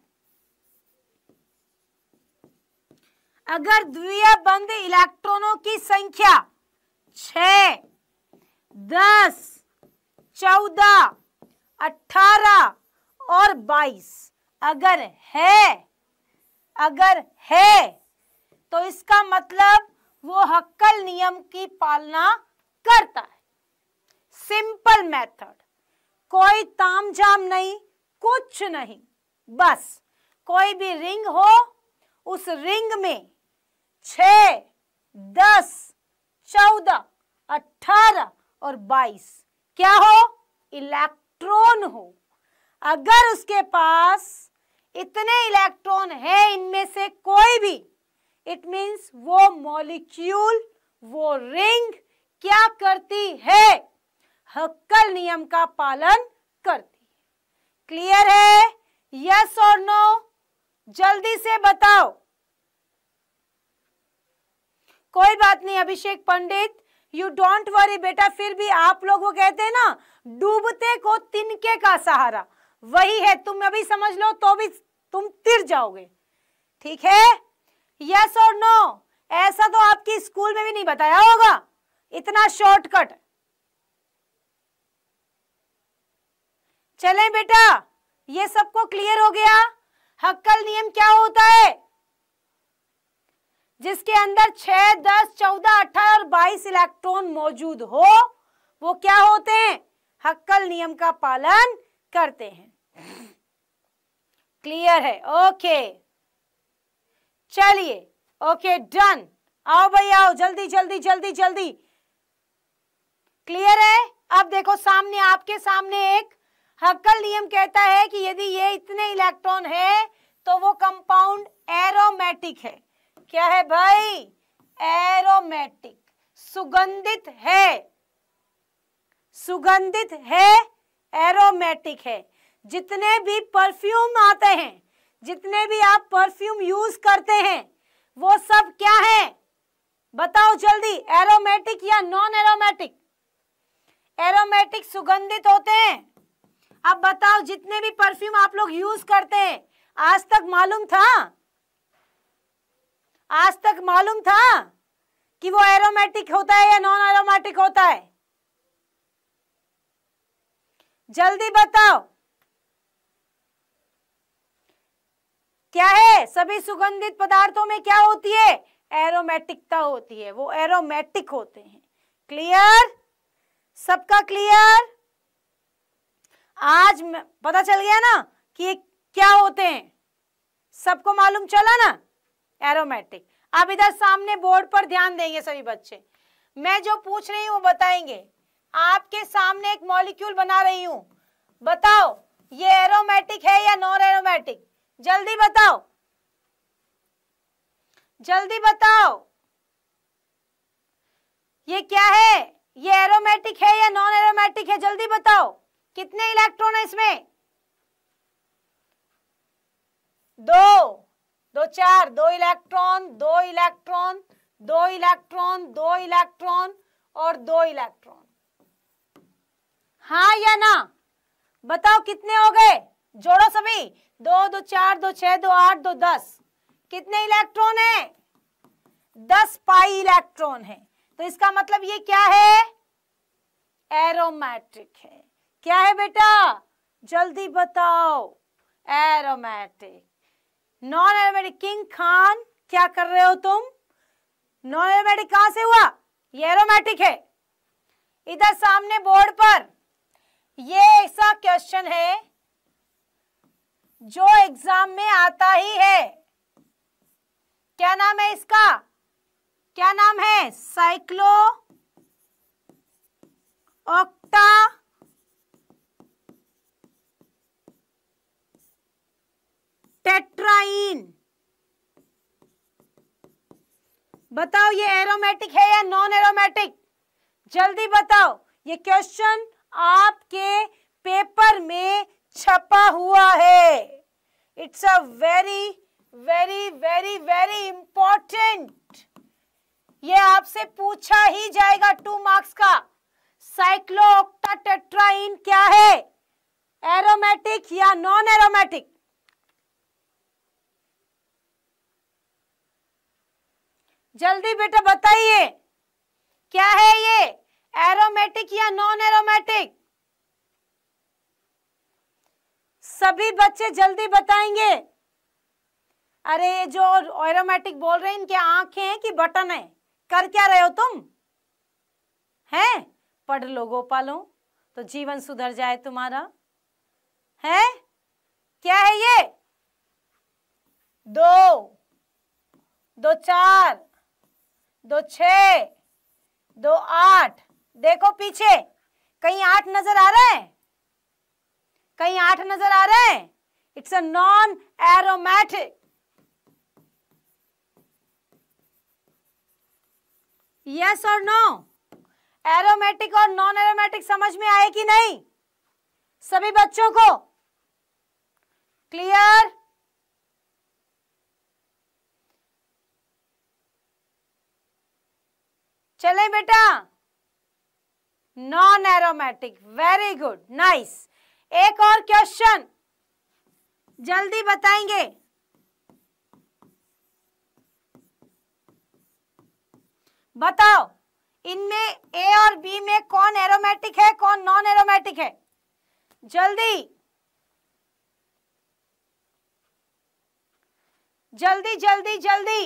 अगर द्विया बंद इलेक्ट्रॉनों की संख्या छ दस चौदह अठारह और बाईस अगर है अगर है तो इसका मतलब वो हक्कल नियम की पालना करता है सिंपल मेथड कोई तामझाम नहीं कुछ नहीं बस कोई भी रिंग हो उस रिंग में छ दस चौदह अठारह और बाईस क्या हो इलेक्ट्रॉन हो अगर उसके पास इतने इलेक्ट्रॉन है इनमें से कोई भी इट मींस वो मॉलिक्यूल वो रिंग क्या करती है हक्कल नियम का पालन करती है क्लियर है यस और नो जल्दी से बताओ कोई बात नहीं Abhishek Pandit you don't worry बेटा फिर भी आप लोग वो कहते हैं ना डूबते को तिनके का सहारा वही है तुम अभी समझ लो तो भी तुम तिर जाओगे ठीक है यस और नो ऐसा तो आपकी स्कूल में भी नहीं बताया होगा इतना शॉर्टकट चलें बेटा ये सबको क्लियर हो गया हक्कल नियम क्या होता है जिसके अंदर छह दस चौदह अठारह और बाईस इलेक्ट्रॉन मौजूद हो वो क्या होते हैं हक्कल नियम का पालन करते हैं क्लियर है ओके चलिए ओके डन आओ भाई आओ जल्दी जल्दी जल्दी जल्दी क्लियर है अब देखो सामने आपके सामने एक हक्कल नियम कहता है कि यदि ये इतने इलेक्ट्रॉन है तो वो कंपाउंड एरोमेटिक है क्या है भाई एरोमेटिक सुगंधित है सुगंधित है एरोमेटिक है जितने भी परफ्यूम आते हैं जितने भी आप परफ्यूम यूज करते हैं वो सब क्या है बताओ जल्दी एरोमेटिक या नॉन एरोमेटिक एरोमेटिक सुगंधित होते हैं अब बताओ जितने भी परफ्यूम आप लोग यूज करते हैं आज तक मालूम था आज तक मालूम था कि वो एरोमेटिक होता है या नॉन एरोमेटिक होता है जल्दी बताओ क्या है सभी सुगंधित पदार्थों में क्या होती है एरोमेटिकता होती है वो एरोमेटिक होते हैं क्लियर सबका क्लियर आज पता चल गया ना कि क्या होते हैं सबको मालूम चला ना एरोमेटिक अब इधर सामने बोर्ड पर ध्यान देंगे सभी बच्चे मैं जो पूछ रही हूँ बताएंगे आपके सामने एक मॉलिक्यूल बना रही हूँ बताओ ये एरोमेटिक है या नॉन एरोमेटिक जल्दी बताओ जल्दी बताओ ये क्या है ये एरोमेटिक है या नॉन एरोमेटिक है जल्दी बताओ कितने इलेक्ट्रॉन है इसमें दो दो चार दो इलेक्ट्रॉन दो इलेक्ट्रॉन दो इलेक्ट्रॉन दो इलेक्ट्रॉन और दो इलेक्ट्रॉन हाँ या ना बताओ कितने हो गए जोड़ो सभी दो दो चार दो छह दो आठ दो दस कितने इलेक्ट्रॉन है दस पाई इलेक्ट्रॉन है तो इसका मतलब ये क्या है एरोमेट्रिक है क्या है बेटा जल्दी बताओ aromatic non aromatic king Khan क्या कर रहे हो तुम नॉन एरोमेटिक कहां से हुआ ये एरोमेटिक है इधर सामने बोर्ड पर ये ऐसा क्वेश्चन है जो एग्जाम में आता ही है क्या नाम है इसका क्या नाम है साइक्लो ऑक्टा टेट्राइन बताओ ये एरोमेटिक है या नॉन एरोमेटिक जल्दी बताओ ये क्वेश्चन आपके पेपर में छपा हुआ है it's a very very very very important ये आपसे पूछा ही जाएगा टू मार्क्स का साइक्लोक्टाटेट्राइन क्या है एरोमेटिक या नॉन एरोमेटिक जल्दी बेटा बताइए क्या है ये एरोमेटिक या नॉन एरोमेटिक सभी बच्चे जल्दी बताएंगे अरे ये जो ऑरोमेटिक बोल रहे हैं इनके आंखें हैं कि बटन है कर क्या रहे हो तुम हैं पढ़ लो गोपालो तो जीवन सुधर जाए तुम्हारा है क्या है ये दो दो चार दो छ दो आठ देखो पीछे कहीं आठ नजर आ रहा है कहीं आठ नजर आ रहे हैं it's a non aromatic yes और नो एरोमेटिक और नॉन एरोमेटिक समझ में आए कि नहीं सभी बच्चों को क्लियर चले बेटा non aromatic very good nice एक और क्वेश्चन जल्दी बताएंगे बताओ इनमें ए और बी में कौन एरोमेटिक है कौन नॉन एरोमेटिक है जल्दी जल्दी जल्दी जल्दी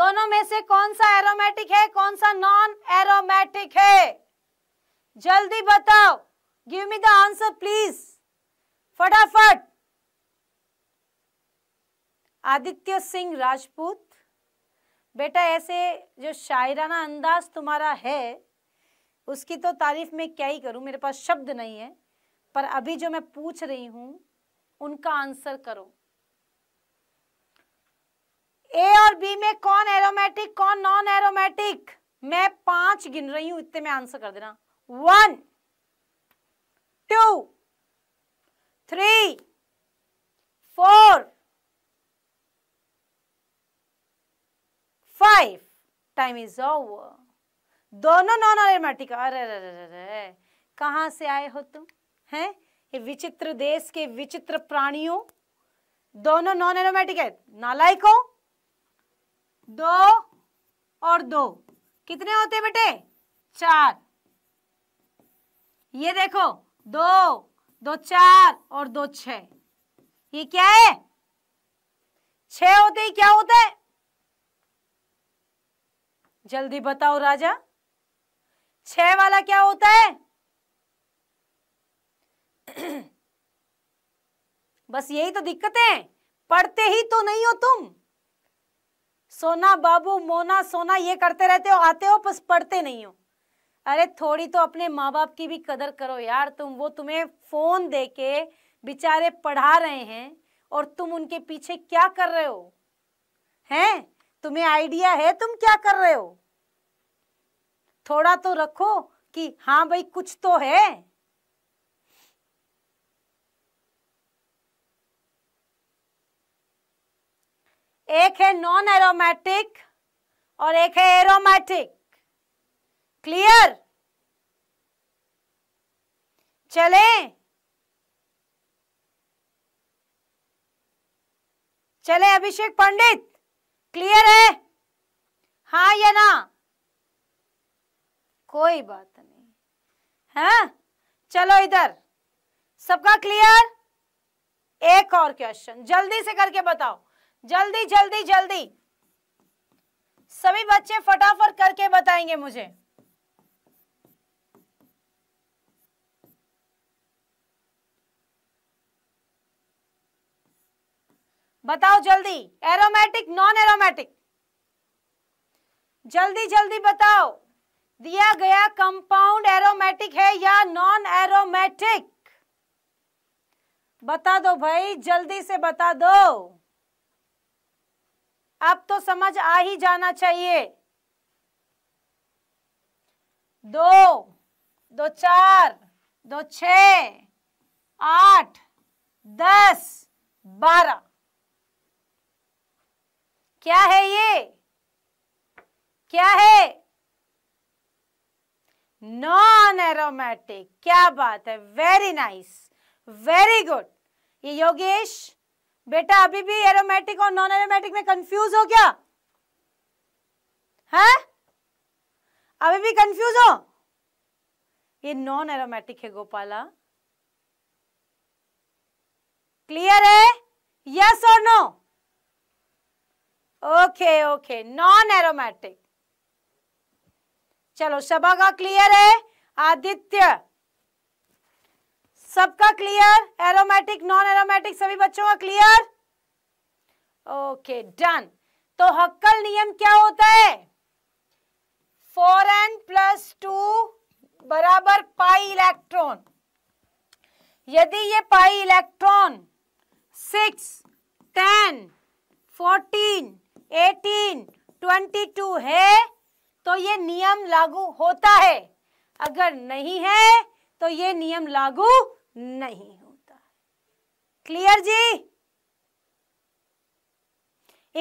दोनों में से कौन सा एरोमेटिक है कौन सा नॉन एरोमेटिक है जल्दी बताओ give me the answer please फटाफट आदित्य सिंह राजपूत बेटा ऐसे जो शायराना अंदाज तुम्हारा है उसकी तो तारीफ में क्या ही करूं मेरे पास शब्द नहीं है पर अभी जो मैं पूछ रही हूं उनका आंसर करो ए और बी में कौन एरोमेटिक कौन नॉन एरोमेटिक मैं पांच गिन रही हूं इतने में आंसर कर देना one two three four five time is over दोनों नॉन अरेमेटिक अरे अरे अरे कहाँ से आए हो तुम हैं ये विचित्र देश के विचित्र प्राणियों दोनों नॉन एरोमेटिक है नालायक हो दो और दो कितने होते बेटे चार ये देखो दो दो चार और दो छ ये क्या है छ होते ही क्या होता है जल्दी बताओ राजा छ वाला क्या होता है बस यही तो दिक्कत है पढ़ते ही तो नहीं हो तुम सोना बाबू मोना सोना ये करते रहते हो आते हो बस पढ़ते नहीं हो अरे थोड़ी तो अपने माँ बाप की भी कदर करो यार तुम वो तुम्हें फ़ोन दे के बेचारे पढ़ा रहे हैं और तुम उनके पीछे क्या कर रहे हो हैं तुम्हें आइडिया है तुम क्या कर रहे हो थोड़ा तो रखो कि हाँ भाई कुछ तो है एक है नॉन एरोमेटिक और एक है एरोमेटिक क्लियर चलें चले अभिषेक पंडित क्लियर है हाँ या ना कोई बात नहीं है हाँ? चलो इधर सबका क्लियर एक और क्वेश्चन जल्दी से करके बताओ जल्दी जल्दी जल्दी सभी बच्चे फटाफट करके बताएंगे मुझे बताओ जल्दी एरोमेटिक नॉन एरोमेटिक जल्दी जल्दी बताओ दिया गया कंपाउंड एरोमेटिक है या नॉन एरोमेटिक बता दो भाई जल्दी से बता दो अब तो समझ आ ही जाना चाहिए दो दो चार दो छ आठ दस बारह क्या है ये क्या है नॉन एरोमेटिक क्या बात है वेरी नाइस वेरी गुड ये योगेश बेटा अभी भी एरोमेटिक और नॉन एरोमेटिक में कंफ्यूज हो क्या है हाँ? अभी भी कंफ्यूज हो ये नॉन एरोमेटिक है गोपाला क्लियर है यस और no okay okay non aromatic चलो का क्लियर है आदित्य सबका क्लियर एरोमेटिक नॉन एरोमेटिक सभी बच्चों का क्लियर ओके डन तो हक्कल नियम क्या होता है फोर एन प्लस टू बराबर पाई इलेक्ट्रॉन यदि ये pi electron six ten fourteen eighteen twenty two है तो ये नियम लागू होता है अगर नहीं है तो ये नियम लागू नहीं होता क्लियर जी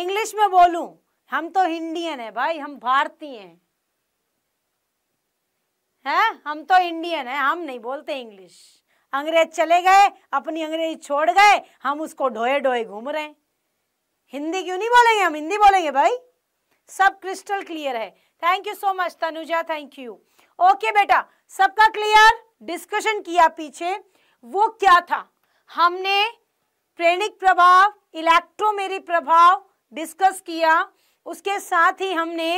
इंग्लिश में बोलू हम तो इंडियन है भाई हम भारतीय हैं हैं हम तो इंडियन है हम नहीं बोलते इंग्लिश अंग्रेज चले गए अपनी अंग्रेजी छोड़ गए हम उसको ढोए ढोए घूम रहे हैं हिंदी क्यों नहीं बोलेंगे हम हिंदी बोलेंगे भाई सब क्रिस्टल क्लियर है thank you so much Tanuja thank you okay बेटा सबका क्लियर डिस्कशन किया पीछे वो क्या था हमने प्रेणिक प्रभाव इलेक्ट्रोमेरी प्रभाव डिस्कस किया उसके साथ ही हमने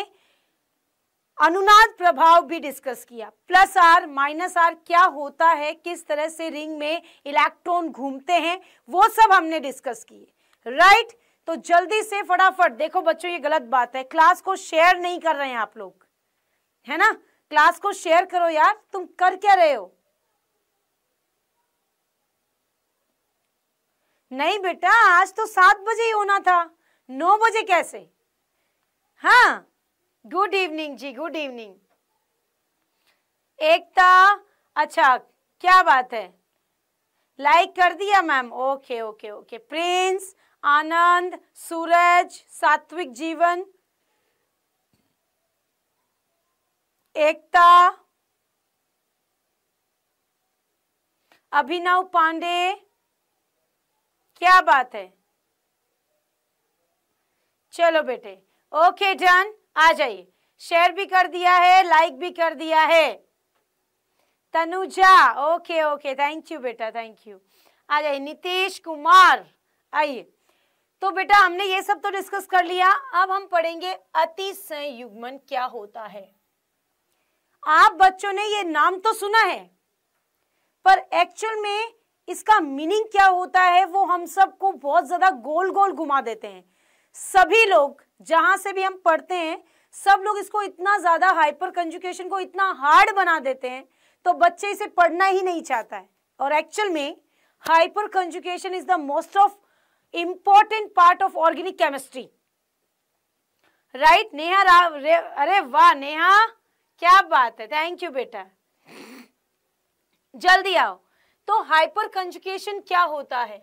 अनुनाद प्रभाव भी डिस्कस किया प्लस आर माइनस आर क्या होता है किस तरह से रिंग में इलेक्ट्रॉन घूमते हैं वो सब हमने डिस्कस किए राइट right? तो जल्दी से फटाफट देखो बच्चों ये गलत बात है क्लास को शेयर नहीं कर रहे हैं आप लोग है ना क्लास को शेयर करो यार तुम कर क्या रहे हो नहीं बेटा आज तो सात बजे ही होना था नौ बजे कैसे हाँ गुड इवनिंग जी गुड इवनिंग एकता अच्छा क्या बात है लाइक कर दिया ma'am okay okay okay Prince Anand Suraj Satvik Jeevan एकता अभिनव पांडे क्या बात है चलो बेटे ओके डन आ जाइए शेयर भी कर दिया है लाइक भी कर दिया है Tanuja okay okay thank you बेटा थैंक यू आ जाइए नीतीश कुमार आइए तो बेटा हमने ये सब तो डिस्कस कर लिया अब हम पढ़ेंगे अति संयुग्मन क्या होता है आप बच्चों ने ये नाम तो सुना है पर एक्चुअल में इसका मीनिंग क्या होता है वो हम सबको बहुत ज्यादा गोल गोल घुमा देते हैं सभी लोग जहां से भी हम पढ़ते हैं सब लोग इसको इतना ज्यादा हाइपर कंजुकेशन को इतना हार्ड बना देते हैं तो बच्चे इसे पढ़ना ही नहीं चाहता है और एक्चुअल में hyper conjugation is the most of important part of organic chemistry right Neha Rao अरे वाह नेहा क्या बात है थैंक यू बेटा जल्दी आओ तो हाइपर कंजुकेशन क्या होता है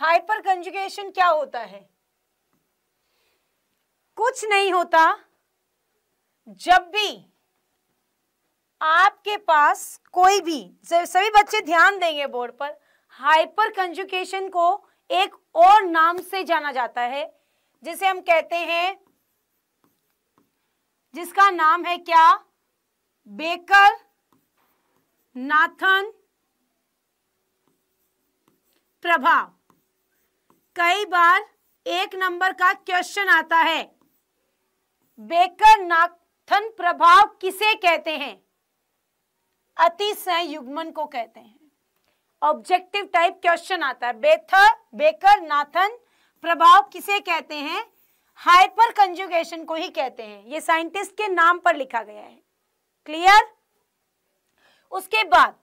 हाइपर कंजुकेशन क्या होता है कुछ नहीं होता जब भी आपके पास कोई भी सभी बच्चे ध्यान देंगे बोर्ड पर हाइपर कंजुकेशन को एक और नाम से जाना जाता है जिसे हम कहते हैं जिसका नाम है क्या बेकर नाथन प्रभाव कई बार एक नंबर का क्वेश्चन आता है बेकर नाथ थन प्रभाव किसे कहते हैं अतिशय संयुग्मन को कहते हैं ऑब्जेक्टिव टाइप क्वेश्चन आता है बेथर बेकर नाथन प्रभाव किसे कहते हैं हाइपर कंजुगेशन को ही कहते हैं ये साइंटिस्ट के नाम पर लिखा गया है क्लियर उसके बाद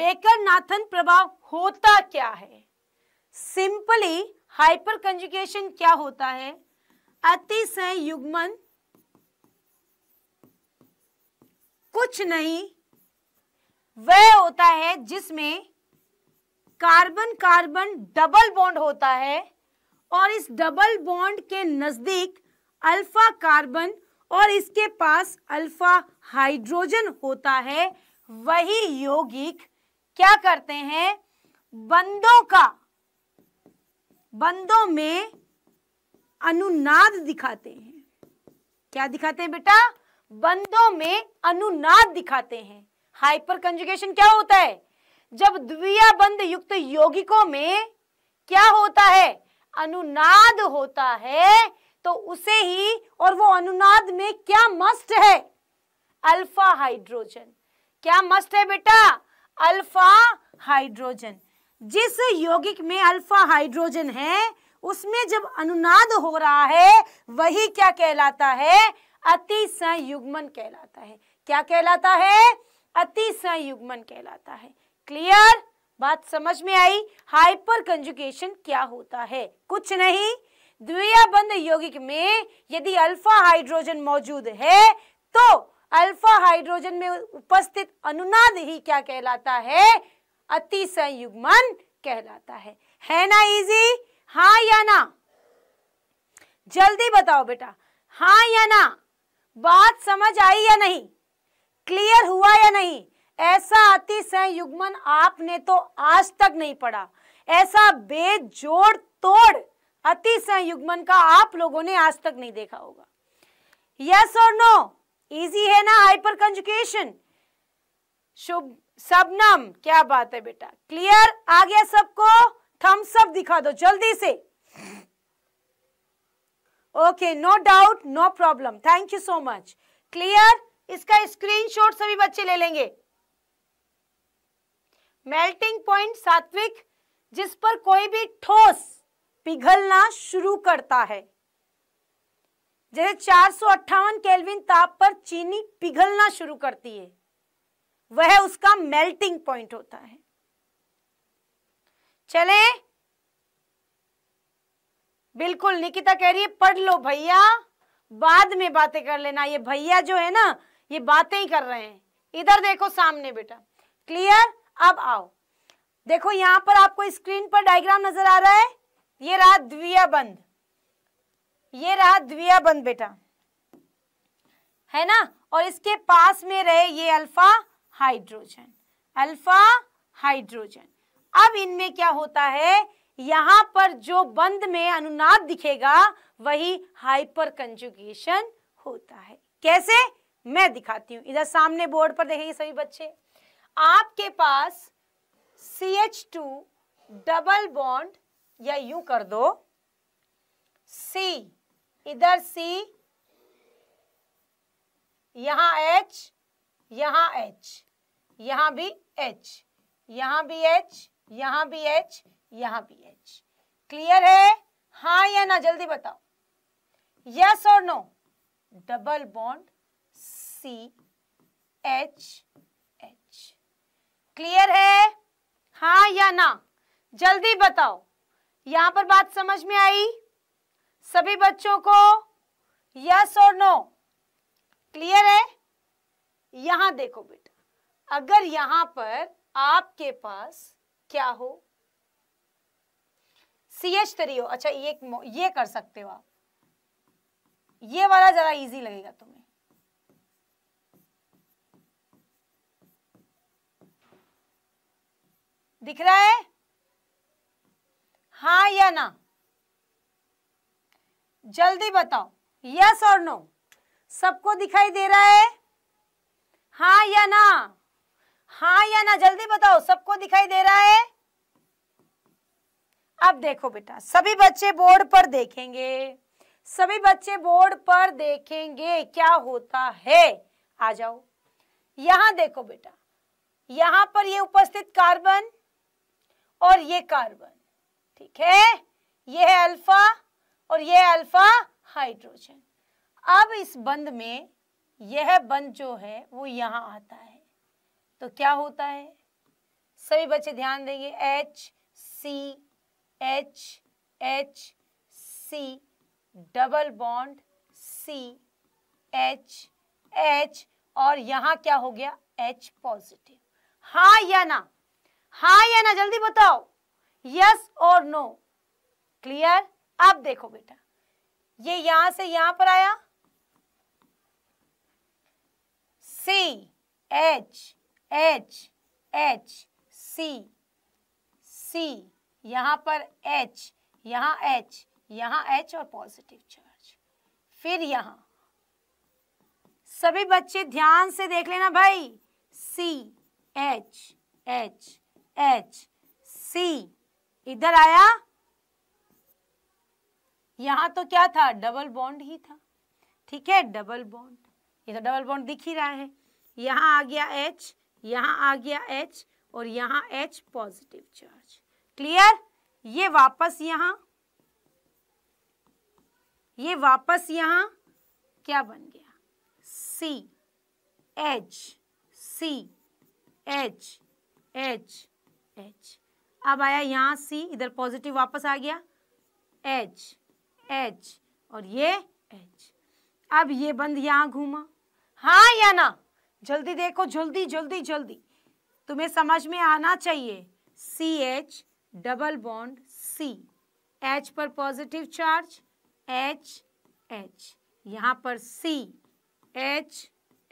बेकर नाथन प्रभाव होता क्या है सिंपली हाइपर कंजुगेशन क्या होता है अतिशय युग्मन कुछ नहीं वह होता है जिसमें कार्बन कार्बन डबल बॉन्ड होता है और इस डबल बॉन्ड के नजदीक अल्फा कार्बन और इसके पास अल्फा हाइड्रोजन होता है वही यौगिक क्या करते हैं बंदों का बंदों में अनुनाद दिखाते हैं क्या दिखाते हैं बेटा बंदों में अनुनाद दिखाते हैं हाइपर कंजुगेशन क्या होता है जब द्विया बंद युक्त यौगिकों में क्या होता है अनुनाद होता है तो उसे ही और वो अनुनाद में क्या मस्ट है अल्फा हाइड्रोजन क्या मस्ट है बेटा अल्फा हाइड्रोजन जिस यौगिक में अल्फा हाइड्रोजन है उसमें जब अनुनाद हो रहा है वही क्या कहलाता है अति संयुग्मन कहलाता है क्या कहलाता है अति संयुग्मन कहलाता है क्लियर बात समझ में आई हाइपर कंजुगेशन क्या होता है कुछ नहीं द्वियाबंध यौगिक में यदि अल्फा हाइड्रोजन मौजूद है तो अल्फा हाइड्रोजन में उपस्थित अनुनाद ही क्या कहलाता है अति संयुग्मन कहलाता है है ना इजी हाँ या ना जल्दी बताओ बेटा हाँ या ना बात समझ आई या नहीं क्लियर हुआ या नहीं ऐसा अति संयुग्मन आपने तो आज तक नहीं पढ़ा ऐसा बेजोड़ तोड़ अति संयुग्मन का आप लोगों ने आज तक नहीं देखा होगा यस और नो इजी है ना हाइपर कंजुकेशन शुभ सबनम क्या बात है बेटा क्लियर आ गया सबको थम्स अप दिखा दो जल्दी से okay no doubt no problem thank you so much clear इसका स्क्रीनशॉट सभी बच्चे ले लेंगे मेल्टिंग पॉइंट सात्विक जिस पर कोई भी ठोस पिघलना शुरू करता है जैसे चार सौ अट्ठावन केल्विन ताप पर चीनी पिघलना शुरू करती है वह उसका मेल्टिंग पॉइंट होता है चले बिल्कुल निकिता कह रही है पढ़ लो भैया बाद में बातें कर लेना ये भैया जो है ना ये बातें ही कर रहे हैं इधर देखो सामने बेटा क्लियर अब आओ देखो यहां पर आपको स्क्रीन पर डायग्राम नजर आ रहा है ये रहा द्विया बंद ये रहा द्विया बंद बेटा है ना और इसके पास में रहे ये अल्फा हाइड्रोजन अल्फा हाइड्रोजन अब इनमें क्या होता है यहाँ पर जो बंद में अनुनाद दिखेगा वही हाइपर कंजुगेशन होता है कैसे मैं दिखाती हूँ इधर सामने बोर्ड पर देखेंगे सभी बच्चे आपके पास C H two double bond या यू कर दो सी इधर सी यहां एच यहां एच यहां भी एच यहां भी एच यहां भी एच यहाँ बी एच क्लियर है हाँ या ना जल्दी बताओ यस और no double bond C H H clear है हाँ या ना जल्दी बताओ यहां पर बात समझ में आई सभी बच्चों को यस और नो क्लियर है यहां देखो बेटा अगर यहां पर आपके पास क्या हो सी एच थ्री हो अच्छा ये ये कर सकते हो आप ये वाला जरा इजी लगेगा तुम्हें दिख रहा है हाँ या ना जल्दी बताओ यस और नो सबको दिखाई दे रहा है हाँ या ना हाँ या ना जल्दी बताओ सबको दिखाई दे रहा है अब देखो बेटा सभी बच्चे बोर्ड पर देखेंगे सभी बच्चे बोर्ड पर देखेंगे क्या होता है आ जाओ यहां देखो बेटा यहां पर ये उपस्थित कार्बन और ये कार्बन ठीक है ये है अल्फा और ये अल्फा हाइड्रोजन अब इस बंद में यह बंद जो है वो यहाँ आता है तो क्या होता है सभी बच्चे ध्यान देंगे H C H H C double bond C H H और यहाँ क्या हो गया एच पॉजिटिव हाँ या ना हाँ या ना जल्दी बताओ यस और नो क्लियर अब देखो बेटा ये यहां से यहां पर आया C H H H C C यहाँ पर H यहाँ H यहाँ H और पॉजिटिव चार्ज फिर यहाँ सभी बच्चे ध्यान से देख लेना भाई C H H H C इधर आया यहाँ तो क्या था डबल बॉन्ड ही था ठीक है डबल बॉन्ड ये तो डबल बॉन्ड दिख ही रहा है यहाँ आ गया H यहाँ आ गया H और यहाँ H पॉजिटिव चार्ज क्लियर ये वापस यहां ये वापस यहां क्या बन गया C H C H H H अब आया यहाँ सी इधर पॉजिटिव वापस आ गया एच एच और ये एच अब ये बंद यहाँ घूमा हाँ या ना जल्दी देखो जल्दी जल्दी जल्दी तुम्हें समझ में आना चाहिए C H double bond C H पर पॉजिटिव चार्ज एच एच यहाँ पर सी एच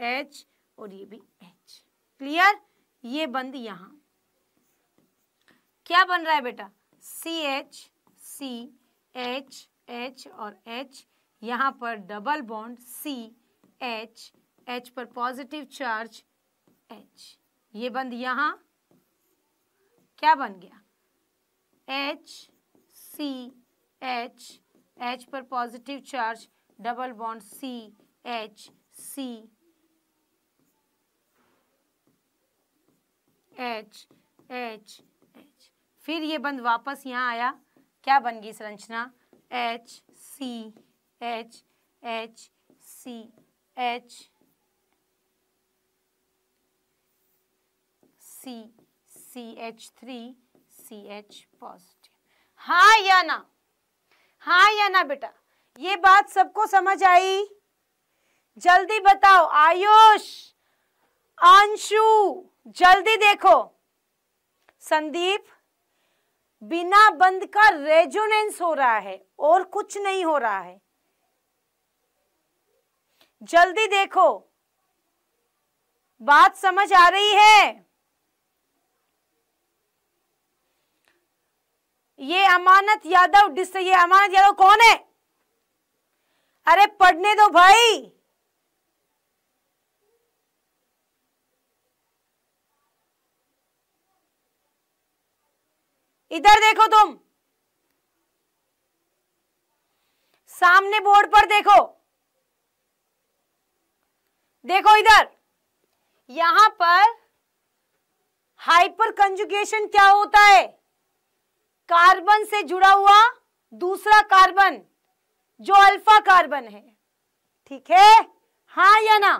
एच और ये भी एच क्लियर ये बंद यहाँ क्या बन रहा है बेटा C H C H H और एच यहाँ पर double bond C H H पर पॉजिटिव चार्ज एच ये बंद यहाँ क्या बन गया एच सी एच एच पर positive charge double bond C H C H H H फिर ये बंद वापस यहाँ आया क्या बन गई संरचना H C H H C H C C H three C H positive हाँ या ना हाँ या ना बेटा ये बात सबको समझ आई जल्दी बताओ आयुष अंशु जल्दी देखो संदीप बिना बंद का रेजोनेंस हो रहा है और कुछ नहीं हो रहा है जल्दी देखो बात समझ आ रही है ये अमानत यादव डिस ये अमानत यादव कौन है अरे पढ़ने दो भाई इधर देखो तुम सामने बोर्ड पर देखो देखो इधर यहां पर हाइपर कंजुगेशन क्या होता है कार्बन से जुड़ा हुआ दूसरा कार्बन जो अल्फा कार्बन है ठीक है हाँ या ना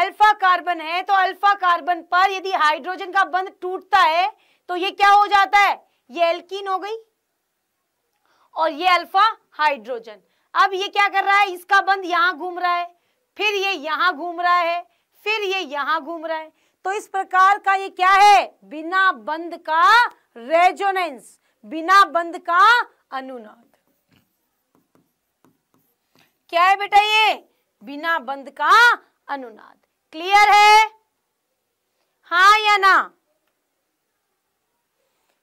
अल्फा कार्बन है तो अल्फा कार्बन पर यदि हाइड्रोजन का बंध टूटता है तो ये क्या हो जाता है ये एल्किन हो गई और ये अल्फा हाइड्रोजन अब ये क्या कर रहा है इसका बंध यहां घूम रहा है फिर ये यहां घूम रहा है फिर ये यहां घूम रहा है तो इस प्रकार का ये क्या है बिना बंद का रेजोनेंस बिना बंद का अनुनाद क्या है बेटा ये बिना बंद का अनुनाद क्लियर है हा या ना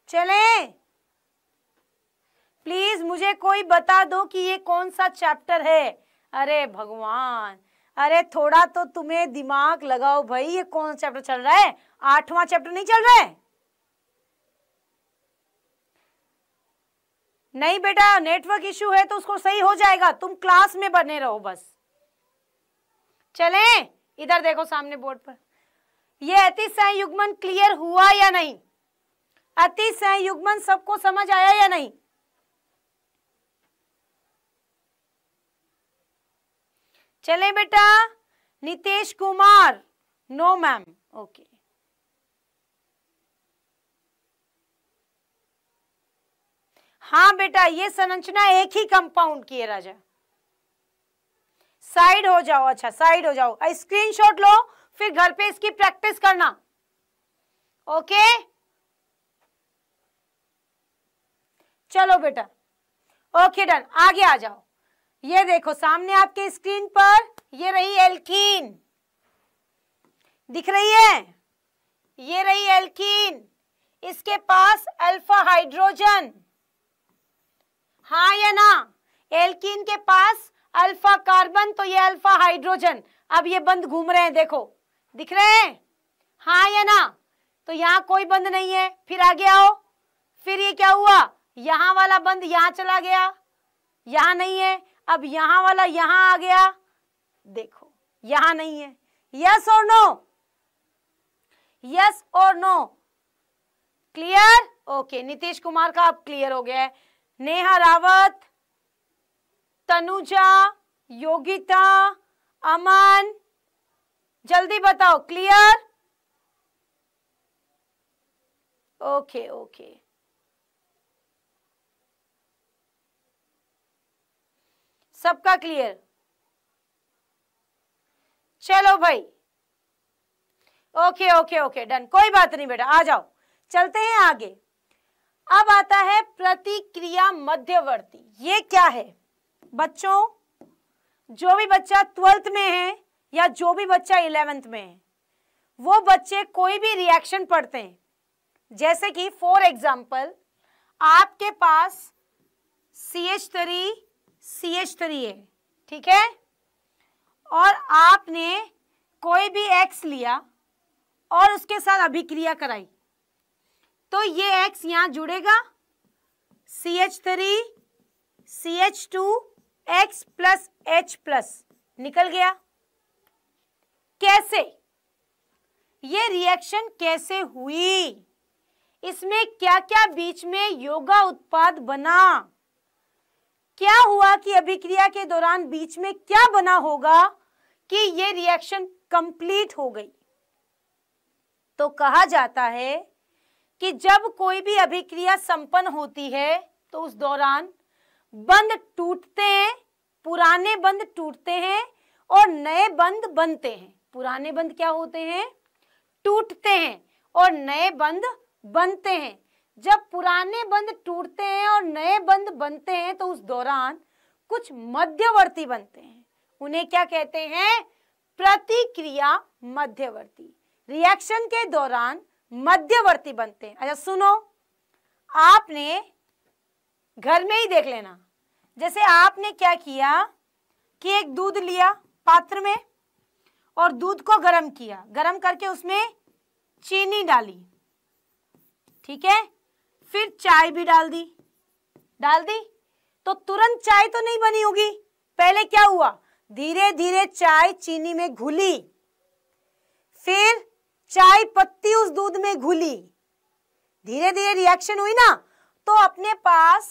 चले प्लीज मुझे कोई बता दो कि ये कौन सा चैप्टर है अरे भगवान अरे थोड़ा तो तुम्हें दिमाग लगाओ भाई ये कौन सा चैप्टर चल रहा है आठवां चैप्टर नहीं चल रहा है नहीं बेटा नेटवर्क इश्यू है तो उसको सही हो जाएगा तुम क्लास में बने रहो बस चले इधर देखो सामने बोर्ड पर यह अति युग्मन क्लियर हुआ या नहीं अति युग्मन सबको समझ आया या नहीं चले बेटा Nitesh Kumar no ma'am okay हाँ बेटा ये संरचना एक ही कंपाउंड की है राजा साइड हो जाओ अच्छा साइड हो जाओ स्क्रीनशॉट लो फिर घर पे इसकी प्रैक्टिस करना ओके चलो बेटा ओके डन आगे आ जाओ ये देखो सामने आपके स्क्रीन पर ये रही एल्कीन दिख रही है ये रही एल्कीन इसके पास अल्फा हाइड्रोजन हाँ या ना एल्किन के पास अल्फा कार्बन तो ये अल्फा हाइड्रोजन अब ये बंद घूम रहे हैं देखो दिख रहे हैं हाँ या ना तो यहाँ कोई बंद नहीं है फिर आगे आओ फिर ये क्या हुआ यहाँ वाला बंद यहाँ चला गया यहाँ नहीं है अब यहाँ वाला यहाँ आ गया देखो यहाँ नहीं है यस और नो यस और no clear okay Nitish Kumar का अब क्लियर हो गया है नेहा रावत तनुजा योगिता अमन जल्दी बताओ क्लियर ओके ओके सबका क्लियर चलो भाई ओके ओके ओके डन कोई बात नहीं बेटा आ जाओ चलते हैं आगे अब आता है प्रतिक्रिया मध्यवर्ती ये क्या है बच्चों जो भी बच्चा ट्वेल्थ में है या जो भी बच्चा इलेवेंथ में है वो बच्चे कोई भी रिएक्शन पढ़ते हैं जैसे कि फॉर एग्जाम्पल आपके पास C H three C H three है ठीक है और आपने कोई भी एक्स लिया और उसके साथ अभिक्रिया कराई तो ये एक्स यहां जुड़ेगा C H three C H two X plus H plus निकल गया कैसे ये रिएक्शन कैसे हुई इसमें क्या क्या बीच में योगा उत्पाद बना क्या हुआ कि अभिक्रिया के दौरान बीच में क्या बना होगा कि ये रिएक्शन कंप्लीट हो गई तो कहा जाता है कि जब कोई भी अभिक्रिया संपन्न होती है तो उस दौरान बंद टूटते हैं पुराने बंद टूटते हैं और नए बंद बनते हैं पुराने बंद क्या होते हैं टूटते हैं और नए बंद बनते हैं जब पुराने बंद टूटते हैं और नए बंद बनते हैं तो उस दौरान कुछ मध्यवर्ती बनते हैं उन्हें क्या कहते हैं प्रतिक्रिया मध्यवर्ती रिएक्शन के दौरान मध्यवर्ती बनते हैं अच्छा सुनो आपने घर में ही देख लेना जैसे आपने क्या किया कि एक दूध लिया पात्र में और दूध को गर्म किया गर्म करके उसमें चीनी डाली ठीक है फिर चाय भी डाल दी डाल दी तो तुरंत चाय तो नहीं बनी होगी पहले क्या हुआ धीरे धीरे चाय चीनी में घुली फिर चाय पत्ती उस दूध में घुली धीरे धीरे रिएक्शन हुई ना तो अपने पास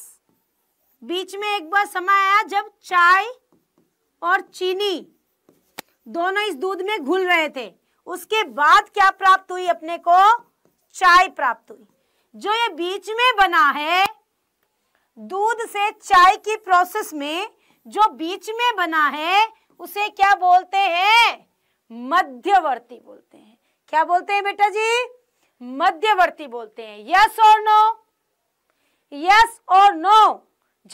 बीच में एक बार समय आया जब चाय और चीनी दोनों इस दूध में घुल रहे थे उसके बाद क्या प्राप्त हुई अपने को चाय प्राप्त हुई जो ये बीच में बना है दूध से चाय की प्रोसेस में जो बीच में बना है उसे क्या बोलते हैं मध्यवर्ती बोलते हैं क्या बोलते हैं बेटा जी मध्यवर्ती बोलते हैं यस और नो यस और नो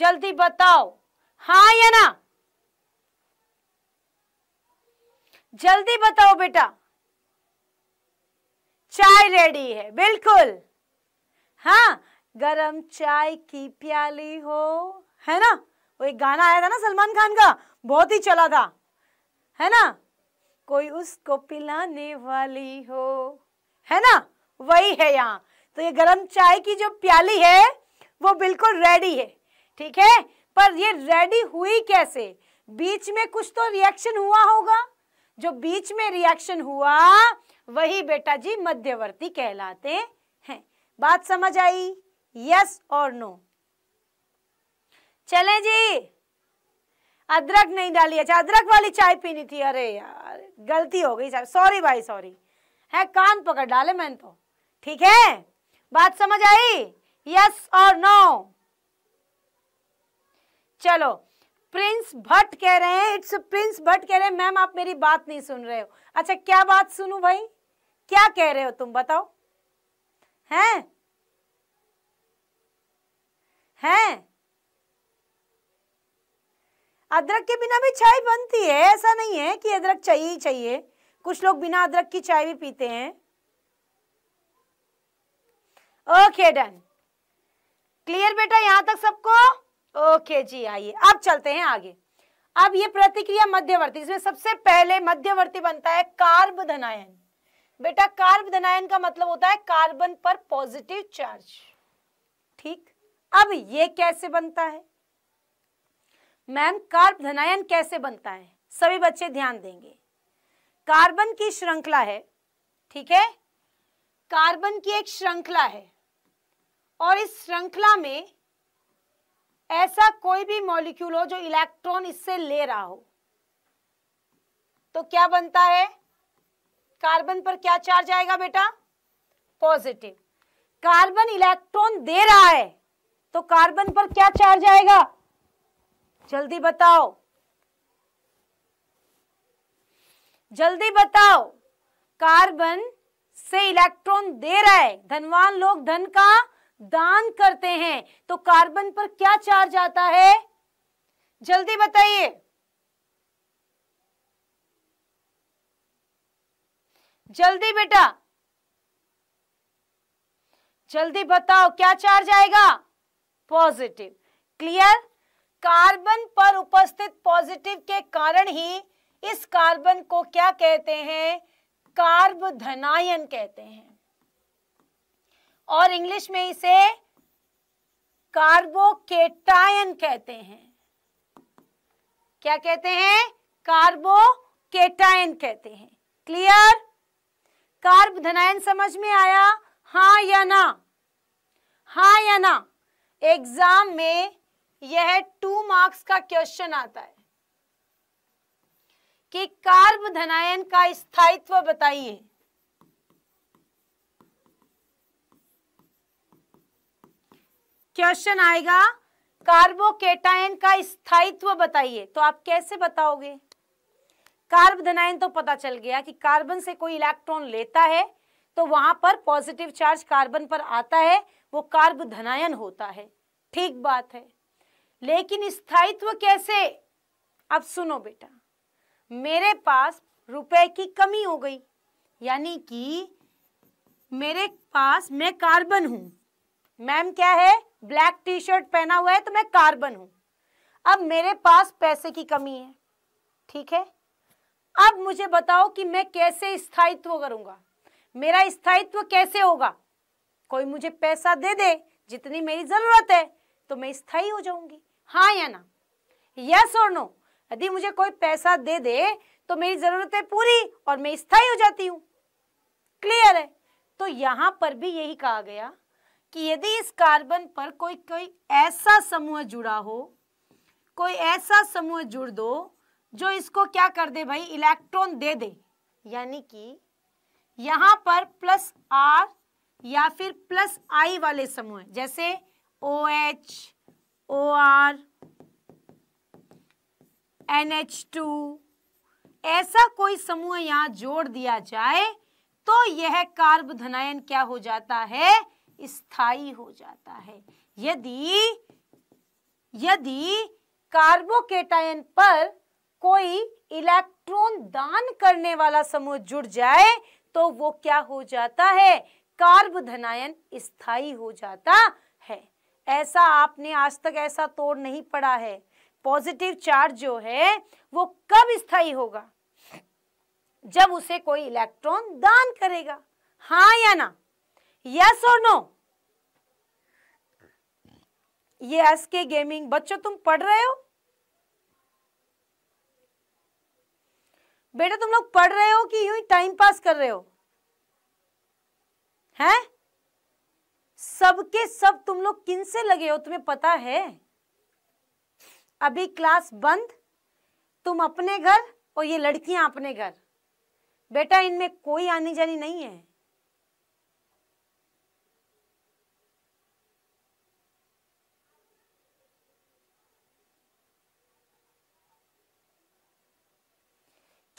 जल्दी बताओ हाँ या ना जल्दी बताओ बेटा चाय रेडी है बिल्कुल हा गरम चाय की प्याली हो है ना वो एक गाना आया था ना सलमान खान का बहुत ही चला था है ना कोई उसको पिलाने वाली हो है ना वही है यहाँ तो ये गरम चाय की जो प्याली है वो बिल्कुल रेडी है ठीक है पर ये रेडी हुई कैसे बीच में कुछ तो रिएक्शन हुआ होगा जो बीच में रिएक्शन हुआ वही बेटा जी मध्यवर्ती कहलाते हैं बात समझ आई यस और नो चले जी अदरक नहीं डाली अच्छा अदरक वाली चाय पीनी थी अरे यार गलती हो गई सर सॉरी भाई सॉरी है कान पकड़ डाले मैंने तो ठीक है बात समझ आई यस और नो चलो प्रिंस भट्ट कह रहे हैं इट्स प्रिंस भट्ट कह रहे हैं मैम आप मेरी बात नहीं सुन रहे हो अच्छा क्या बात सुनू भाई क्या कह रहे हो तुम बताओ हैं हैं अदरक के बिना भी चाय बनती है ऐसा नहीं है कि अदरक चाहिए ही चाहिए कुछ लोग बिना अदरक की चाय भी पीते हैं ओके डन क्लियर बेटा यहां तक सबको ओके जी आइए अब चलते हैं आगे अब ये प्रतिक्रिया मध्यवर्ती इसमें सबसे पहले मध्यवर्ती बनता है कार्ब धनायन बेटा कार्ब धनायन का मतलब होता है कार्बन पर पॉजिटिव चार्ज ठीक अब ये कैसे बनता है मैम कार्ब धनायन कैसे बनता है सभी बच्चे ध्यान देंगे कार्बन की श्रृंखला है ठीक है कार्बन की एक श्रृंखला है और इस श्रृंखला में ऐसा कोई भी मॉलिक्यूल हो जो इलेक्ट्रॉन इससे ले रहा हो तो क्या बनता है कार्बन पर क्या चार्ज आएगा बेटा पॉजिटिव कार्बन इलेक्ट्रॉन दे रहा है तो कार्बन पर क्या चार्ज आएगा जल्दी बताओ जल्दी बताओ कार्बन से इलेक्ट्रॉन दे रहा है धनवान लोग धन का दान करते हैं तो कार्बन पर क्या चार्ज आता है जल्दी बताइए जल्दी बेटा जल्दी बताओ क्या चार्ज आएगा पॉजिटिव क्लियर कार्बन पर उपस्थित पॉजिटिव के कारण ही इस कार्बन को क्या कहते हैं कार्ब धनायन कहते हैं और इंग्लिश में इसे कार्बोकेटायन कहते हैं क्या कहते हैं कार्बोकेटायन कहते हैं क्लियर कार्ब धनायन समझ में आया हा या ना हा या ना एग्जाम में यह टू मार्क्स का क्वेश्चन आता है कि कार्ब धनायन का स्थायित्व बताइए क्वेश्चन आएगा कार्बोकेटायन का स्थायित्व बताइए तो आप कैसे बताओगे कार्ब धनायन तो पता चल गया कि कार्बन से कोई इलेक्ट्रॉन लेता है तो वहां पर पॉजिटिव चार्ज कार्बन पर आता है वो कार्ब धनायन होता है ठीक बात है लेकिन स्थायित्व कैसे अब सुनो बेटा मेरे पास रुपए की कमी हो गई यानी कि मेरे पास मैं कार्बन हूं मैम क्या है ब्लैक टी शर्ट पहना हुआ है तो मैं कार्बन हूं अब मेरे पास पैसे की कमी है ठीक है अब मुझे बताओ कि मैं कैसे स्थायित्व करूंगा मेरा स्थायित्व कैसे होगा कोई मुझे पैसा दे दे जितनी मेरी जरूरत है तो मैं स्थायी हो जाऊंगी हाँ या ना यस और नो यदि मुझे कोई पैसा दे दे तो मेरी जरूरतें पूरी और मैं स्थायी हो जाती हूँ क्लियर है तो यहां पर भी यही कहा गया कि यदि इस कार्बन पर कोई कोई ऐसा समूह जुड़ा हो कोई ऐसा समूह जुड़ दो जो इसको क्या कर दे भाई इलेक्ट्रॉन दे दे यानी कि यहाँ पर प्लस आर या फिर प्लस आई वाले समूह जैसे O OH, H O R N H two ऐसा कोई समूह यहाँ जोड़ दिया जाए तो यह कार्ब धनायन क्या हो जाता है स्थाई हो जाता है यदि यदि कार्बोकेटायन पर कोई इलेक्ट्रॉन दान करने वाला समूह जुड़ जाए तो वो क्या हो जाता है कार्ब धनायन स्थाई हो जाता ऐसा आपने आज तक ऐसा तोड़ नहीं पड़ा है पॉजिटिव चार्ज जो है वो कब स्थायी होगा जब उसे कोई इलेक्ट्रॉन दान करेगा हाँ या ना यस और नो ये एस के गेमिंग बच्चों तुम पढ़ रहे हो बेटा तुम लोग पढ़ रहे हो कि यूं ही टाइम पास कर रहे हो हैं सबके सब तुम लोग किन से लगे हो तुम्हें पता है अभी क्लास बंद तुम अपने घर और ये लड़कियां अपने घर बेटा इनमें कोई आनी जानी नहीं है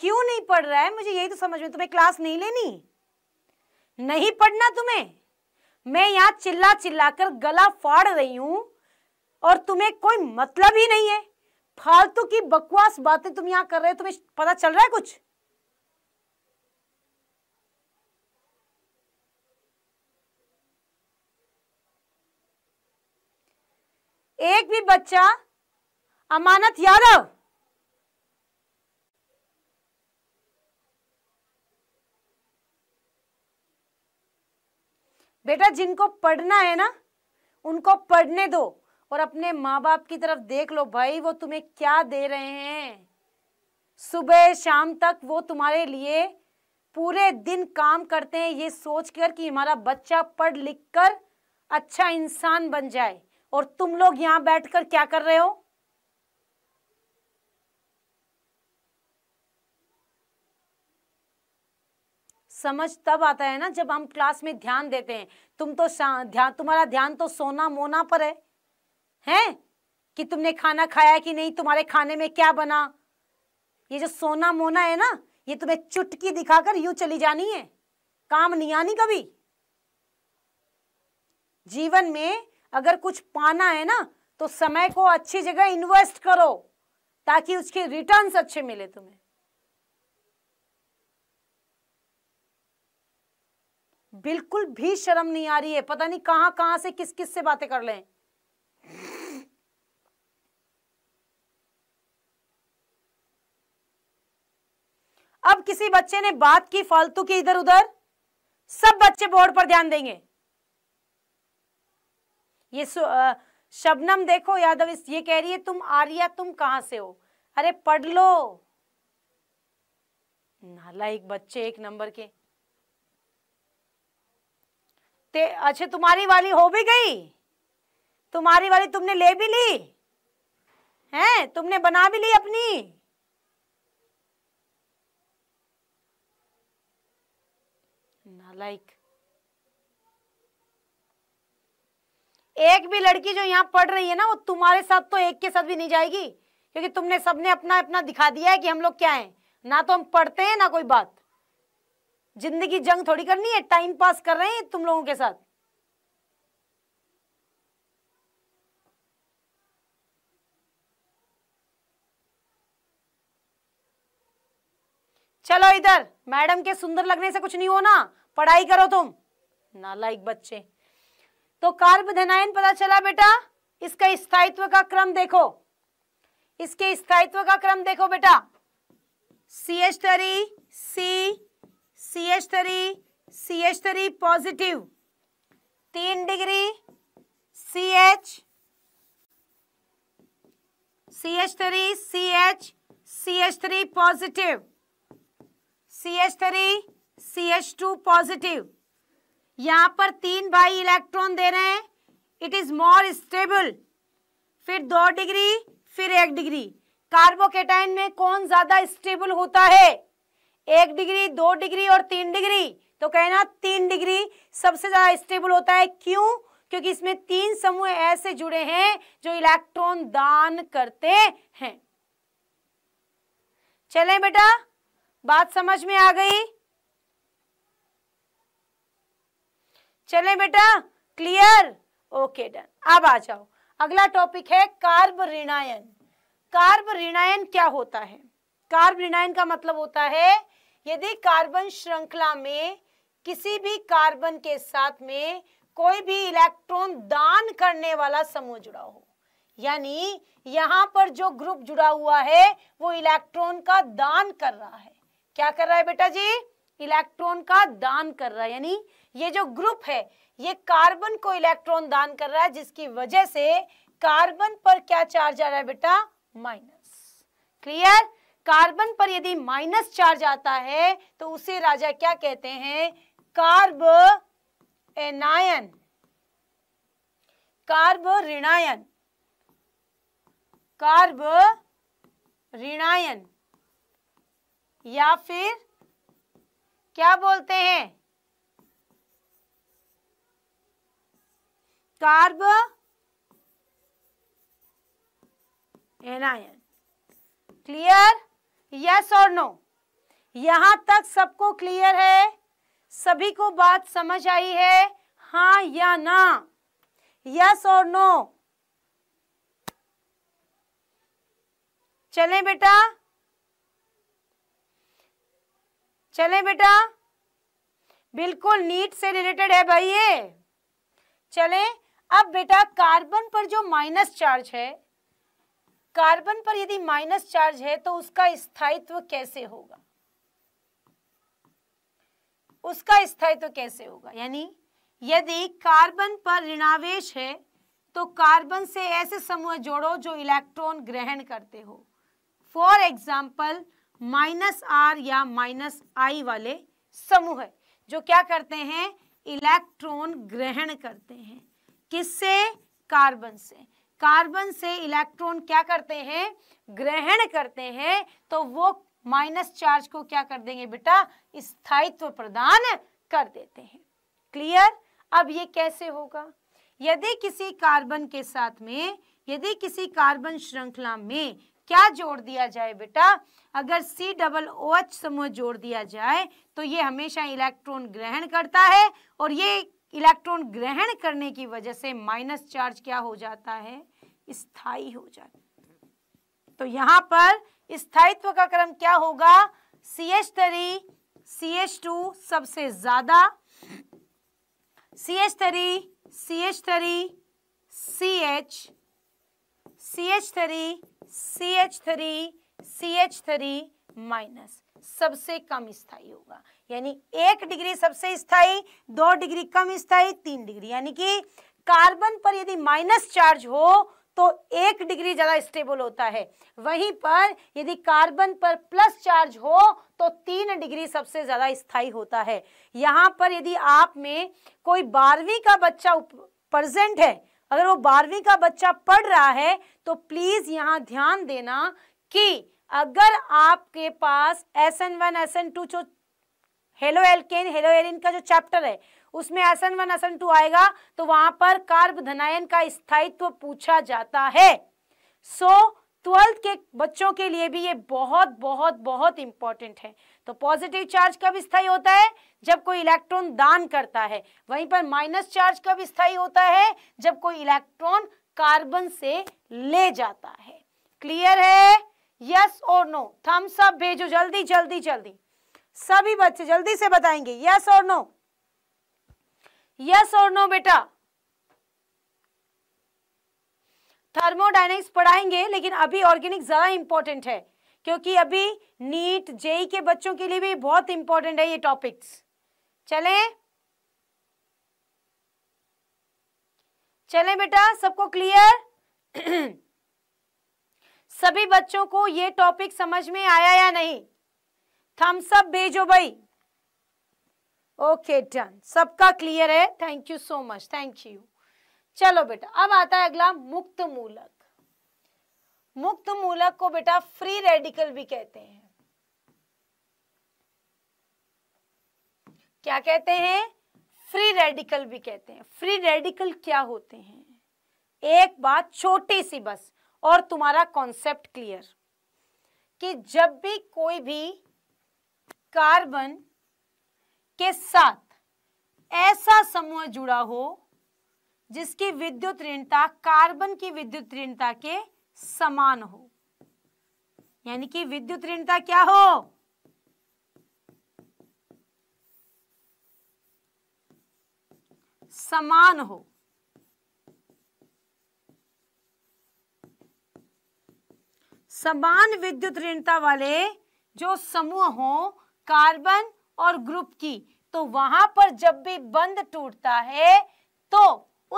क्यों नहीं पढ़ रहा है मुझे यही तो समझ में तुम्हें क्लास नहीं लेनी नहीं पढ़ना तुम्हें मैं यहाँ चिल्ला चिल्ला कर गला फाड़ रही हूँ और तुम्हें कोई मतलब ही नहीं है फालतू की बकवास बातें तुम यहाँ कर रहे हो तुम्हें पता चल रहा है कुछ एक भी बच्चा अमानत यादव बेटा जिनको पढ़ना है ना उनको पढ़ने दो और अपने माँ बाप की तरफ देख लो भाई वो तुम्हें क्या दे रहे हैं सुबह शाम तक वो तुम्हारे लिए पूरे दिन काम करते हैं ये सोचकर कि हमारा बच्चा पढ़ लिख कर अच्छा इंसान बन जाए और तुम लोग यहाँ बैठकर क्या कर रहे हो समझ तब आता है ना जब हम क्लास में ध्यान देते हैं तुम तो ध्यान तुम्हारा ध्यान तो सोना मोना पर है हैं कि तुमने खाना खाया कि नहीं तुम्हारे खाने में क्या बना ये जो सोना मोना है ना ये तुम्हें चुटकी दिखाकर यू चली जानी है काम नहीं आनी कभी जीवन में अगर कुछ पाना है ना तो समय को अच्छी जगह इन्वेस्ट करो ताकि उसके रिटर्न्स अच्छे मिले तुम्हें बिल्कुल भी शर्म नहीं आ रही है पता नहीं कहां कहां से किस किस से बातें कर लें अब किसी बच्चे ने बात की फालतू की इधर उधर सब बच्चे बोर्ड पर ध्यान देंगे ये शबनम देखो यादव इस ये कह रही है तुम आर्या तुम कहां से हो अरे पढ़ लो नालायक बच्चे एक नंबर के ते अच्छा तुम्हारी वाली हो भी गई तुम्हारी वाली तुमने ले भी ली हैं तुमने बना भी ली अपनी लाइक एक भी लड़की जो यहाँ पढ़ रही है ना वो तुम्हारे साथ तो एक के साथ भी नहीं जाएगी क्योंकि तुमने सबने अपना अपना दिखा दिया है कि हम लोग क्या हैं ना तो हम पढ़ते हैं ना कोई बात जिंदगी जंग थोड़ी करनी है टाइम पास कर रहे हैं तुम लोगों के साथ चलो इधर मैडम के सुंदर लगने से कुछ नहीं होना पढ़ाई करो तुम नालायक बच्चे तो धनायन पता चला बेटा इसका स्थायित्व का क्रम देखो इसके स्थायित्व का क्रम देखो बेटा C H three C C H three C H three positive तीन degree C H C H three C H C H three positive C H three C H two positive यहां पर तीन भाई इलेक्ट्रॉन दे रहे हैं it is more stable फिर दो degree फिर एक डिग्री कार्बोकेटाइन में कौन ज्यादा स्टेबल होता है एक डिग्री दो डिग्री और तीन डिग्री तो कहना तीन डिग्री सबसे ज्यादा स्टेबल होता है क्यों क्योंकि इसमें तीन समूह ऐसे जुड़े हैं जो इलेक्ट्रॉन दान करते हैं चले बेटा बात समझ में आ गई चले बेटा क्लियर ओके डन अब आ जाओ अगला टॉपिक है कार्ब ऋणायन कार्ब ऋणायन क्या होता है कार्ब का मतलब होता है यदि कार्बन श्रृंखला में किसी भी कार्बन के साथ में कोई भी इलेक्ट्रॉन दान करने वाला समूह जुड़ा हो यानी यहाँ पर जो ग्रुप जुड़ा हुआ है वो इलेक्ट्रॉन का दान कर रहा है क्या कर रहा है बेटा जी इलेक्ट्रॉन का दान कर रहा है यानी ये जो ग्रुप है ये कार्बन को इलेक्ट्रॉन दान कर रहा है जिसकी वजह से कार्बन पर क्या चार्ज आ रहा है बेटा माइनस क्लियर कार्बन पर यदि माइनस चार्ज आता है तो उसे राजा क्या कहते हैं कार्ब एनायन कार्ब ऋणायन कार्ब ऋणायन या फिर क्या बोलते हैं कार्ब एनायन क्लियर यस और नो यहां तक सबको क्लियर है सभी को बात समझ आई है हाँ या ना यस और नो चले बेटा चले बेटा बिल्कुल नीट से रिलेटेड है भाई ये चले अब बेटा कार्बन पर जो माइनस चार्ज है कार्बन पर यदि माइनस चार्ज है तो उसका स्थायित्व कैसे होगा उसका स्थायित्व कैसे होगा यानी यदि कार्बन पर ऋणावेश है तो कार्बन से ऐसे समूह जोड़ो जो इलेक्ट्रॉन ग्रहण करते हो फॉर एग्जाम्पल माइनस आर या माइनस आई वाले समूह जो क्या करते हैं इलेक्ट्रॉन ग्रहण करते हैं किससे कार्बन से कार्बन से इलेक्ट्रॉन क्या करते हैं ग्रहण करते हैं तो वो माइनस चार्ज को क्या कर देंगे बेटा स्थायित्व प्रदान कर देते हैं क्लियर अब ये कैसे होगा यदि किसी कार्बन के साथ में यदि किसी कार्बन श्रृंखला में क्या जोड़ दिया जाए बेटा अगर सी डबल ओ एच समूह जोड़ दिया जाए तो ये हमेशा इलेक्ट्रॉन ग्रहण करता है और ये इलेक्ट्रॉन ग्रहण करने की वजह से माइनस चार्ज क्या हो जाता है स्थाई हो जाता है तो यहां पर स्थायित्व का क्रम क्या होगा C H three C H two सबसे ज्यादा C H three C H three C H C H three C H three C H three minus सबसे कम स्थाई होगा यानी एक डिग्री सबसे स्थाई दो डिग्री कम स्थाई तीन डिग्री यानी कि कार्बन पर यदि माइनस चार्ज हो तो एक डिग्री ज़्यादा स्टेबल होता है वहीं पर यदि कार्बन पर प्लस चार्ज हो तो तीन डिग्री सबसे ज़्यादा स्थाई होता है यहाँ पर यदि आप में कोई बारहवीं का बच्चा प्रजेंट है अगर वो बारहवीं का बच्चा पढ़ रहा है तो प्लीज़ यहाँ ध्यान देना कि अगर आपके पास S N one S N two halo alkane halo alkene का जो चैप्टर है उसमें एसन वन एसन टू आएगा तो वहां पर कार्ब धनायन का स्थायित्व पूछा जाता है सो so, ट्वेल्थ के बच्चों के लिए भी ये बहुत बहुत बहुत इंपॉर्टेंट है तो पॉजिटिव चार्ज कब स्थायी होता है जब कोई इलेक्ट्रॉन दान करता है वहीं पर माइनस चार्ज कब स्थायी होता है जब कोई इलेक्ट्रॉन कार्बन से ले जाता है क्लियर है यस और नो थम्स अप भेजो जल्दी जल्दी जल्दी सभी बच्चे जल्दी से बताएंगे यस और नो यस और नो बेटा थर्मोडाइनमिक्स पढ़ाएंगे लेकिन अभी ऑर्गेनिक ज़्यादा इंपॉर्टेंट है क्योंकि अभी नीट जेई e e के बच्चों के लिए भी बहुत इंपॉर्टेंट है ये टॉपिक्स चले चले बेटा सबको क्लियर सभी बच्चों को ये टॉपिक समझ में आया या नहीं थम्स अप भेजो भाई ओके डन सबका क्लियर है thank you so much thank you चलो बेटा अब आता है अगला मुक्त मूलक मुक्त मूलक को बेटा फ्री रेडिकल भी कहते हैं क्या कहते हैं फ्री रेडिकल भी कहते हैं फ्री रेडिकल क्या होते हैं एक बात छोटी सी बस और तुम्हारा कॉन्सेप्ट क्लियर कि जब भी कोई भी कार्बन के साथ ऐसा समूह जुड़ा हो जिसकी विद्युत ऋणता कार्बन की विद्युत ऋणता के समान हो यानी कि विद्युत ऋणता क्या हो समान हो समान विद्युत ऋणता वाले जो समूह हो कार्बन और ग्रुप की तो वहां पर जब भी बंद टूटता है तो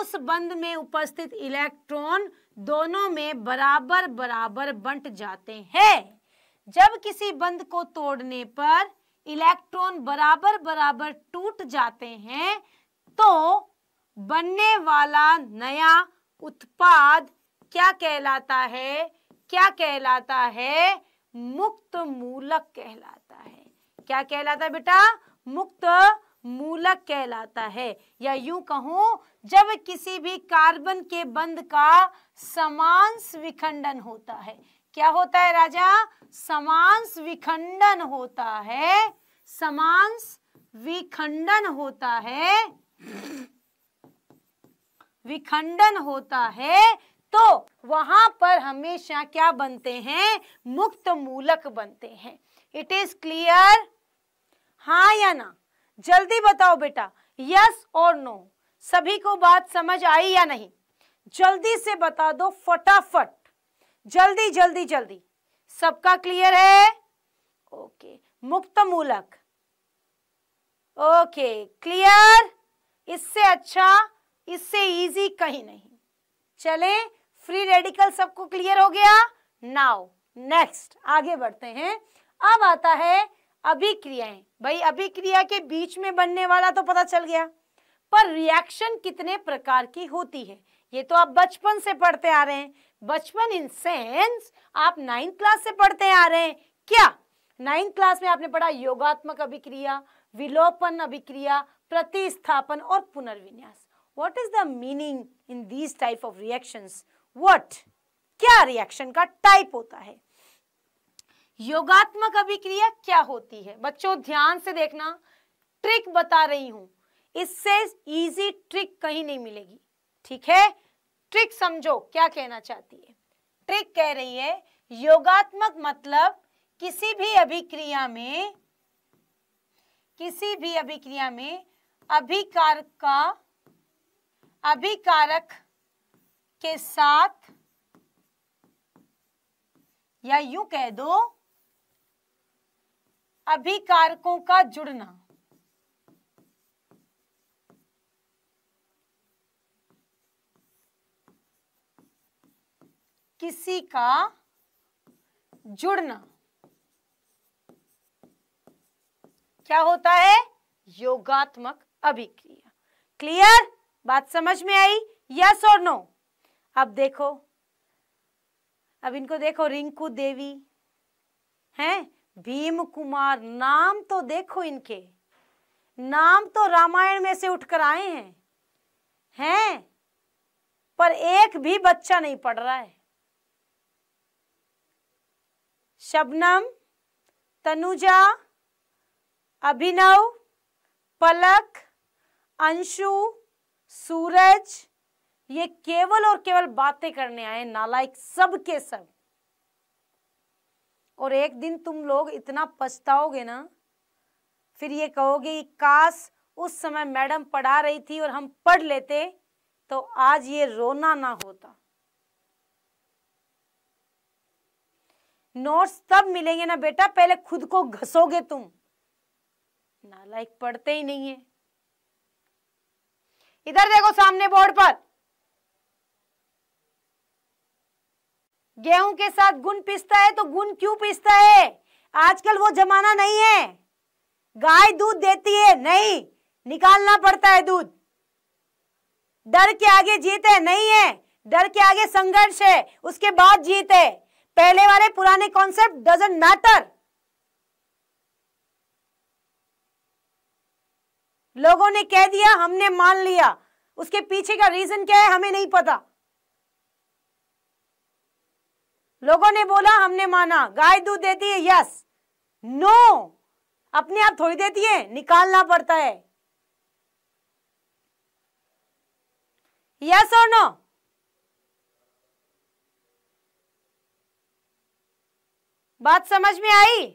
उस बंद में उपस्थित इलेक्ट्रॉन दोनों में बराबर बराबर बंट जाते हैं जब किसी बंद को तोड़ने पर इलेक्ट्रॉन बराबर बराबर टूट जाते हैं तो बनने वाला नया उत्पाद क्या कहलाता है क्या कहलाता है मुक्त मूलक कहलाता है क्या कहलाता है बेटा मुक्त मूलक कहलाता है या यूं कहूं जब किसी भी कार्बन के बंद का समांस विखंडन होता है क्या होता है राजा समान विखंडन होता है समान विखंडन होता है विखंडन होता है तो वहां पर हमेशा क्या बनते हैं मुक्त मूलक बनते हैं इट इज क्लियर हाँ या ना जल्दी बताओ बेटा यस और नो सभी को बात समझ आई या नहीं जल्दी से बता दो फटाफट जल्दी जल्दी जल्दी सबका क्लियर है ओके मुक्त मूलक ओके क्लियर इससे अच्छा इससे इजी कहीं नहीं चले फ्री रेडिकल सबको क्लियर हो गया नाउ नेक्स्ट आगे बढ़ते हैं अब आता है अभिक्रियाएं भाई अभिक्रिया के बीच में बनने वाला तो पता चल गया पर रिएक्शन कितने प्रकार की होती है ये तो आप बचपन से पढ़ते आ रहे हैं बचपन इन सेंस आप नाइन्थ क्लास से पढ़ते आ रहे हैं क्या नाइन्थ क्लास में आपने पढ़ा योगात्मक अभिक्रिया विलोपन अभिक्रिया प्रतिस्थापन और पुनर्विन्यास what is the meaning in these type of reaction what क्या रिएक्शन का टाइप होता है योगात्मक अभिक्रिया क्या होती है बच्चों ध्यान से देखना ट्रिक बता रही हूं इससे इजी ट्रिक कहीं नहीं मिलेगी ठीक है ट्रिक समझो क्या कहना चाहती है ट्रिक कह रही है योगात्मक मतलब किसी भी अभिक्रिया में किसी भी अभिक्रिया में अभिकारक का अभिकारक के साथ या यू कह दो अभिकारकों का जुड़ना किसी का जुड़ना क्या होता है योगात्मक अभिक्रिया क्लियर बात समझ में आई यस और नो अब देखो अब इनको देखो रिंकू देवी हैं भीम कुमार नाम तो देखो इनके नाम तो रामायण में से उठकर आए हैं हैं पर एक भी बच्चा नहीं पढ़ रहा है शबनम तनुजा अभिनव पलक अंशु सूरज ये केवल और केवल बातें करने आए नालायक सब के सब और एक दिन तुम लोग इतना पछताओगे ना फिर ये कहोगे काश उस समय मैडम पढ़ा रही थी और हम पढ़ लेते तो आज ये रोना ना होता नोट्स तब मिलेंगे ना बेटा पहले खुद को घसोगे तुम नालायक पढ़ते ही नहीं है इधर देखो सामने बोर्ड पर गेहूं के साथ गुण पिसता है तो गुण क्यों पिसता है आजकल वो जमाना नहीं है गाय दूध देती है नहीं निकालना पड़ता है दूध डर के आगे जीत है नहीं है डर के आगे संघर्ष है उसके बाद जीत है पहले वाले पुराने कॉन्सेप्ट डजेंट मैटर लोगों ने कह दिया हमने मान लिया उसके पीछे का रीजन क्या है हमें नहीं पता लोगों ने बोला हमने माना गाय दूध देती है यस नो अपने आप थोड़ी देती है निकालना पड़ता है यस और नो बात समझ में आई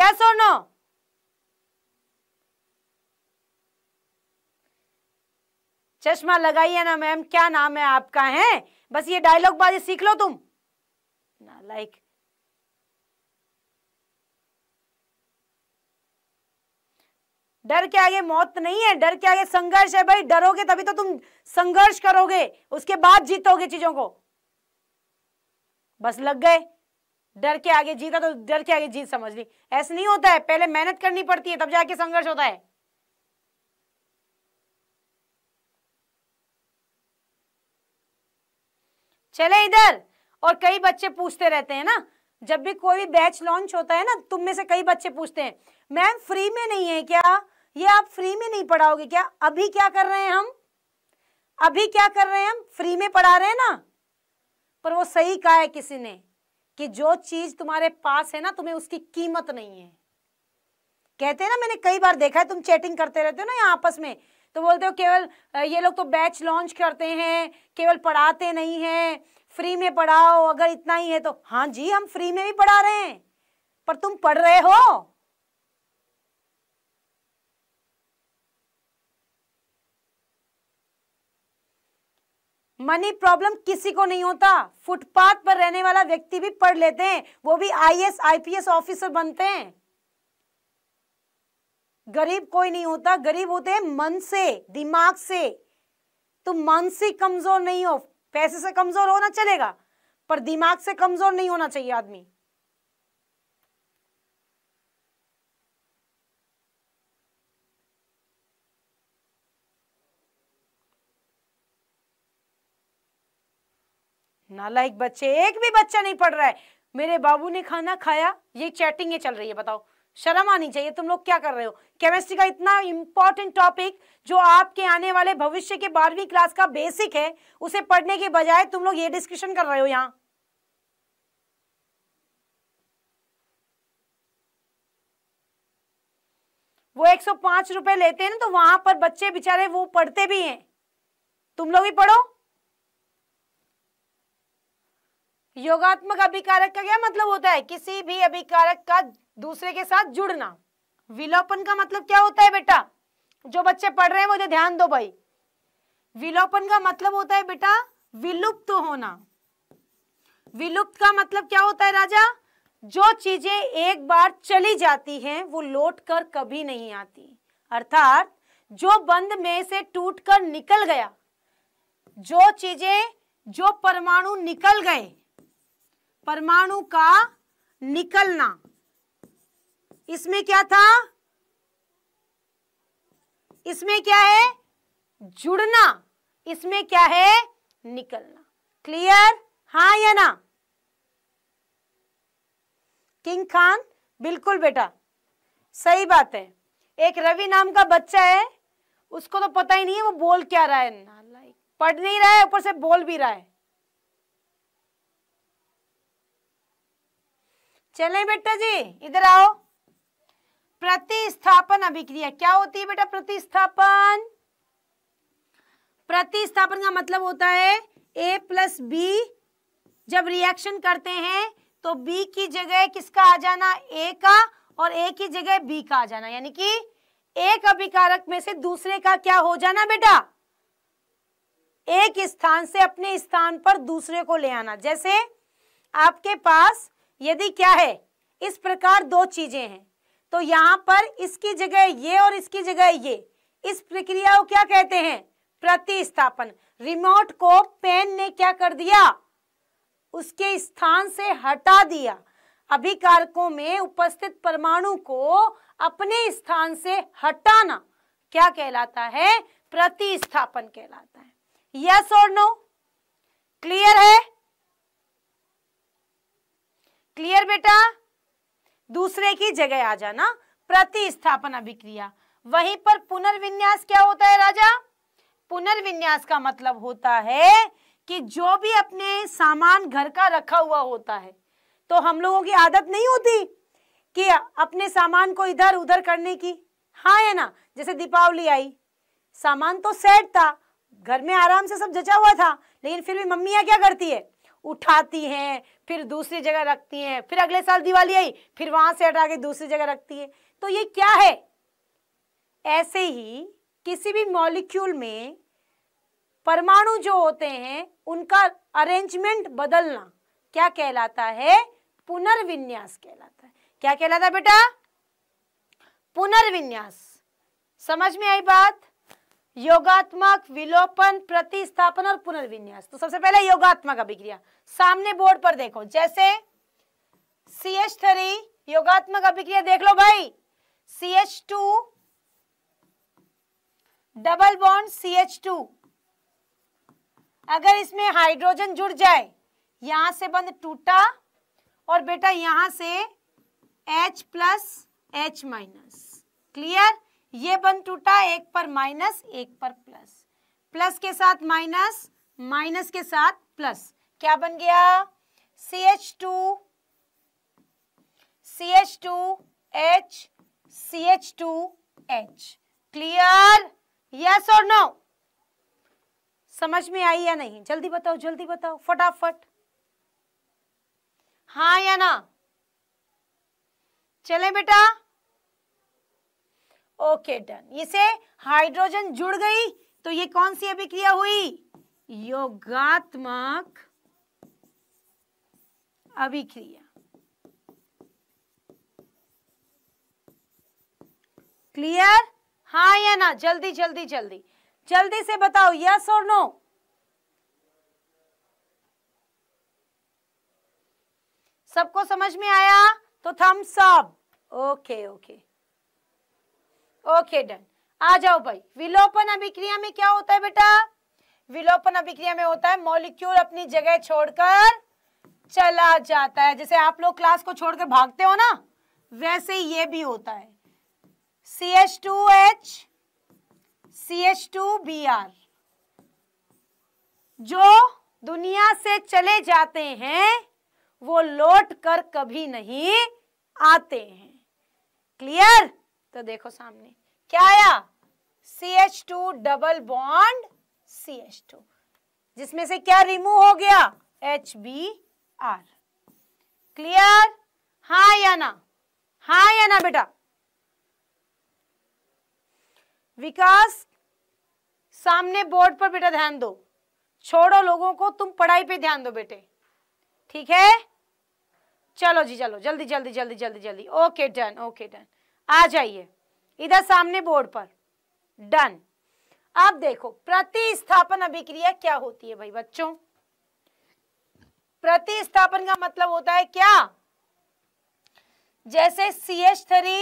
यस और नो चश्मा लगाइए ना मैम क्या नाम है आपका है बस ये डायलॉग बाजी सीख लो तुम ना लाइक डर के आगे मौत नहीं है डर के आगे संघर्ष है भाई डरोगे तभी तो तुम संघर्ष करोगे उसके बाद जीतोगे चीजों को बस लग गए डर के आगे जीता तो डर के आगे जीत समझ ली ऐसा नहीं होता है पहले मेहनत करनी पड़ती है तब जाके संघर्ष होता है चले इधर और कई बच्चे पूछते रहते हैं ना जब भी कोई भी बैच लॉन्च होता है ना तुम में से कई बच्चे पूछते हैं मैम फ्री में नहीं है क्या ये आप फ्री में नहीं पढ़ाओगे क्या अभी क्या कर रहे हैं हम अभी क्या कर रहे हैं हम फ्री में पढ़ा रहे हैं ना पर वो सही कहा है किसी ने कि जो चीज तुम्हारे पास है ना तुम्हें उसकी कीमत नहीं है कहते हैं ना मैंने कई बार देखा है तुम चैटिंग करते रहते हो ना यहाँ आपस में तो बोलते हो केवल ये लोग तो बैच लॉन्च करते हैं केवल पढ़ाते नहीं हैं फ्री में पढ़ाओ अगर इतना ही है तो हाँ जी हम फ्री में भी पढ़ा रहे हैं पर तुम पढ़ रहे हो मनी प्रॉब्लम किसी को नहीं होता फुटपाथ पर रहने वाला व्यक्ति भी पढ़ लेते हैं वो भी आईएएस आईपीएस ऑफिसर बनते हैं गरीब कोई नहीं होता गरीब होते हैं मन से दिमाग से तुम तो मानसिक कमजोर नहीं हो पैसे से कमजोर होना चलेगा पर दिमाग से कमजोर नहीं होना चाहिए आदमी नालायक बच्चे एक भी बच्चा नहीं पढ़ रहा है मेरे बाबू ने खाना खाया ये चैटिंग चल रही है बताओ शर्म आनी चाहिए तुम लोग क्या कर रहे हो केमिस्ट्री का इतना इंपॉर्टेंट टॉपिक जो आपके आने वाले भविष्य के बारहवीं क्लास का बेसिक है उसे पढ़ने के बजाय तुम लोग ये डिस्कशन कर रहे हो यहाँ वो एक सौ पांच रुपए लेते हैं ना तो वहां पर बच्चे बेचारे वो पढ़ते भी हैं तुम लोग भी पढ़ो योगात्मक अभिकारक का क्या मतलब होता है किसी भी अभिकारक का दूसरे के साथ जुड़ना विलोपन का मतलब क्या होता है बेटा जो बच्चे पढ़ रहे हैं मुझे ध्यान दो भाई विलोपन का मतलब होता है बेटा विलुप्त होना विलुप्त का मतलब क्या होता है राजा जो चीजें एक बार चली जाती हैं वो लौट कर कभी नहीं आती अर्थात जो बंद में से टूट कर निकल गया जो चीजें जो परमाणु निकल गए परमाणु का निकलना इसमें क्या था इसमें क्या है जुड़ना इसमें क्या है निकलना क्लियर हाँ या ना किंग खान बिल्कुल बेटा सही बात है एक रवि नाम का बच्चा है उसको तो पता ही नहीं है वो बोल क्या रहा है पढ़ नहीं रहा है ऊपर से बोल भी रहा है चले बेटा जी इधर आओ प्रतिस्थापन अभिक्रिया क्या होती है बेटा प्रतिस्थापन प्रतिस्थापन का मतलब होता है ए प्लस बी जब रिएक्शन करते हैं तो बी की जगह किसका आ जाना ए का और ए की जगह बी का आ जाना यानी कि एक अभिकारक में से दूसरे का क्या हो जाना बेटा एक स्थान से अपने स्थान पर दूसरे को ले आना जैसे आपके पास यदि क्या है इस प्रकार दो चीजें हैं तो यहाँ पर इसकी जगह ये और इसकी जगह ये इस प्रक्रिया को क्या कहते हैं प्रतिस्थापन रिमोट को पेन ने क्या कर दिया उसके स्थान से हटा दिया अभिकारकों में उपस्थित परमाणु को अपने स्थान से हटाना क्या कहलाता है प्रतिस्थापन कहलाता है यस और नो क्लियर है क्लियर बेटा दूसरे की जगह आ जाना प्रतिस्थापन अभिक्रिया वहीं पर पुनर्विन्यास क्या होता है राजा पुनर्विन्यास का मतलब होता है कि जो भी अपने सामान घर का रखा हुआ होता है तो हम लोगों की आदत नहीं होती कि अपने सामान को इधर उधर करने की हाँ है ना जैसे दीपावली आई सामान तो सेट था घर में आराम से सब जचा हुआ था लेकिन फिर भी मम्मी क्या करती है उठाती हैं फिर दूसरी जगह रखती हैं फिर अगले साल दिवाली आई फिर वहां से हटा के दूसरी जगह रखती है तो ये क्या है ऐसे ही किसी भी मॉलिक्यूल में परमाणु जो होते हैं उनका अरेंजमेंट बदलना क्या कहलाता है पुनर्विन्यास कहलाता है क्या कहलाता है बेटा पुनर्विन्यास समझ में आई बात योगात्मक विलोपन प्रतिस्थापन और पुनर्विन्यास तो सबसे पहले योगात्मक अभिक्रिया सामने बोर्ड पर देखो जैसे सी एच थ्री योगात्मक अभिक्रिया देख लो भाई C H two double bond C H two अगर इसमें हाइड्रोजन जुड़ जाए यहां से बंद टूटा और बेटा यहां से H plus H minus clear ये बंद टूटा एक पर माइनस एक पर प्लस प्लस के साथ माइनस माइनस के साथ प्लस क्या बन गया C H two C H two H C H two H clear yes और नो समझ में आई या नहीं जल्दी बताओ जल्दी बताओ फटाफट हाँ या ना चले बेटा ओके डन इसे हाइड्रोजन जुड़ गई तो ये कौन सी अभिक्रिया हुई योगात्मक अभिक्रिया क्लियर हाँ या ना जल्दी जल्दी जल्दी जल्दी से बताओ यस और नो सबको समझ में आया तो thumbs up okay okay okay done आ जाओ भाई विलोपन अभिक्रिया में क्या होता है बेटा विलोपन अभिक्रिया में होता है मॉलिक्यूल अपनी जगह छोड़कर चला जाता है जैसे आप लोग क्लास को छोड़कर भागते हो ना वैसे ये भी होता है C H two H C H two B R जो दुनिया से चले जाते हैं वो लौट कर कभी नहीं आते हैं क्लियर तो देखो सामने क्या आया C H two double bond C H two जिसमें से क्या रिमूव हो गया एच बी आर क्लियर हा या ना हा या ना बेटा विकास सामने बोर्ड पर बेटा ध्यान दो छोड़ो लोगों को तुम पढ़ाई पे ध्यान दो बेटे ठीक है चलो जी चलो जल्दी जल्दी जल्दी जल्दी जल्दी ओके डन ओके डन आ जाइए इधर सामने बोर्ड पर डन अब देखो प्रतिस्थापन अभिक्रिया क्या होती है भाई बच्चों प्रतिस्थापन का मतलब होता है क्या जैसे C H three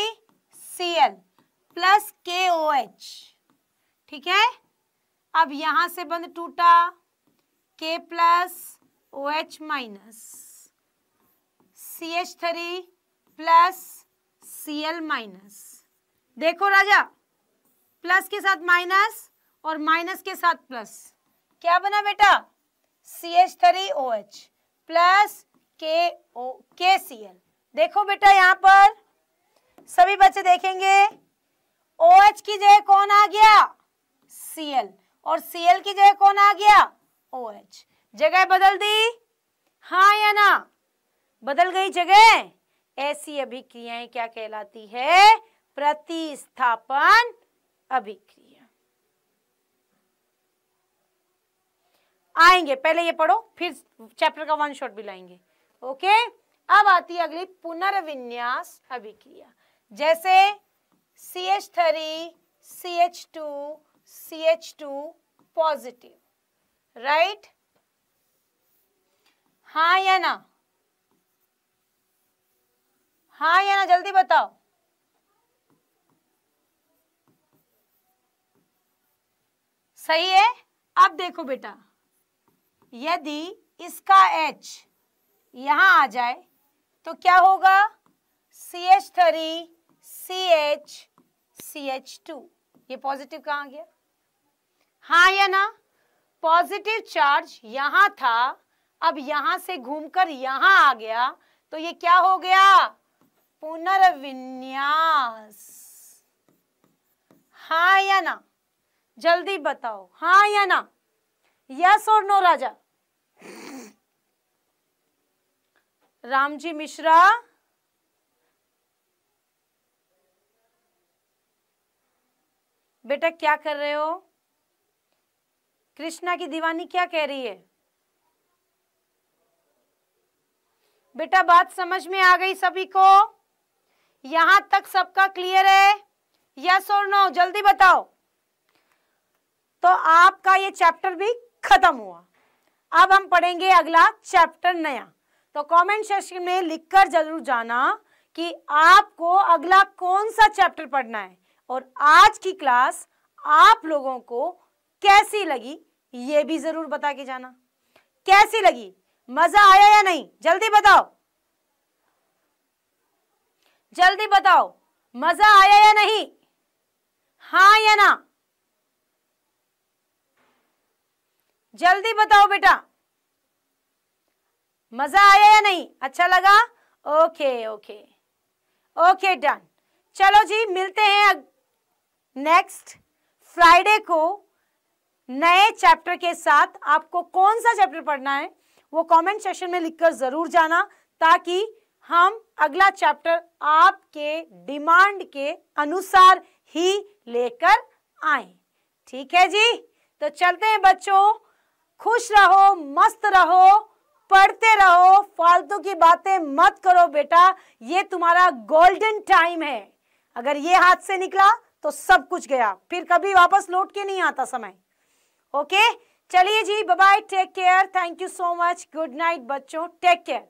C L plus K O H ठीक है अब यहां से बंद टूटा K plus O H minus C H three plus C L minus देखो राजा प्लस के साथ माइनस और माइनस के साथ प्लस क्या बना बेटा C H three O H plus K O के सी एल देखो बेटा यहाँ पर सभी बच्चे देखेंगे ओ OH की जगह कौन आ गया सी एल और सी एल की जगह कौन आ गया ओ OH. जगह बदल दी हाँ या ना बदल गई जगह ऐसी अभिक्रियाएं क्या कहलाती है प्रतिस्थापन अभिक्रिया आएंगे पहले ये पढ़ो फिर चैप्टर का वन शॉट भी लाएंगे ओके अब आती है अगली पुनर्विन्यास अभिक्रिया जैसे C H three C H two C H two positive right हाँ या ना हाँ या ना जल्दी बताओ सही है अब देखो बेटा यदि इसका H यहाँ आ जाए तो क्या होगा C H three C H C H two ये पॉजिटिव कहाँ गया हाँ या ना पॉजिटिव चार्ज यहाँ था अब यहाँ से घूमकर यहाँ आ गया तो ये क्या हो गया पुनर्विन्यास हाँ या ना जल्दी बताओ हाँ या ना यस और नो राजा रामजी मिश्रा बेटा क्या कर रहे हो कृष्णा की दीवानी क्या कह रही है बेटा बात समझ में आ गई सभी को यहां तक सबका क्लियर है यस और नो जल्दी बताओ तो आपका ये चैप्टर भी खत्म हुआ अब हम पढ़ेंगे अगला चैप्टर नया तो कमेंट सेक्शन में लिखकर जरूर जाना कि आपको अगला कौन सा चैप्टर पढ़ना है और आज की क्लास आप लोगों को कैसी लगी ये भी जरूर बता के जाना कैसी लगी मजा आया या नहीं जल्दी बताओ जल्दी बताओ मजा आया या नहीं हाँ या ना जल्दी बताओ बेटा मजा आया या नहीं अच्छा लगा ओके ओके ओके डन चलो जी मिलते हैं नेक्स्ट फ्राइडे को नए चैप्टर के साथ आपको कौन सा चैप्टर पढ़ना है वो कमेंट सेक्शन में लिखकर जरूर जाना ताकि हम अगला चैप्टर आपके डिमांड के अनुसार ही लेकर आए ठीक है जी तो चलते हैं बच्चों खुश रहो मस्त रहो पढ़ते रहो फालतू की बातें मत करो बेटा ये तुम्हारा गोल्डन टाइम है अगर ये हाथ से निकला तो सब कुछ गया फिर कभी वापस लौट के नहीं आता समय ओके चलिए जी bye take care thank you so much good night बच्चों टेक केयर